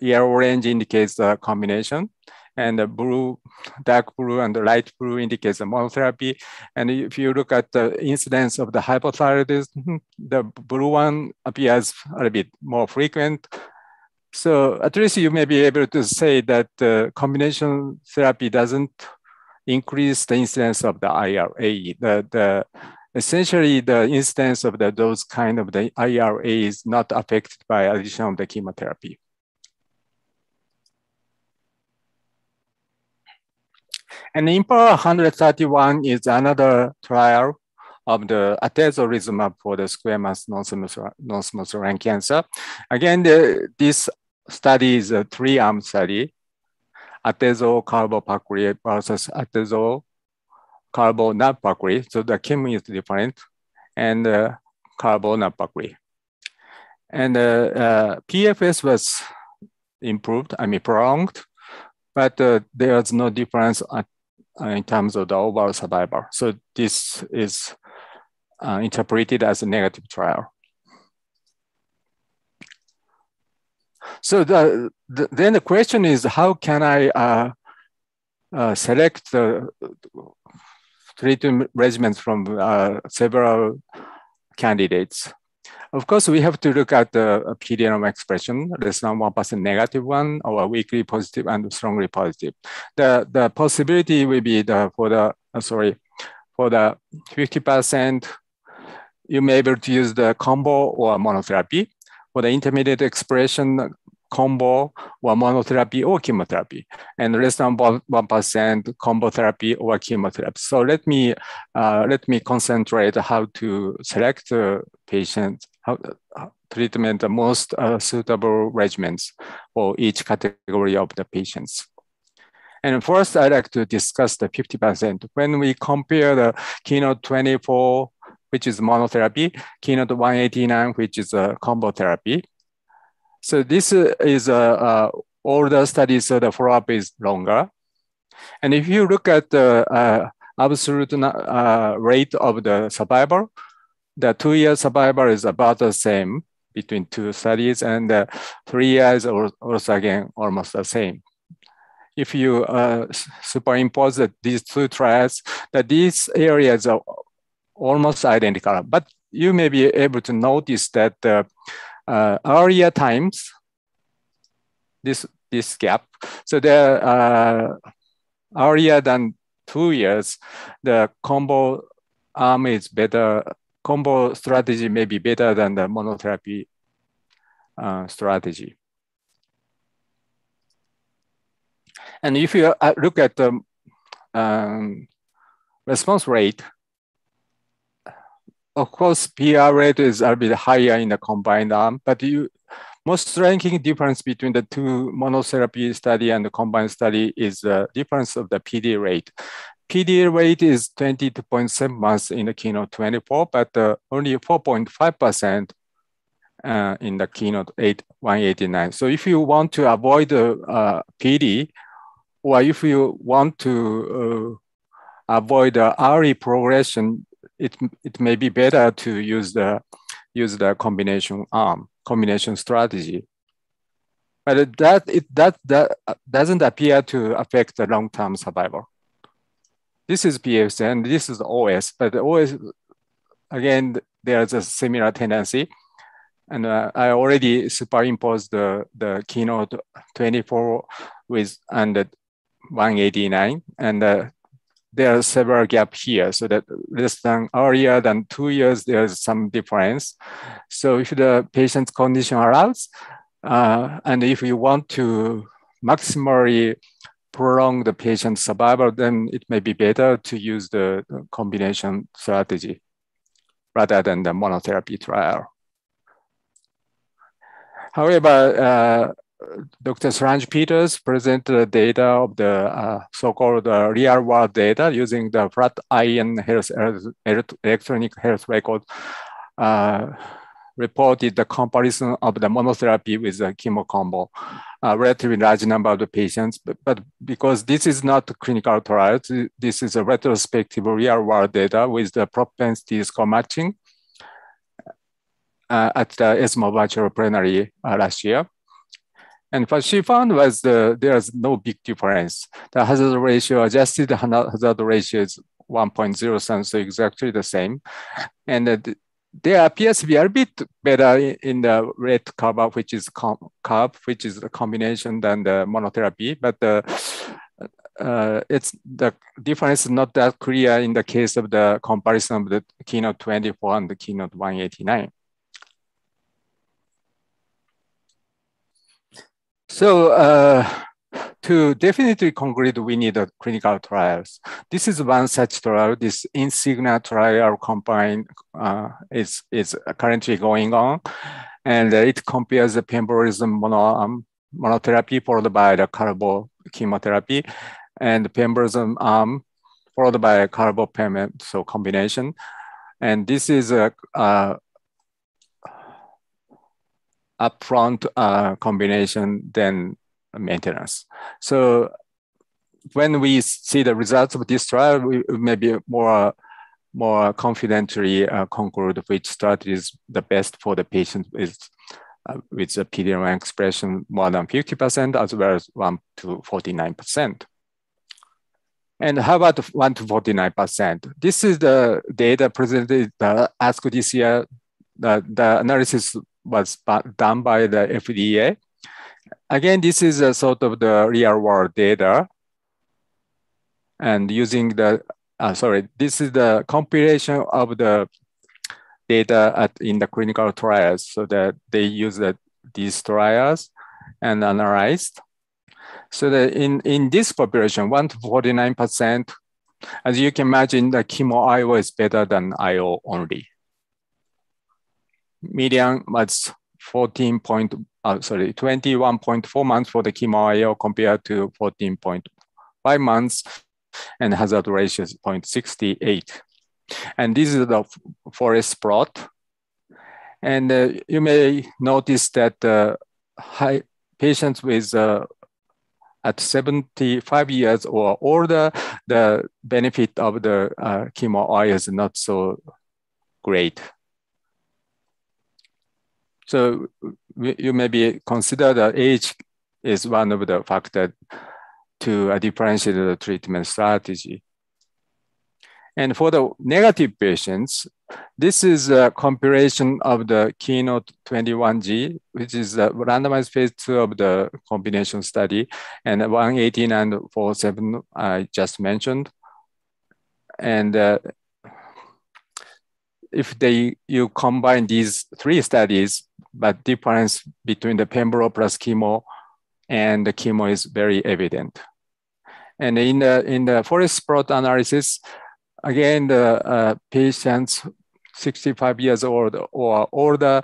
yellow orange indicates the combination and the blue, dark blue and the light blue indicates the monotherapy. And if you look at the incidence of the hypothyroidism, the blue one appears a bit more frequent so at least you may be able to say that uh, combination therapy doesn't increase the incidence of the IRA. The, the, essentially, the incidence of the, those kind of the IRA is not affected by addition of the chemotherapy. And IMPOWER 131 is another trial of the atezolizumab for the squamous non-small cell lung cancer. Again, the, this study is a three-arm study, atezol carbopacury versus atezol carbo So the chem is different and uh, carbo And uh, uh, PFS was improved, I mean prolonged, but uh, there is no difference at, uh, in terms of the overall survival. So this is uh, interpreted as a negative trial. So the, the, then the question is, how can I uh, uh, select the treatment regimens from uh, several candidates? Of course, we have to look at the uh, PDNM expression, less than 1% negative one, or weakly positive and strongly positive. The, the possibility will be the, for the, uh, sorry, for the 50% you may be able to use the combo or monotherapy. For the intermediate expression combo or monotherapy or chemotherapy, and less than one percent combo therapy or chemotherapy. So let me uh, let me concentrate how to select the patient how uh, treatment the most uh, suitable regimens for each category of the patients. And first, I'd like to discuss the 50%. When we compare the Keynote 24 which is monotherapy, Keynote 189, which is a combo therapy. So this is a, uh, uh, older study, so the follow-up is longer. And if you look at the uh, absolute rate of the survival, the two-year survival is about the same between two studies, and uh, three years or also again almost the same. If you uh, superimpose these two trials, that these areas are almost identical. But you may be able to notice that uh, uh, earlier times, this this gap, so there uh, earlier than two years, the combo arm is better. Combo strategy may be better than the monotherapy uh, strategy. And if you uh, look at the um, response rate, of course, PR rate is a bit higher in the combined arm, but you, most striking difference between the two monotherapy study and the combined study is the difference of the PD rate. PD rate is 22.7 months in the Keynote 24, but uh, only 4.5% uh, in the Keynote 8, 189. So if you want to avoid uh, PD, or if you want to uh, avoid the early progression it it may be better to use the use the combination arm um, combination strategy. But that it that that uh, doesn't appear to affect the long-term survival. This is PFS and this is OS, but OS again there's a similar tendency. And uh, I already superimposed the, the keynote 24 with and 189 and uh, there are several gap here. So that less than earlier than two years, there's some difference. So if the patient's condition allows, uh, and if you want to maximally prolong the patient's survival, then it may be better to use the combination strategy rather than the monotherapy trial. However, uh, Dr. Sranj Peters presented the data of the uh, so-called uh, real-world data using the flat iron health electronic health record uh, reported the comparison of the monotherapy with the chemo combo, a relatively large number of the patients. But, but because this is not clinical trials, this is a retrospective real-world data with the propensity score matching uh, at the ESMO virtual plenary uh, last year. And what she found was the, there's no big difference. The hazard ratio, adjusted hazard ratio is 1.07, so exactly the same. And uh, appears to be a bit better in the red curve, which is curve, which is the combination than the monotherapy, but the uh, it's the difference is not that clear in the case of the comparison of the keynote 24 and the keynote 189. So uh, to definitely conclude, we need clinical trials. This is one such trial. This Insignia trial combined uh, is, is currently going on. And it compares the pembrolizumab mono, um, monotherapy followed by the carbo chemotherapy and pembrolizumab um, followed by carbo payment, so combination. And this is a, a uh, upfront uh, combination than maintenance. So when we see the results of this trial, we may be more more confidently uh, conclude which strategy is the best for the patient with uh, with the PD-L1 expression more than 50% as well as 1 to 49%. And how about 1 to 49%? This is the data presented at uh, ASCO this year. The, the analysis was done by the FDA. Again, this is a sort of the real world data. And using the, uh, sorry, this is the compilation of the data at, in the clinical trials so that they use the, these trials and analyzed. So that in, in this population, 1 to 49%, as you can imagine, the chemo IO is better than IO only median was 14 point, uh, sorry, 21.4 months for the chemo IO compared to 14.5 months and hazard ratio is 0.68. And this is the forest plot. And uh, you may notice that uh, high patients with uh, at 75 years or older, the benefit of the uh, chemo IO is not so great. So you maybe consider that age is one of the factors to a uh, differentiate the treatment strategy. And for the negative patients, this is a compilation of the Keynote 21G, which is a randomized phase two of the combination study, and 118 and 47 I just mentioned. And uh, if they you combine these three studies, but difference between the pembro plus chemo and the chemo is very evident. And in the in the forest plot analysis, again the uh, patients 65 years old or older,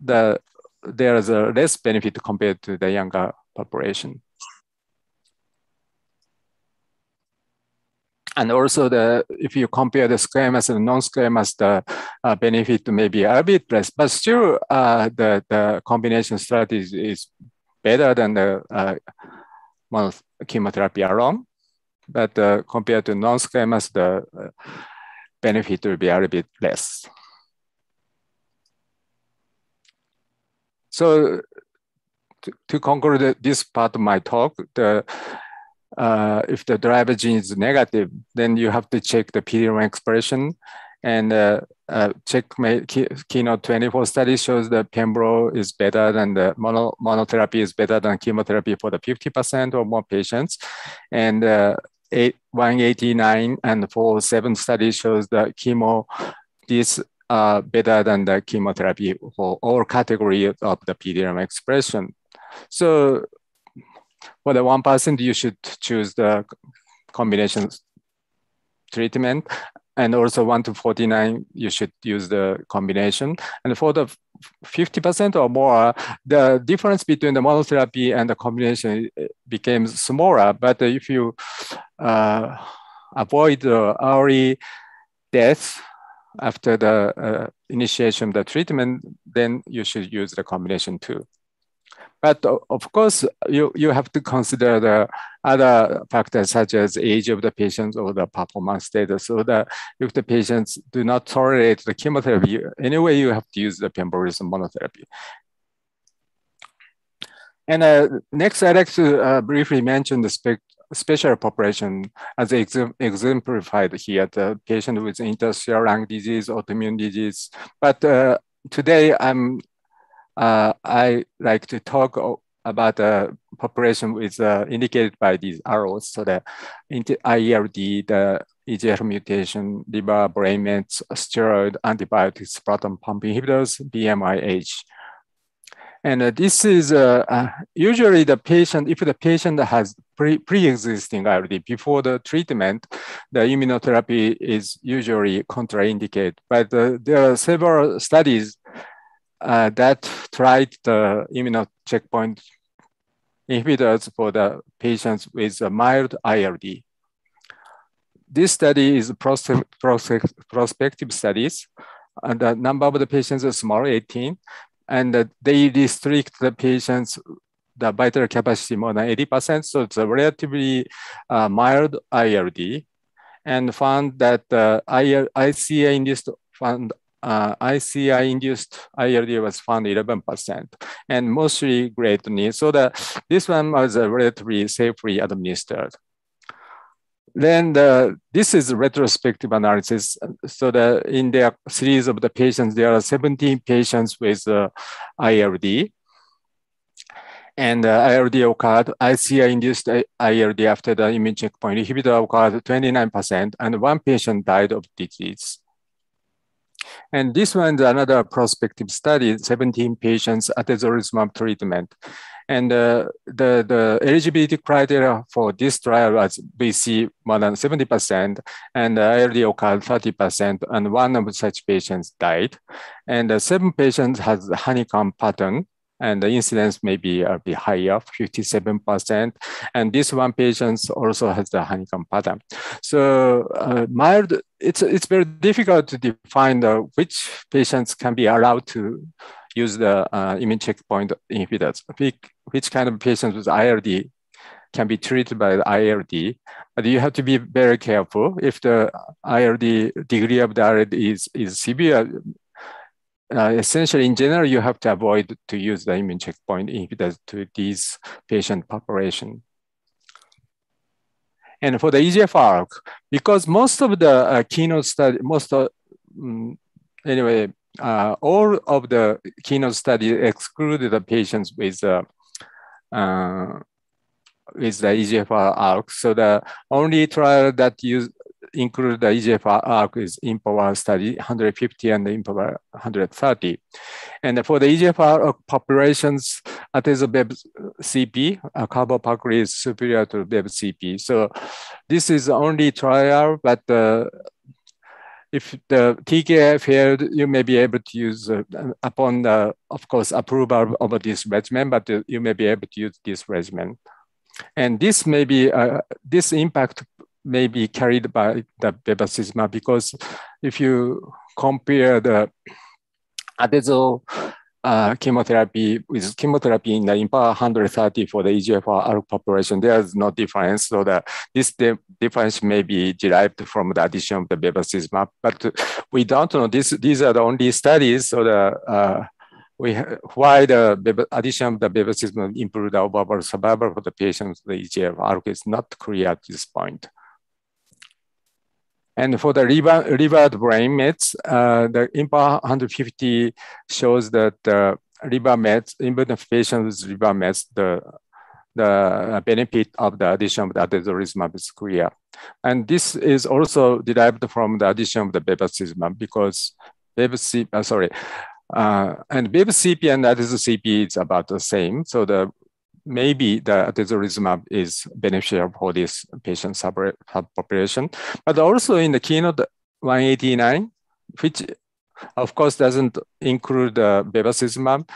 the there's a less benefit compared to the younger population. And also the, if you compare the squamous and non-squamous, the uh, benefit may be a bit less, but still uh, the, the combination strategy is better than the uh, chemotherapy alone. But uh, compared to non-squamous, the uh, benefit will be a little bit less. So to, to conclude this part of my talk, the uh, if the driver gene is negative, then you have to check the PD-1 expression. And uh, uh, keynote 24 study shows that pembro is better than the mono, monotherapy is better than chemotherapy for the 50% or more patients. And uh, 189 and 407 study shows that chemo is uh, better than the chemotherapy for all categories of the PDM expression. So for the one percent, you should choose the combination treatment, and also one to forty nine, you should use the combination. And for the fifty percent or more, the difference between the monotherapy and the combination eh, became smaller. But if you uh, avoid the early death after the uh, initiation of the treatment, then you should use the combination too. But uh, of course, you, you have to consider the other factors such as age of the patients or the performance status. So that if the patients do not tolerate the chemotherapy, anyway, you have to use the pembrolizumab monotherapy. And uh, next, I'd like to uh, briefly mention the spec special population as ex exemplified here, the patient with interstitial lung disease, autoimmune disease. But uh, today I'm uh, I like to talk about the population is uh, indicated by these arrows. So the IELD, the EGF mutation, liver, brain mets, steroid, antibiotics, proton pump inhibitors, BMIH. And uh, this is uh, uh, usually the patient, if the patient has pre- pre-existing before the treatment, the immunotherapy is usually contraindicated. But uh, there are several studies uh, that tried the immune checkpoint inhibitors for the patients with mild ILD. This study is a prospective studies, and the number of the patients is small, 18, and they restrict the patients the vital capacity more than 80%, so it's a relatively uh, mild ILD, and found that uh, ICA in this found uh, ICI-induced ILD was found 11%, and mostly grade need. So the, this one was relatively safely administered. Then the, this is retrospective analysis. So the, in the series of the patients, there are 17 patients with uh, ILD. And uh, ILD occurred, ICI-induced uh, ILD after the immune checkpoint inhibitor occurred 29%, and one patient died of disease. And this one's another prospective study, 17 patients atezolizumab treatment. And uh, the, the eligibility criteria for this trial was BC more than 70% and early occurred 30%, and one of such patients died. And uh, seven patients has honeycomb pattern, and the incidence may be, uh, be higher, 57%. And this one patient also has the honeycomb pattern. So uh, mild it's it's very difficult to define the, which patients can be allowed to use the uh, immune checkpoint inhibitors. Which kind of patients with ILD can be treated by the ILD, but you have to be very careful. If the ILD degree of the ILD is is severe, uh, essentially in general you have to avoid to use the immune checkpoint inhibitors to these patient population. And for the EGFR, because most of the uh, keynote study, most of, um, anyway, uh, all of the keynote study excluded the patients with uh, uh, with the EGFR ALK. So the only trial that use include the EGFR arc is in power study 150 and power 130. And for the EGFR uh, populations, atezolizumab CP, uh, carboplatin is superior to bev CP. So this is only trial, but uh, if the TKI failed, you may be able to use, uh, upon, the, of course, approval of this regimen, but uh, you may be able to use this regimen. And this may be, uh, this impact may be carried by the bevacizumab because if you compare the adezo uh, chemotherapy with chemotherapy in the IMPA 130 for the EGFR ALK population, there is no difference. So that this difference may be derived from the addition of the bevacizumab, but we don't know. This, these are the only studies. So the uh, we why the addition of the bevacizumab improved the overall survival for the patients with the EGFR ALK is not clear at this point. And for the liver liver brain mets, uh, the IMPA 150 shows that uh, river mets, identification with liver mets, the the benefit of the addition of the atezolizumab is clear. And this is also derived from the addition of the bevacizumab because bevacizumab, uh, sorry, uh, and bevacizumab and that is the is about the same. So the maybe the atezolizumab is beneficial for this patient subpopulation. But also in the keynote 189, which of course doesn't include uh, bevacizumab,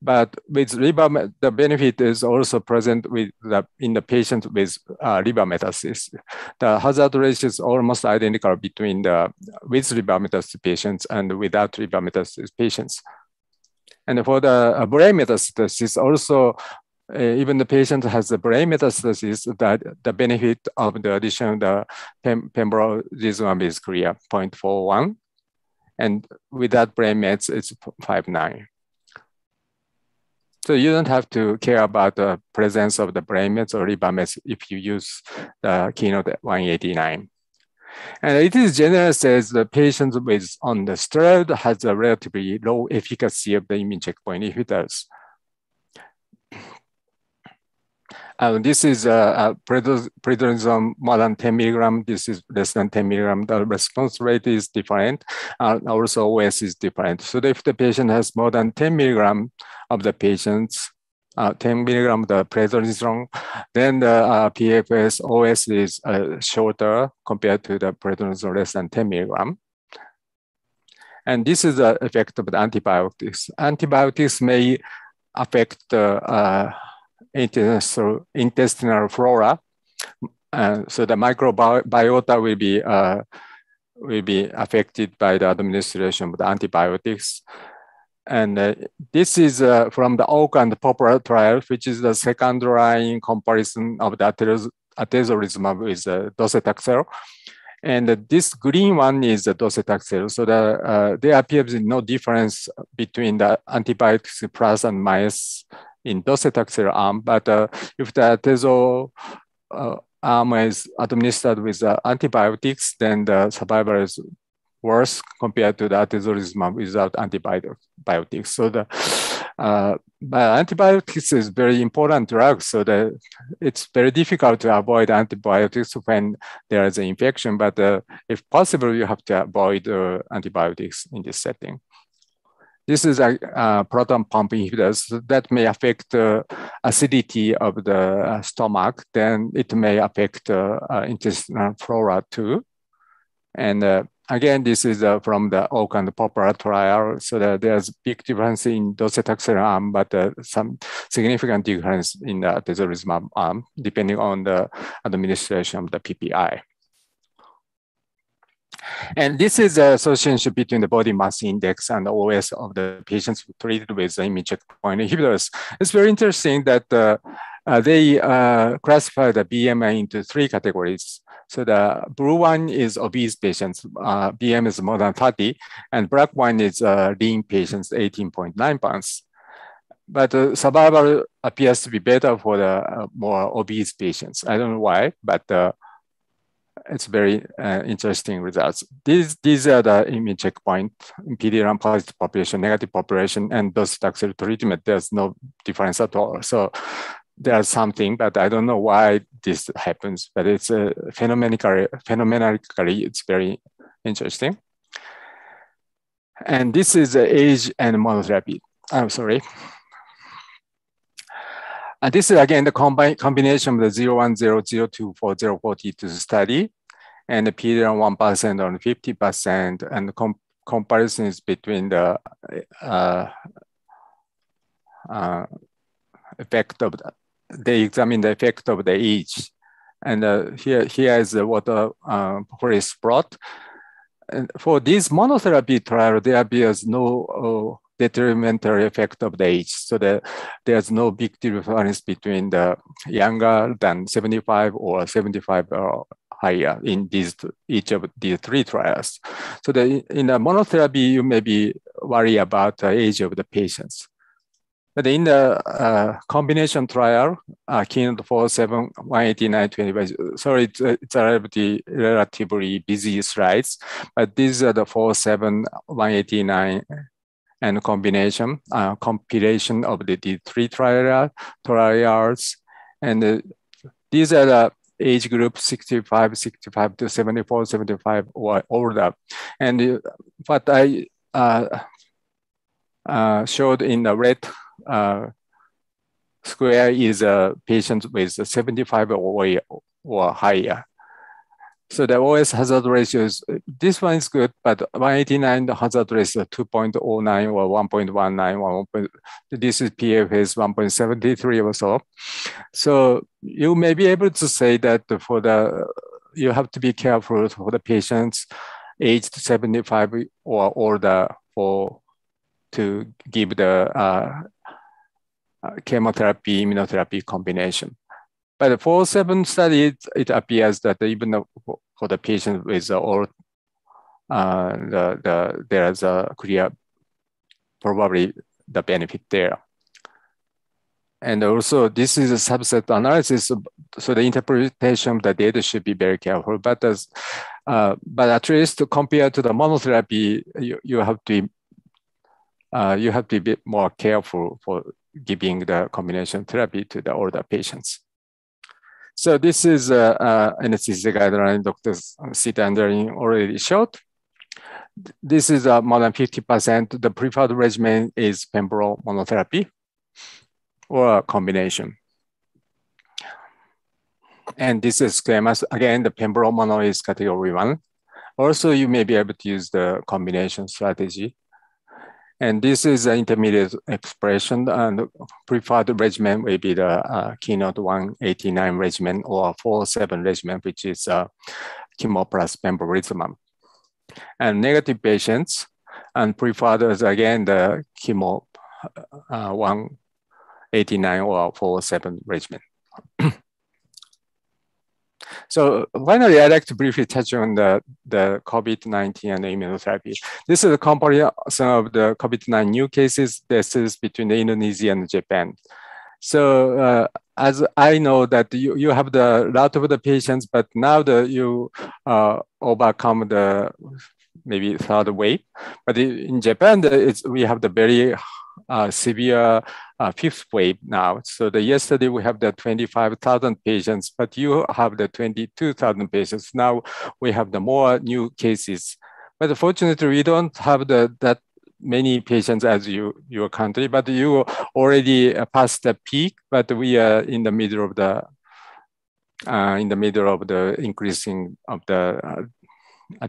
but with liver, the benefit is also present with the, in the patient with uh, liver metastasis. The hazard ratio is almost identical between the with liver metastasis patients and without liver metastasis patients. And for the uh, brain metastasis, also uh, even the patient has the brain metastasis, that the benefit of the addition of the pem pembrolizumab is clear, 0.41. And without brain mets, it's 5.9. So you don't have to care about the presence of the brain mets or liver mets if you use the keynote 189. And it is generally says the patients with on the steroid has a relatively low efficacy of the immune checkpoint inhibitors. Uh, this is uh, uh prednisone more than 10 milligram. This is less than 10 milligram. The response rate is different. And also OS is different. So if the patient has more than 10 milligram of the patients, uh, 10 milligram of the prednisone, then the uh, PFS OS is uh, shorter compared to the prednisone less than 10 milligram. And this is the effect of the antibiotics. Antibiotics may affect the uh, intestinal, intestinal flora. Uh, so the microbiota will be uh, will be affected by the administration of the antibiotics. And uh, this is uh, from the Oak and Poplar trial, which is the second line comparison of the ates atezolizumab with docetaxel. And uh, this green one is the docetaxel. So the, uh, there appears no difference between the antibiotics plus and minus in docetaxel arm, but uh, if the teso uh, arm is administered with uh, antibiotics, then the survival is worse compared to the atezolizumab without antibiotics. So the uh, antibiotics is very important drug, so the, it's very difficult to avoid antibiotics when there is an infection, but uh, if possible, you have to avoid uh, antibiotics in this setting. This is a, a proton pump inhibitors that may affect the uh, acidity of the uh, stomach. Then it may affect uh, intestinal flora too. And again, this is uh, from the Oak and Poplar trial. So that there's big difference in docetaxel arm, but uh, some significant difference in the atezolizumab arm, depending on the administration of the PPI. And this is the association between the body mass index and the OS of the patients treated with the immune checkpoint inhibitors. It's very interesting that uh, uh, they uh, classify the BMI into three categories. So the blue one is obese patients, uh, BM is more than 30, and black one is uh, lean patients, 18.9 pounds. But survival appears to be better for the uh, more obese patients. I don't know why, but uh, it's very uh, interesting results. These these are the immune checkpoint PD-1 positive population, negative population, and those taxol treatment. There's no difference at all. So there's something, but I don't know why this happens. But it's uh, phenomenically phenomenally it's very interesting. And this is the uh, age and monotherapy. I'm sorry. And this is again the combi combination of the to study and the period one percent on fifty percent and the com comparisons between the uh, uh, effect of the, they examine the effect of the age. And uh, here, here is what uh, uh, Chris brought. And for this monotherapy trial, there appears no uh, detrimental effect of the age. So that there's no big difference between the younger than 75 or 75 or higher in these each of these three trials. So that in the monotherapy, you may be worry about the age of the patients. But in the uh, combination trial, uh, Keynote 47, 189, 20, sorry, it's, it's relatively, relatively busy slides, but these are the 47, 189, and combination, uh, compilation of the D3 trial, trials. And uh, these are the age group 65, 65 to 74, 75 or older. And uh, what I uh, uh, showed in the red square is uh, patients with 75 or, or higher. So the OS hazard ratio is, uh, this one is good, but 189 hazard ratio 2.09 or 1.19, 1. this is PFS 1.73 or so. So you may be able to say that for the, you have to be careful for the patients aged 75 or older for to give the uh, uh chemotherapy immunotherapy combination. But for seven studies, it appears that even for the patient with all, uh, the, the, there is a clear, probably the benefit there. And also, this is a subset analysis, so the interpretation of the data should be very careful. But as, uh, but at least compared to the monotherapy, you, you have to uh, you have to be more careful for giving the combination therapy to the older patients. So this is uh, uh, anesthesia guideline Dr. Sita already showed. This is uh, more than 50%. The preferred regimen is pembro monotherapy or a combination. And this is squamous. Again, the pembro mono is category one. Also, you may be able to use the combination strategy and this is an intermediate expression and preferred regimen will be the uh, keynote 189 regimen or 47 regimen, which is uh, chemo plus pembrolizumab. And negative patients and preferred is again the chemo uh, 189 or 47 regimen. So finally, I'd like to briefly touch on the, the COVID-19 and immunotherapy. This is a comparison of the COVID-19 new cases. This is between Indonesia and Japan. So uh, as I know that you, you have the lot of the patients, but now the, you uh, overcome the maybe third wave. But in Japan, we have the very uh, severe uh, fifth wave now. So the yesterday we have the 25,000 patients, but you have the 22,000 patients. Now we have the more new cases. But fortunately, we don't have the, that many patients as you your country, but you already uh, passed the peak, but we are in the middle of the uh, in the middle of the increasing of the uh,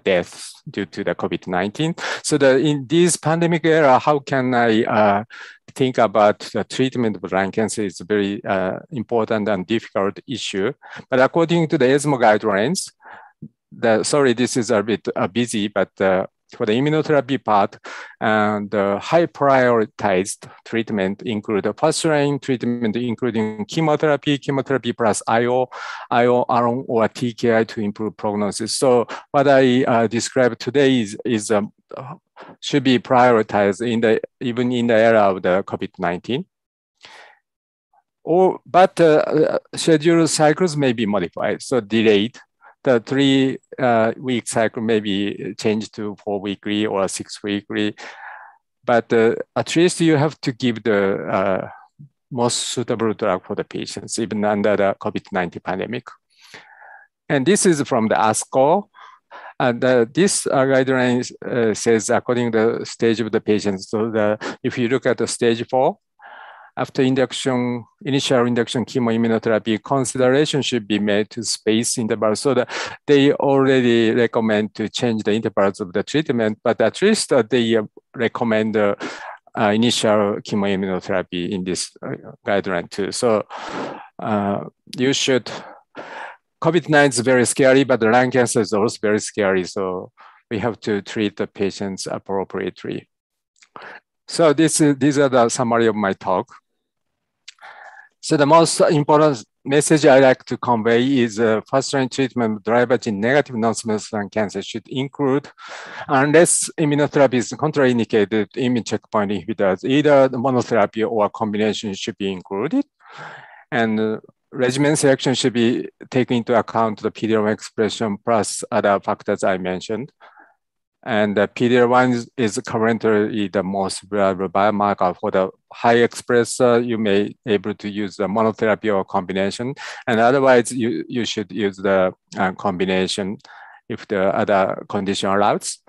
deaths due to the COVID-19. So the, in this pandemic era, how can I uh, think about the treatment of lung cancer is a very uh, important and difficult issue. But according to the ESMO guidelines, the, sorry, this is a bit uh, busy, but uh, for the immunotherapy part, and uh, the high prioritized treatment include the first line treatment, including chemotherapy, chemotherapy plus IO, IO alone or TKI to improve prognosis. So what I uh, described today is, is um, should be prioritized in the, even in the era of the COVID-19. Or, but uh, uh scheduled cycles may be modified, so delayed the three uh, week cycle maybe change to four weekly or six weekly. But uh, at least you have to give the uh, most suitable drug for the patients, even under the COVID 19 pandemic. And this is from the ASCO. And uh, this uh, guideline uh, says according to the stage of the patient. So the, if you look at the stage four, after induction, initial induction chemoimmunotherapy, consideration should be made to space bar. so that they already recommend to change the intervals of the treatment, but at least they uh, recommend uh, uh, initial chemoimmunotherapy in this uh, guideline too. So uh, you should, COVID-19 is very scary, but the lung cancer is also very scary. So we have to treat the patients appropriately. So this, these are the summary of my talk. So the most important message I like to convey is uh, first-line treatment of derivative-negative non-small cell lung cancer should include, unless immunotherapy is contraindicated, immune checkpoint inhibitors, either the monotherapy or combination should be included. And uh, regimen selection should be taken into account the PD-L1 expression plus other factors I mentioned. And PD-L1 is, is, currently the most reliable biomarker for the high expressor. You may able to use the monotherapy or combination. And otherwise, you, you should use the uh, combination if the other condition allows.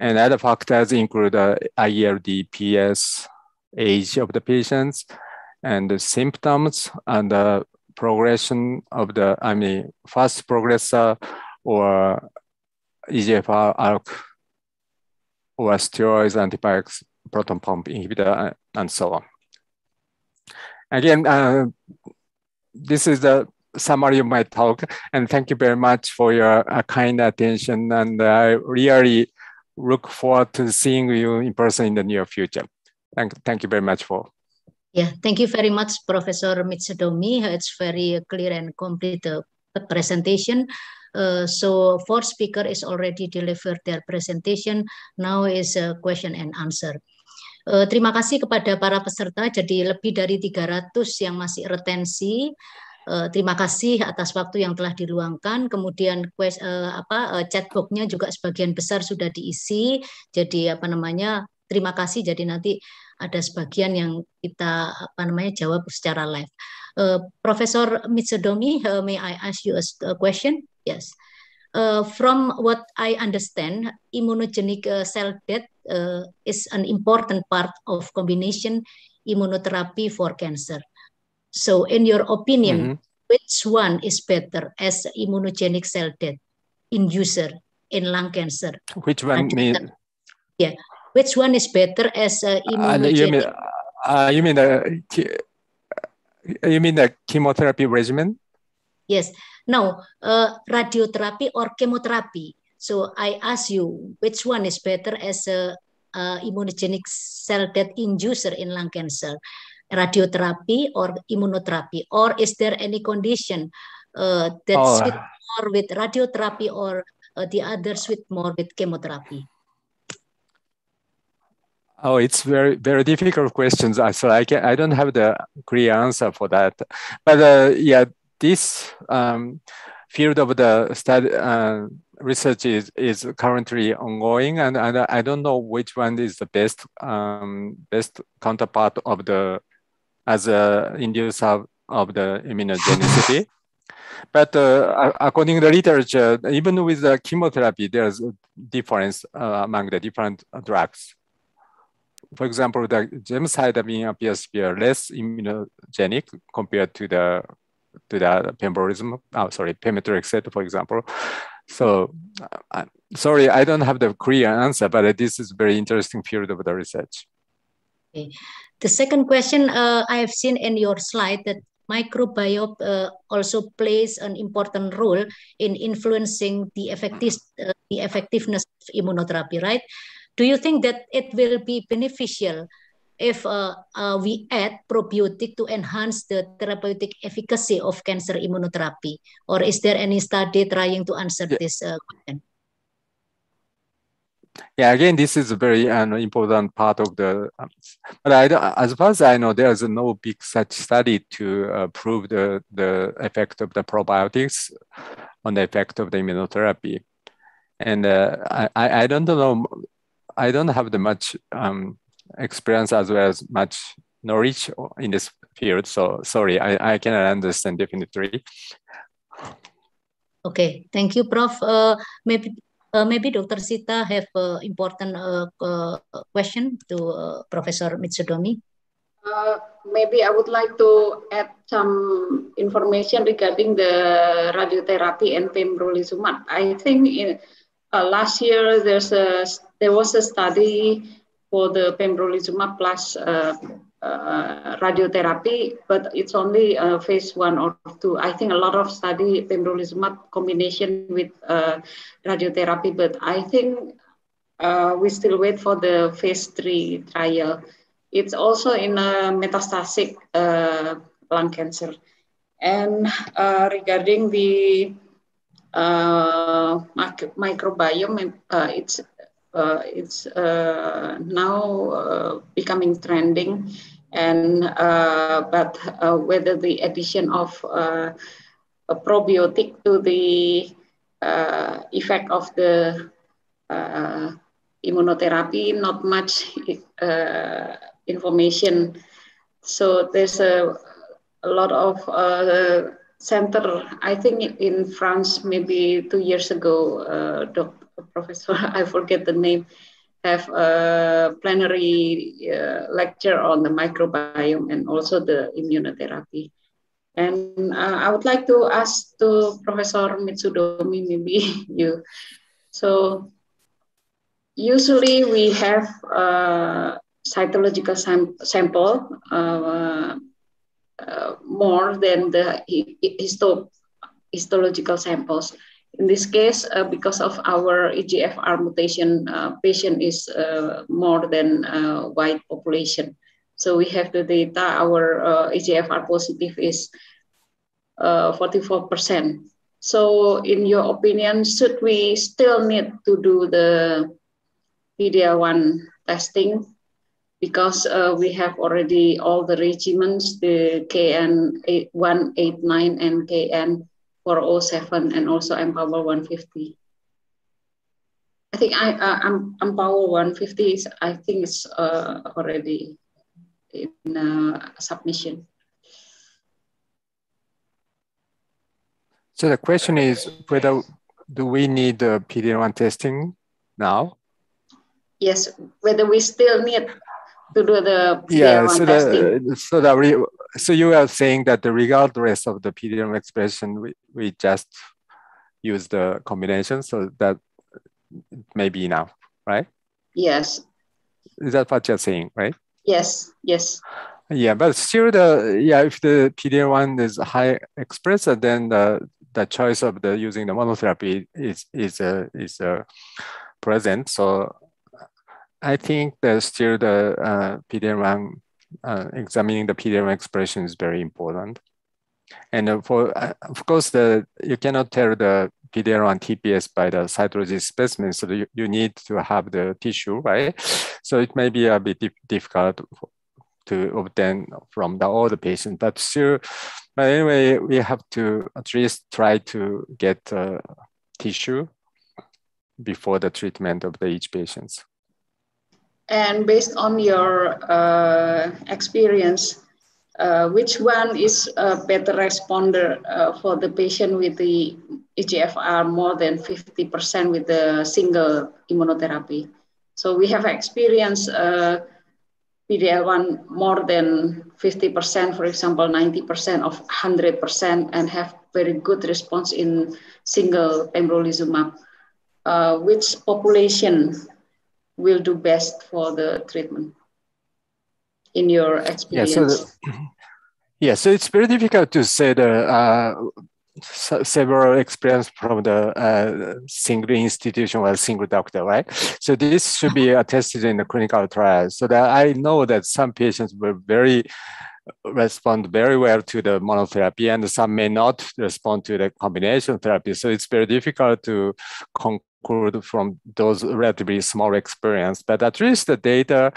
And other factors include uh, IELD, PS, age of the patients, and the symptoms, and the progression of the, I mean, fast progressor or EGFR ARC or steroids, antibiotics, proton pump inhibitor, and so on. Again, uh, this is the summary of my talk, and thank you very much for your uh, kind attention, and I really look forward to seeing you in person in the near future. Thank, thank you very much for yeah, thank you very much, Professor Mitsudomi. It's very clear and complete uh, presentation. Uh, so four speaker is already delivered their presentation. Now is a question and answer. Uh, terima kasih kepada para peserta. Jadi lebih dari 300 yang masih retensi. Uh, terima kasih atas waktu yang telah diluangkan. Kemudian quest, uh, apa uh, chatboxnya juga sebagian besar sudah diisi. Jadi apa namanya? Terima kasih. Jadi nanti ada sebagian yang kita apa namanya jawab secara live. Uh, Professor Mitsudomi, uh, may I ask you a, a question? Yes. Uh, from what I understand, immunogenic cell death is an important part of combination immunotherapy for cancer. So, in your opinion, mm -hmm. which one is better as immunogenic cell death inducer in lung cancer? Which one? Mean, yeah, which one is better as uh, immunogenic? Uh, you mean, uh, you mean the you mean the chemotherapy regimen? Yes. Now, uh, radiotherapy or chemotherapy. So I ask you, which one is better as a immunogenic cell death inducer in lung cancer? Radiotherapy or immunotherapy? Or is there any condition uh, that's oh. with, more with radiotherapy or uh, the others with more with chemotherapy? Oh, it's very very difficult questions. So I can I don't have the clear answer for that. But uh, yeah, this um, field of the study uh, research is, is currently ongoing, and, and I don't know which one is the best um, best counterpart of the as a inducer of the immunogenicity. But uh, according to the literature, even with the chemotherapy, there's a difference uh, among the different drugs for example, the gemcitabine appears to be less immunogenic compared to the to the pembrolizumab, oh, sorry, pemetrexed, for example. So uh, sorry, I don't have the clear answer, but this is very interesting period of the research. Okay. The second question uh, I have seen in your slide that microbiome uh, also plays an important role in influencing the, effective, uh, the effectiveness of immunotherapy, right? do you think that it will be beneficial if uh, uh, we add probiotic to enhance the therapeutic efficacy of cancer immunotherapy? Or is there any study trying to answer yeah. this uh, question? Yeah, again, this is a very uh, important part of the. Um, but I, as far as I know, there is no big such study to uh, prove the, the effect of the probiotics on the effect of the immunotherapy. And uh, I, I don't know I don't have the much um, experience as well as much knowledge in this field. So sorry, I, I cannot understand definitely. Okay, thank you, Prof. Uh, maybe uh, maybe Dr. Sita have uh, important uh, uh, question to uh, Professor Mitsudomi. maybe I would like to add some information regarding the radiotherapy and pembrolizumab. I think in, last year there's a there was a study for the pembrolizumab plus uh, uh, radiotherapy, but it's only uh, phase one or two. I think a lot of study pembrolizumab combination with uh, radiotherapy, but I think uh, we still wait for the phase three trial. It's also in metastatic uh, lung cancer. And uh, regarding the microbiome, it's uh, it's uh, now uh, becoming trending and uh, but uh, whether the addition of uh, a probiotic to the effect of the immunotherapy not much information so there's a, a lot of center i think in france maybe two years ago doctor professor, I forget the name, have a plenary uh, lecture on the microbiome and also the immunotherapy. And uh, I would like to ask to Professor Mitsudomi, maybe you. So usually we have a cytological sam sample uh, uh more than the histo histological samples in this case, uh, because of our EGFR mutation, uh, patient is uh, more than uh, white population. So we have the data, our uh, EGFR positive is 44%. Uh, so in your opinion, should we still need to do the pd one testing? Because we have already all the regimens, the KN189 and KN 407 and also Empower 150. I think I uh, I'm, Empower 150 is I think it's uh, already in uh, submission. So the question is whether do we need the PD1 testing now? Yes, whether we still need to do the yeah, so testing. The, so that we, so you are saying that the regardless of the PDM expression, we, we just use the combination so that may be enough, right? Yes. Is that what you're saying, right? Yes, yes. Yeah, but still the, yeah, if the PDM one is high expressor, then the, the choice of the using the monotherapy is, is, uh, is uh, present. So I think there's still the uh, PDL1 uh, examining the PDM expression is very important. And uh, for, uh, of course, the you cannot tell the PDL and TPS by the cytology specimen, so you, you need to have the tissue, right? So it may be a bit difficult to obtain from the all the patient, but still, but anyway, we have to at least try to get uh, tissue before the treatment of the each patients. And based on your uh, experience, uh, which one is a better responder uh, for the patient with the EGFR more than 50% with the single immunotherapy? So we have experienced uh, PDL1 more than 50%, for example, 90% of 100% and have very good response in single pembrolizumab. Uh, which population will do best for the treatment in your experience? Yeah, so, the, yeah, so it's very difficult to say the uh, several experience from the uh, single institution or single doctor, right? So this should be uh-huh. attested in the clinical trials. So that I know that some patients were very respond very well to the monotherapy and some may not respond to the combination therapy. So it's very difficult to con could from those relatively small experience. But at least the data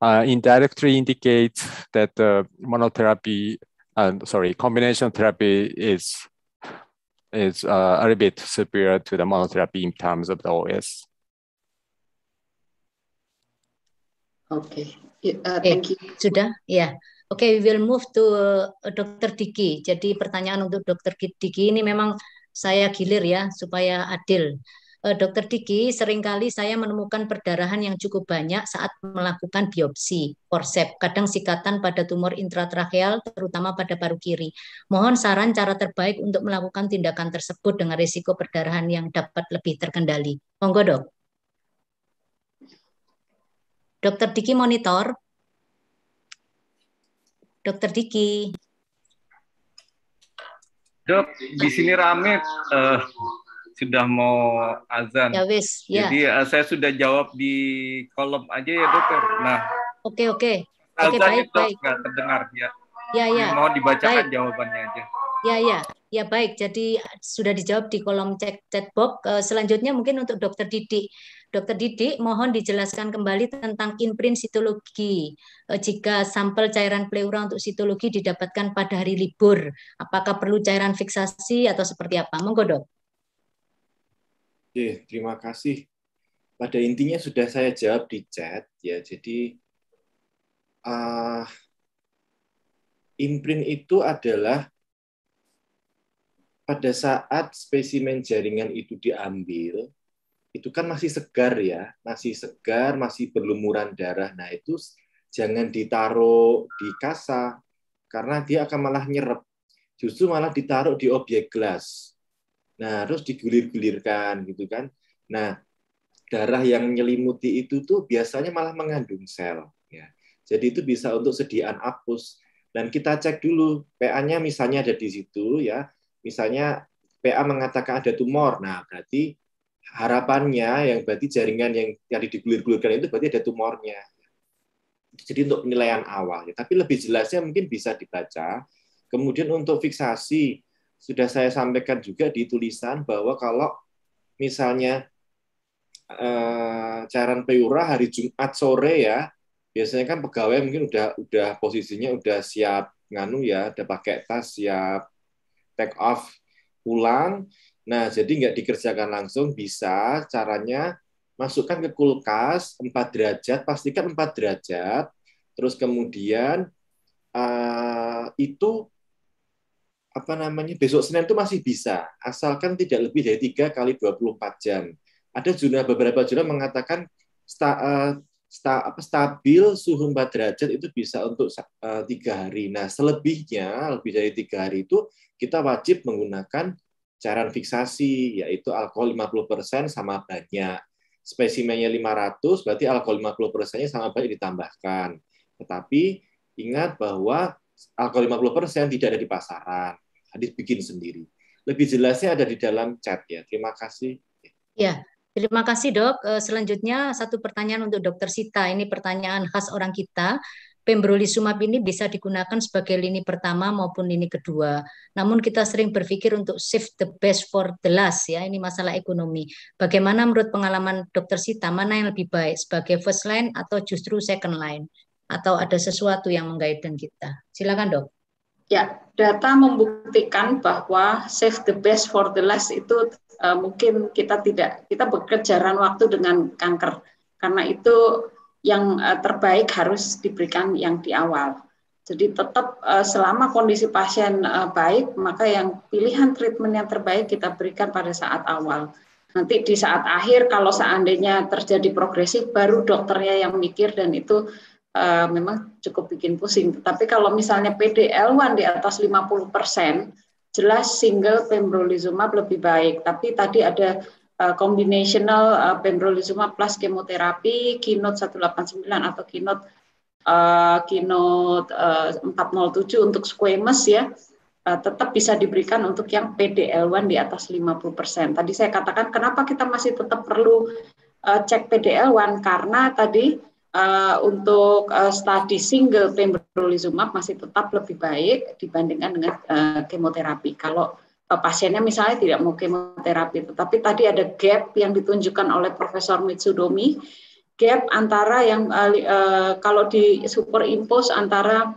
uh, indirectly indicates that uh, monotherapy, and sorry, combination therapy is is uh, a little bit superior to the monotherapy in terms of the OS. Okay, uh, eh, thank you. Sudah, ya. Yeah. Oke, okay, we will move to uh, Dr. Diki. Jadi pertanyaan untuk Dr. Diki ini memang saya gilir ya supaya adil. Eh, dokter Diki, seringkali saya menemukan perdarahan yang cukup banyak saat melakukan biopsi, korsep, kadang sikatan pada tumor intratracheal, terutama pada paru kiri. Mohon saran cara terbaik untuk melakukan tindakan tersebut dengan risiko perdarahan yang dapat lebih terkendali. Monggo dok. Dokter Diki monitor. Dokter Diki. Dok, di sini rame. Uh, sudah mau azan. Ya wis, ya. Jadi uh, saya sudah jawab di kolom aja ya dokter. Nah. Oke oke. Oke baik itu baik. nggak terdengar ya. Ya ya. mau dibacakan baik. jawabannya aja. Ya ya. Ya baik, jadi sudah dijawab di kolom chat chat box. Eh, selanjutnya mungkin untuk Dokter Didi. Dokter Didi, mohon dijelaskan kembali tentang imprint sitologi. Eh, jika sampel cairan pleura untuk sitologi didapatkan pada hari libur, apakah perlu cairan fiksasi atau seperti apa? Monggo dok. Oke, terima kasih. Pada intinya sudah saya jawab di chat ya. Jadi uh, imprint itu adalah pada saat spesimen jaringan itu diambil, itu kan masih segar ya, masih segar, masih berlumuran darah. Nah, itu jangan ditaruh di kasa karena dia akan malah nyerap. Justru malah ditaruh di objek gelas. Nah, terus digulir-gulirkan gitu kan. Nah, darah yang menyelimuti itu tuh biasanya malah mengandung sel ya. Jadi itu bisa untuk sediaan apus dan kita cek dulu PA-nya misalnya ada di situ ya. Misalnya PA mengatakan ada tumor. Nah, berarti harapannya yang berarti jaringan yang yang digulir-gulirkan itu berarti ada tumornya. Jadi untuk penilaian awal ya. Tapi lebih jelasnya mungkin bisa dibaca. Kemudian untuk fiksasi sudah saya sampaikan juga di tulisan bahwa kalau misalnya eh, cairan peyura hari Jumat sore ya, biasanya kan pegawai mungkin udah udah posisinya udah siap nganu ya, udah pakai tas siap take off pulang. Nah, jadi nggak dikerjakan langsung bisa caranya masukkan ke kulkas 4 derajat, pastikan 4 derajat, terus kemudian eh, itu apa namanya besok Senin itu masih bisa asalkan tidak lebih dari tiga kali 24 jam. Ada jurnal beberapa jurnal mengatakan sta, eh, sta, apa, stabil suhu 4 derajat itu bisa untuk eh, tiga uh, hari. Nah selebihnya lebih dari tiga hari itu kita wajib menggunakan cairan fiksasi yaitu alkohol 50% sama banyak. Spesimennya 500 berarti alkohol 50%-nya sama banyak ditambahkan. Tetapi ingat bahwa alkohol 50% tidak ada di pasaran. Hadis bikin sendiri. Lebih jelasnya ada di dalam chat ya. Terima kasih. Ya, terima kasih dok. Eh, selanjutnya satu pertanyaan untuk dokter Sita. Ini pertanyaan khas orang kita. sumap ini bisa digunakan sebagai lini pertama maupun lini kedua. Namun kita sering berpikir untuk shift the best for the last ya, ini masalah ekonomi. Bagaimana menurut pengalaman dokter Sita, mana yang lebih baik sebagai first line atau justru second line? Atau ada sesuatu yang menggaitkan kita? Silakan dok. Ya, data membuktikan bahwa save the best for the last itu uh, mungkin kita tidak kita bekerjaran waktu dengan kanker karena itu yang uh, terbaik harus diberikan yang di awal. Jadi tetap uh, selama kondisi pasien uh, baik maka yang pilihan treatment yang terbaik kita berikan pada saat awal. Nanti di saat akhir kalau seandainya terjadi progresif baru dokternya yang mikir dan itu uh, memang cukup bikin pusing. Tapi kalau misalnya PDL1 di atas 50 persen, jelas single pembrolizumab lebih baik. Tapi tadi ada uh, combinational uh, pembrolizumab plus kemoterapi, keynote 189 atau keynote uh, keynote uh, 407 untuk squamous ya tetap bisa diberikan untuk yang PDL1 di atas 50%. Tadi saya katakan kenapa kita masih tetap perlu cek PDL1 karena tadi uh, untuk uh, studi single pembrolizumab masih tetap lebih baik dibandingkan dengan uh, kemoterapi. Kalau uh, pasiennya misalnya tidak mau kemoterapi, tetapi tadi ada gap yang ditunjukkan oleh Profesor Mitsudomi, gap antara yang uh, uh, kalau di superimpose antara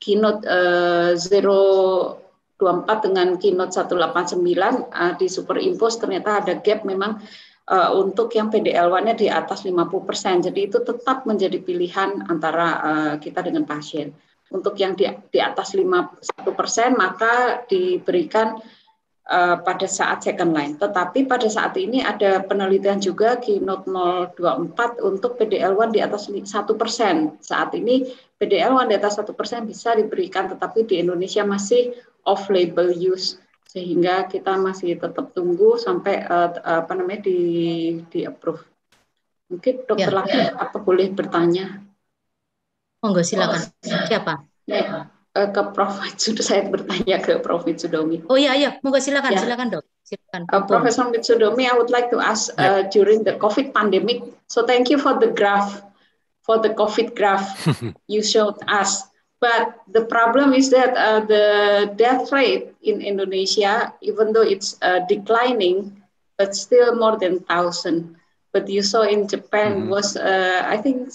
keynote uh, 0 24 dengan keynote 189 uh, di superimpose ternyata ada gap memang uh, untuk yang PDL1-nya di atas 50%. Jadi itu tetap menjadi pilihan antara uh, kita dengan pasien. Untuk yang di, di atas 51% maka diberikan uh, pada saat second line. Tetapi pada saat ini ada penelitian juga Keynote 024 untuk PDL1 di atas 1%. Saat ini PDL1 di atas 1% bisa diberikan tetapi di Indonesia masih off label use sehingga kita masih tetap tunggu sampai uh, apa namanya di di approve. Mungkin dokter ya. lagi apa boleh bertanya? Monggo silakan. Siapa? Ya, ke Prof. Sudah saya bertanya ke Prof. Sudomi. Oh iya iya, monggo silakan ya. silakan dok. Silakan. Uh, Professor Mitsudomi, I would like to ask uh, during the COVID pandemic. So thank you for the graph, for the COVID graph you showed us. But the problem is that uh, the death rate in Indonesia, even though it's uh, declining, but still more than 1,000. But you saw in Japan mm -hmm. was, uh, I think,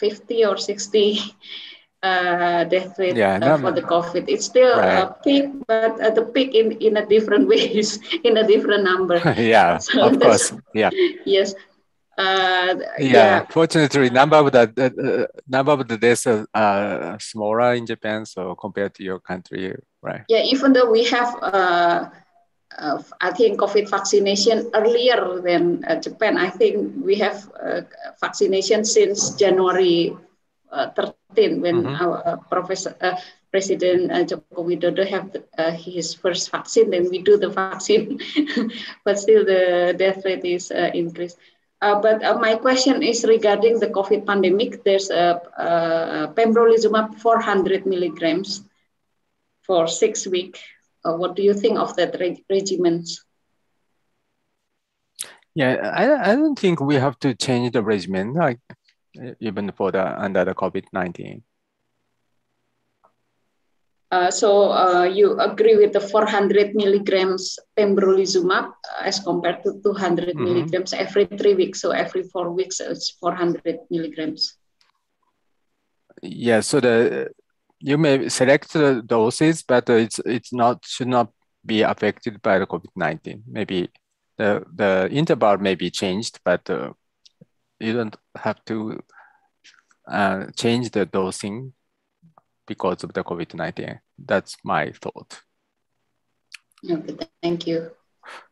50 or 60 uh, death rate yeah, uh, for the COVID. It's still right. a peak, but uh, the peak in, in a different ways, in a different number. yeah, so of course. Yeah. Yes. Uh, yeah, yeah, fortunately, number of the uh, number of the deaths uh, are uh, smaller in Japan, so compared to your country, right? Yeah, even though we have, uh, I think, COVID vaccination earlier than uh, Japan. I think we have vaccination since January 13, when mm-hmm. our professor. President uh, Joko Widodo have uh, his first vaccine, then we do the vaccine, but still the death rate is uh, increased. Uh, but uh, my question is regarding the COVID pandemic. There's a, a pembrolizumab 400 milligrams for six weeks. Uh, what do you think of that reg regimen? Yeah, I, I don't think we have to change the regimen, like even for the under the COVID-19. Uh, so uh, you agree with the 400 milligrams pembrolizumab uh, as compared to 200 mm-hmm. milligrams every three weeks. So every four weeks, it's 400 milligrams. Yeah. So the you may select the doses, but it's it's not should not be affected by the COVID 19. Maybe the the interval may be changed, but uh, you don't have to uh, change the dosing because of the COVID-19. That's my thought. Okay, thank you.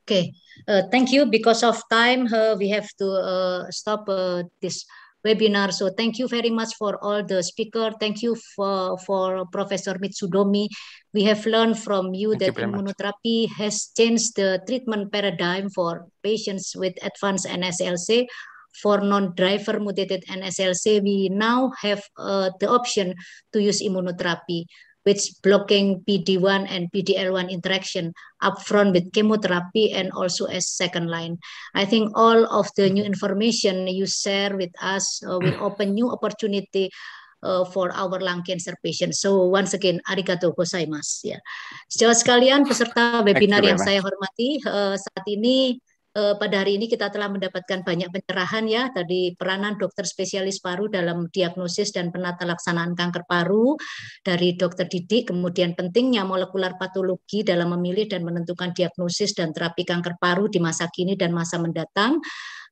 Okay, uh, thank you. Because of time, uh, we have to uh, stop uh, this webinar. So thank you very much for all the speaker. Thank you for, for Professor Mitsudomi. We have learned from you thank that you immunotherapy much. has changed the treatment paradigm for patients with advanced NSLC for non-driver mutated NSLC, we now have uh, the option to use immunotherapy, which blocking PD-1 and PD-L1 interaction upfront with chemotherapy and also as second line. I think all of the new information you share with us uh, will open new opportunity uh, for our lung cancer patients. So once again, arigato gozaimasu. Ya. Yeah. Sejauh sekalian peserta webinar yang saya hormati, uh, saat ini Eh, pada hari ini kita telah mendapatkan banyak pencerahan ya dari peranan dokter spesialis paru dalam diagnosis dan penata laksanaan kanker paru dari dokter Didik, kemudian pentingnya molekular patologi dalam memilih dan menentukan diagnosis dan terapi kanker paru di masa kini dan masa mendatang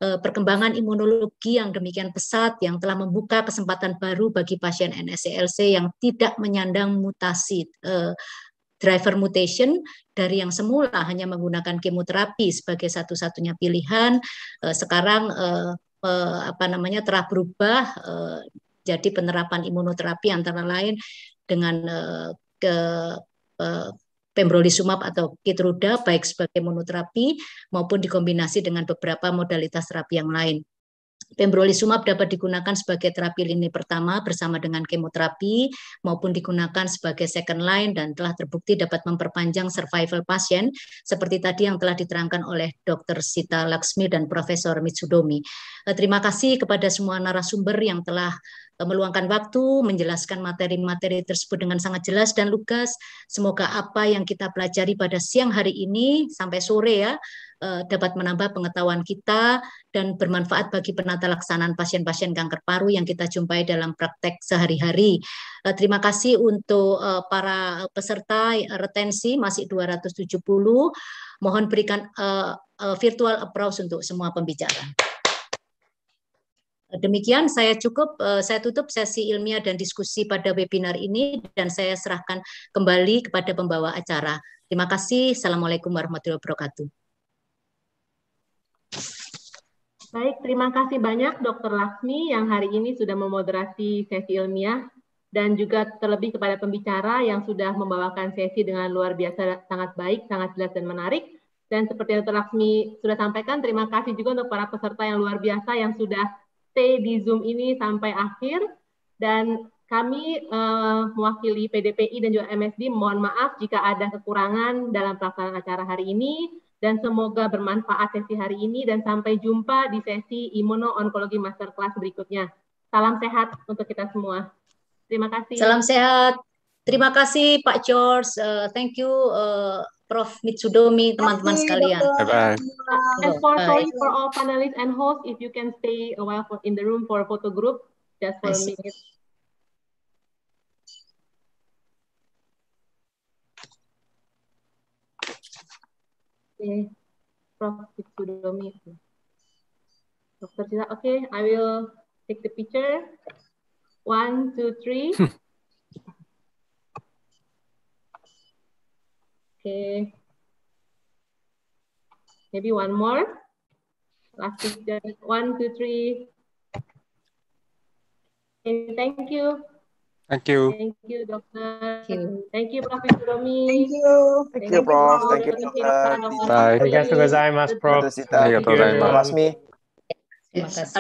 eh, perkembangan imunologi yang demikian pesat yang telah membuka kesempatan baru bagi pasien NSCLC yang tidak menyandang mutasi eh, driver mutation dari yang semula hanya menggunakan kemoterapi sebagai satu-satunya pilihan eh, sekarang eh, eh, apa namanya telah berubah jadi penerapan imunoterapi antara lain dengan ke pembrolizumab atau Keytruda baik sebagai monoterapi maupun dikombinasi dengan beberapa modalitas terapi yang lain. Pembrolizumab dapat digunakan sebagai terapi lini pertama bersama dengan kemoterapi maupun digunakan sebagai second line dan telah terbukti dapat memperpanjang survival pasien seperti tadi yang telah diterangkan oleh Dr. Sita Laksmi dan Profesor Mitsudomi. Eh, terima kasih kepada semua narasumber yang telah eh, meluangkan waktu, menjelaskan materi-materi tersebut dengan sangat jelas dan lugas. Semoga apa yang kita pelajari pada siang hari ini sampai sore ya uh, dapat menambah pengetahuan kita dan bermanfaat bagi penata laksanaan pasien-pasien kanker paru yang kita jumpai dalam praktek sehari-hari. Uh, terima kasih untuk uh, para peserta retensi masih 270. Mohon berikan uh, uh, virtual applause untuk semua pembicara. Demikian saya cukup, saya tutup sesi ilmiah dan diskusi pada webinar ini dan saya serahkan kembali kepada pembawa acara. Terima kasih. Assalamualaikum warahmatullahi wabarakatuh. Baik, terima kasih banyak Dr. Laksmi yang hari ini sudah memoderasi sesi ilmiah dan juga terlebih kepada pembicara yang sudah membawakan sesi dengan luar biasa sangat baik, sangat jelas dan menarik. Dan seperti yang Dr. Laksmi sudah sampaikan, terima kasih juga untuk para peserta yang luar biasa yang sudah stay di Zoom ini sampai akhir. Dan kami eh, mewakili PDPI dan juga MSD mohon maaf jika ada kekurangan dalam pelaksanaan acara hari ini dan semoga bermanfaat sesi hari ini dan sampai jumpa di sesi imuno-onkologi masterclass berikutnya. Salam sehat untuk kita semua. Terima kasih. Salam sehat. Terima kasih Pak George. Uh, thank you uh, Prof Mitsudomi, teman-teman sekalian. Bye-bye. And for sorry for all panelists and hosts, if you can stay a while for, in the room for a photo group, just for a minute. okay. Prof. Kitsudomi. Dokter Cita, okay, I will take the picture. One, two, three. okay. Maybe one more. Last picture. One, two, three. Okay, thank you. Thank you. Thank you, dokter. Thank you, Thank you Prof. Domi. Thank you. Thank you, Prof. Thank you, dokter. Bye. Doctor. Thank Prof. Doctor. Thank you,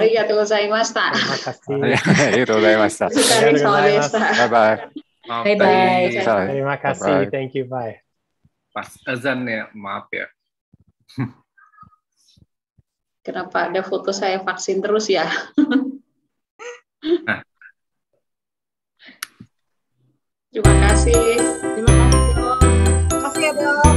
iya, Terima kasih. Terima kasih. Terima kasih. Terima kasih. Terima kasih. Thank you. Bye. Pas azan ya, maaf ya. Kenapa ada foto saya vaksin terus ya? nah. Terima kasih. Terima kasih, Terima kasih, Bo. Ya,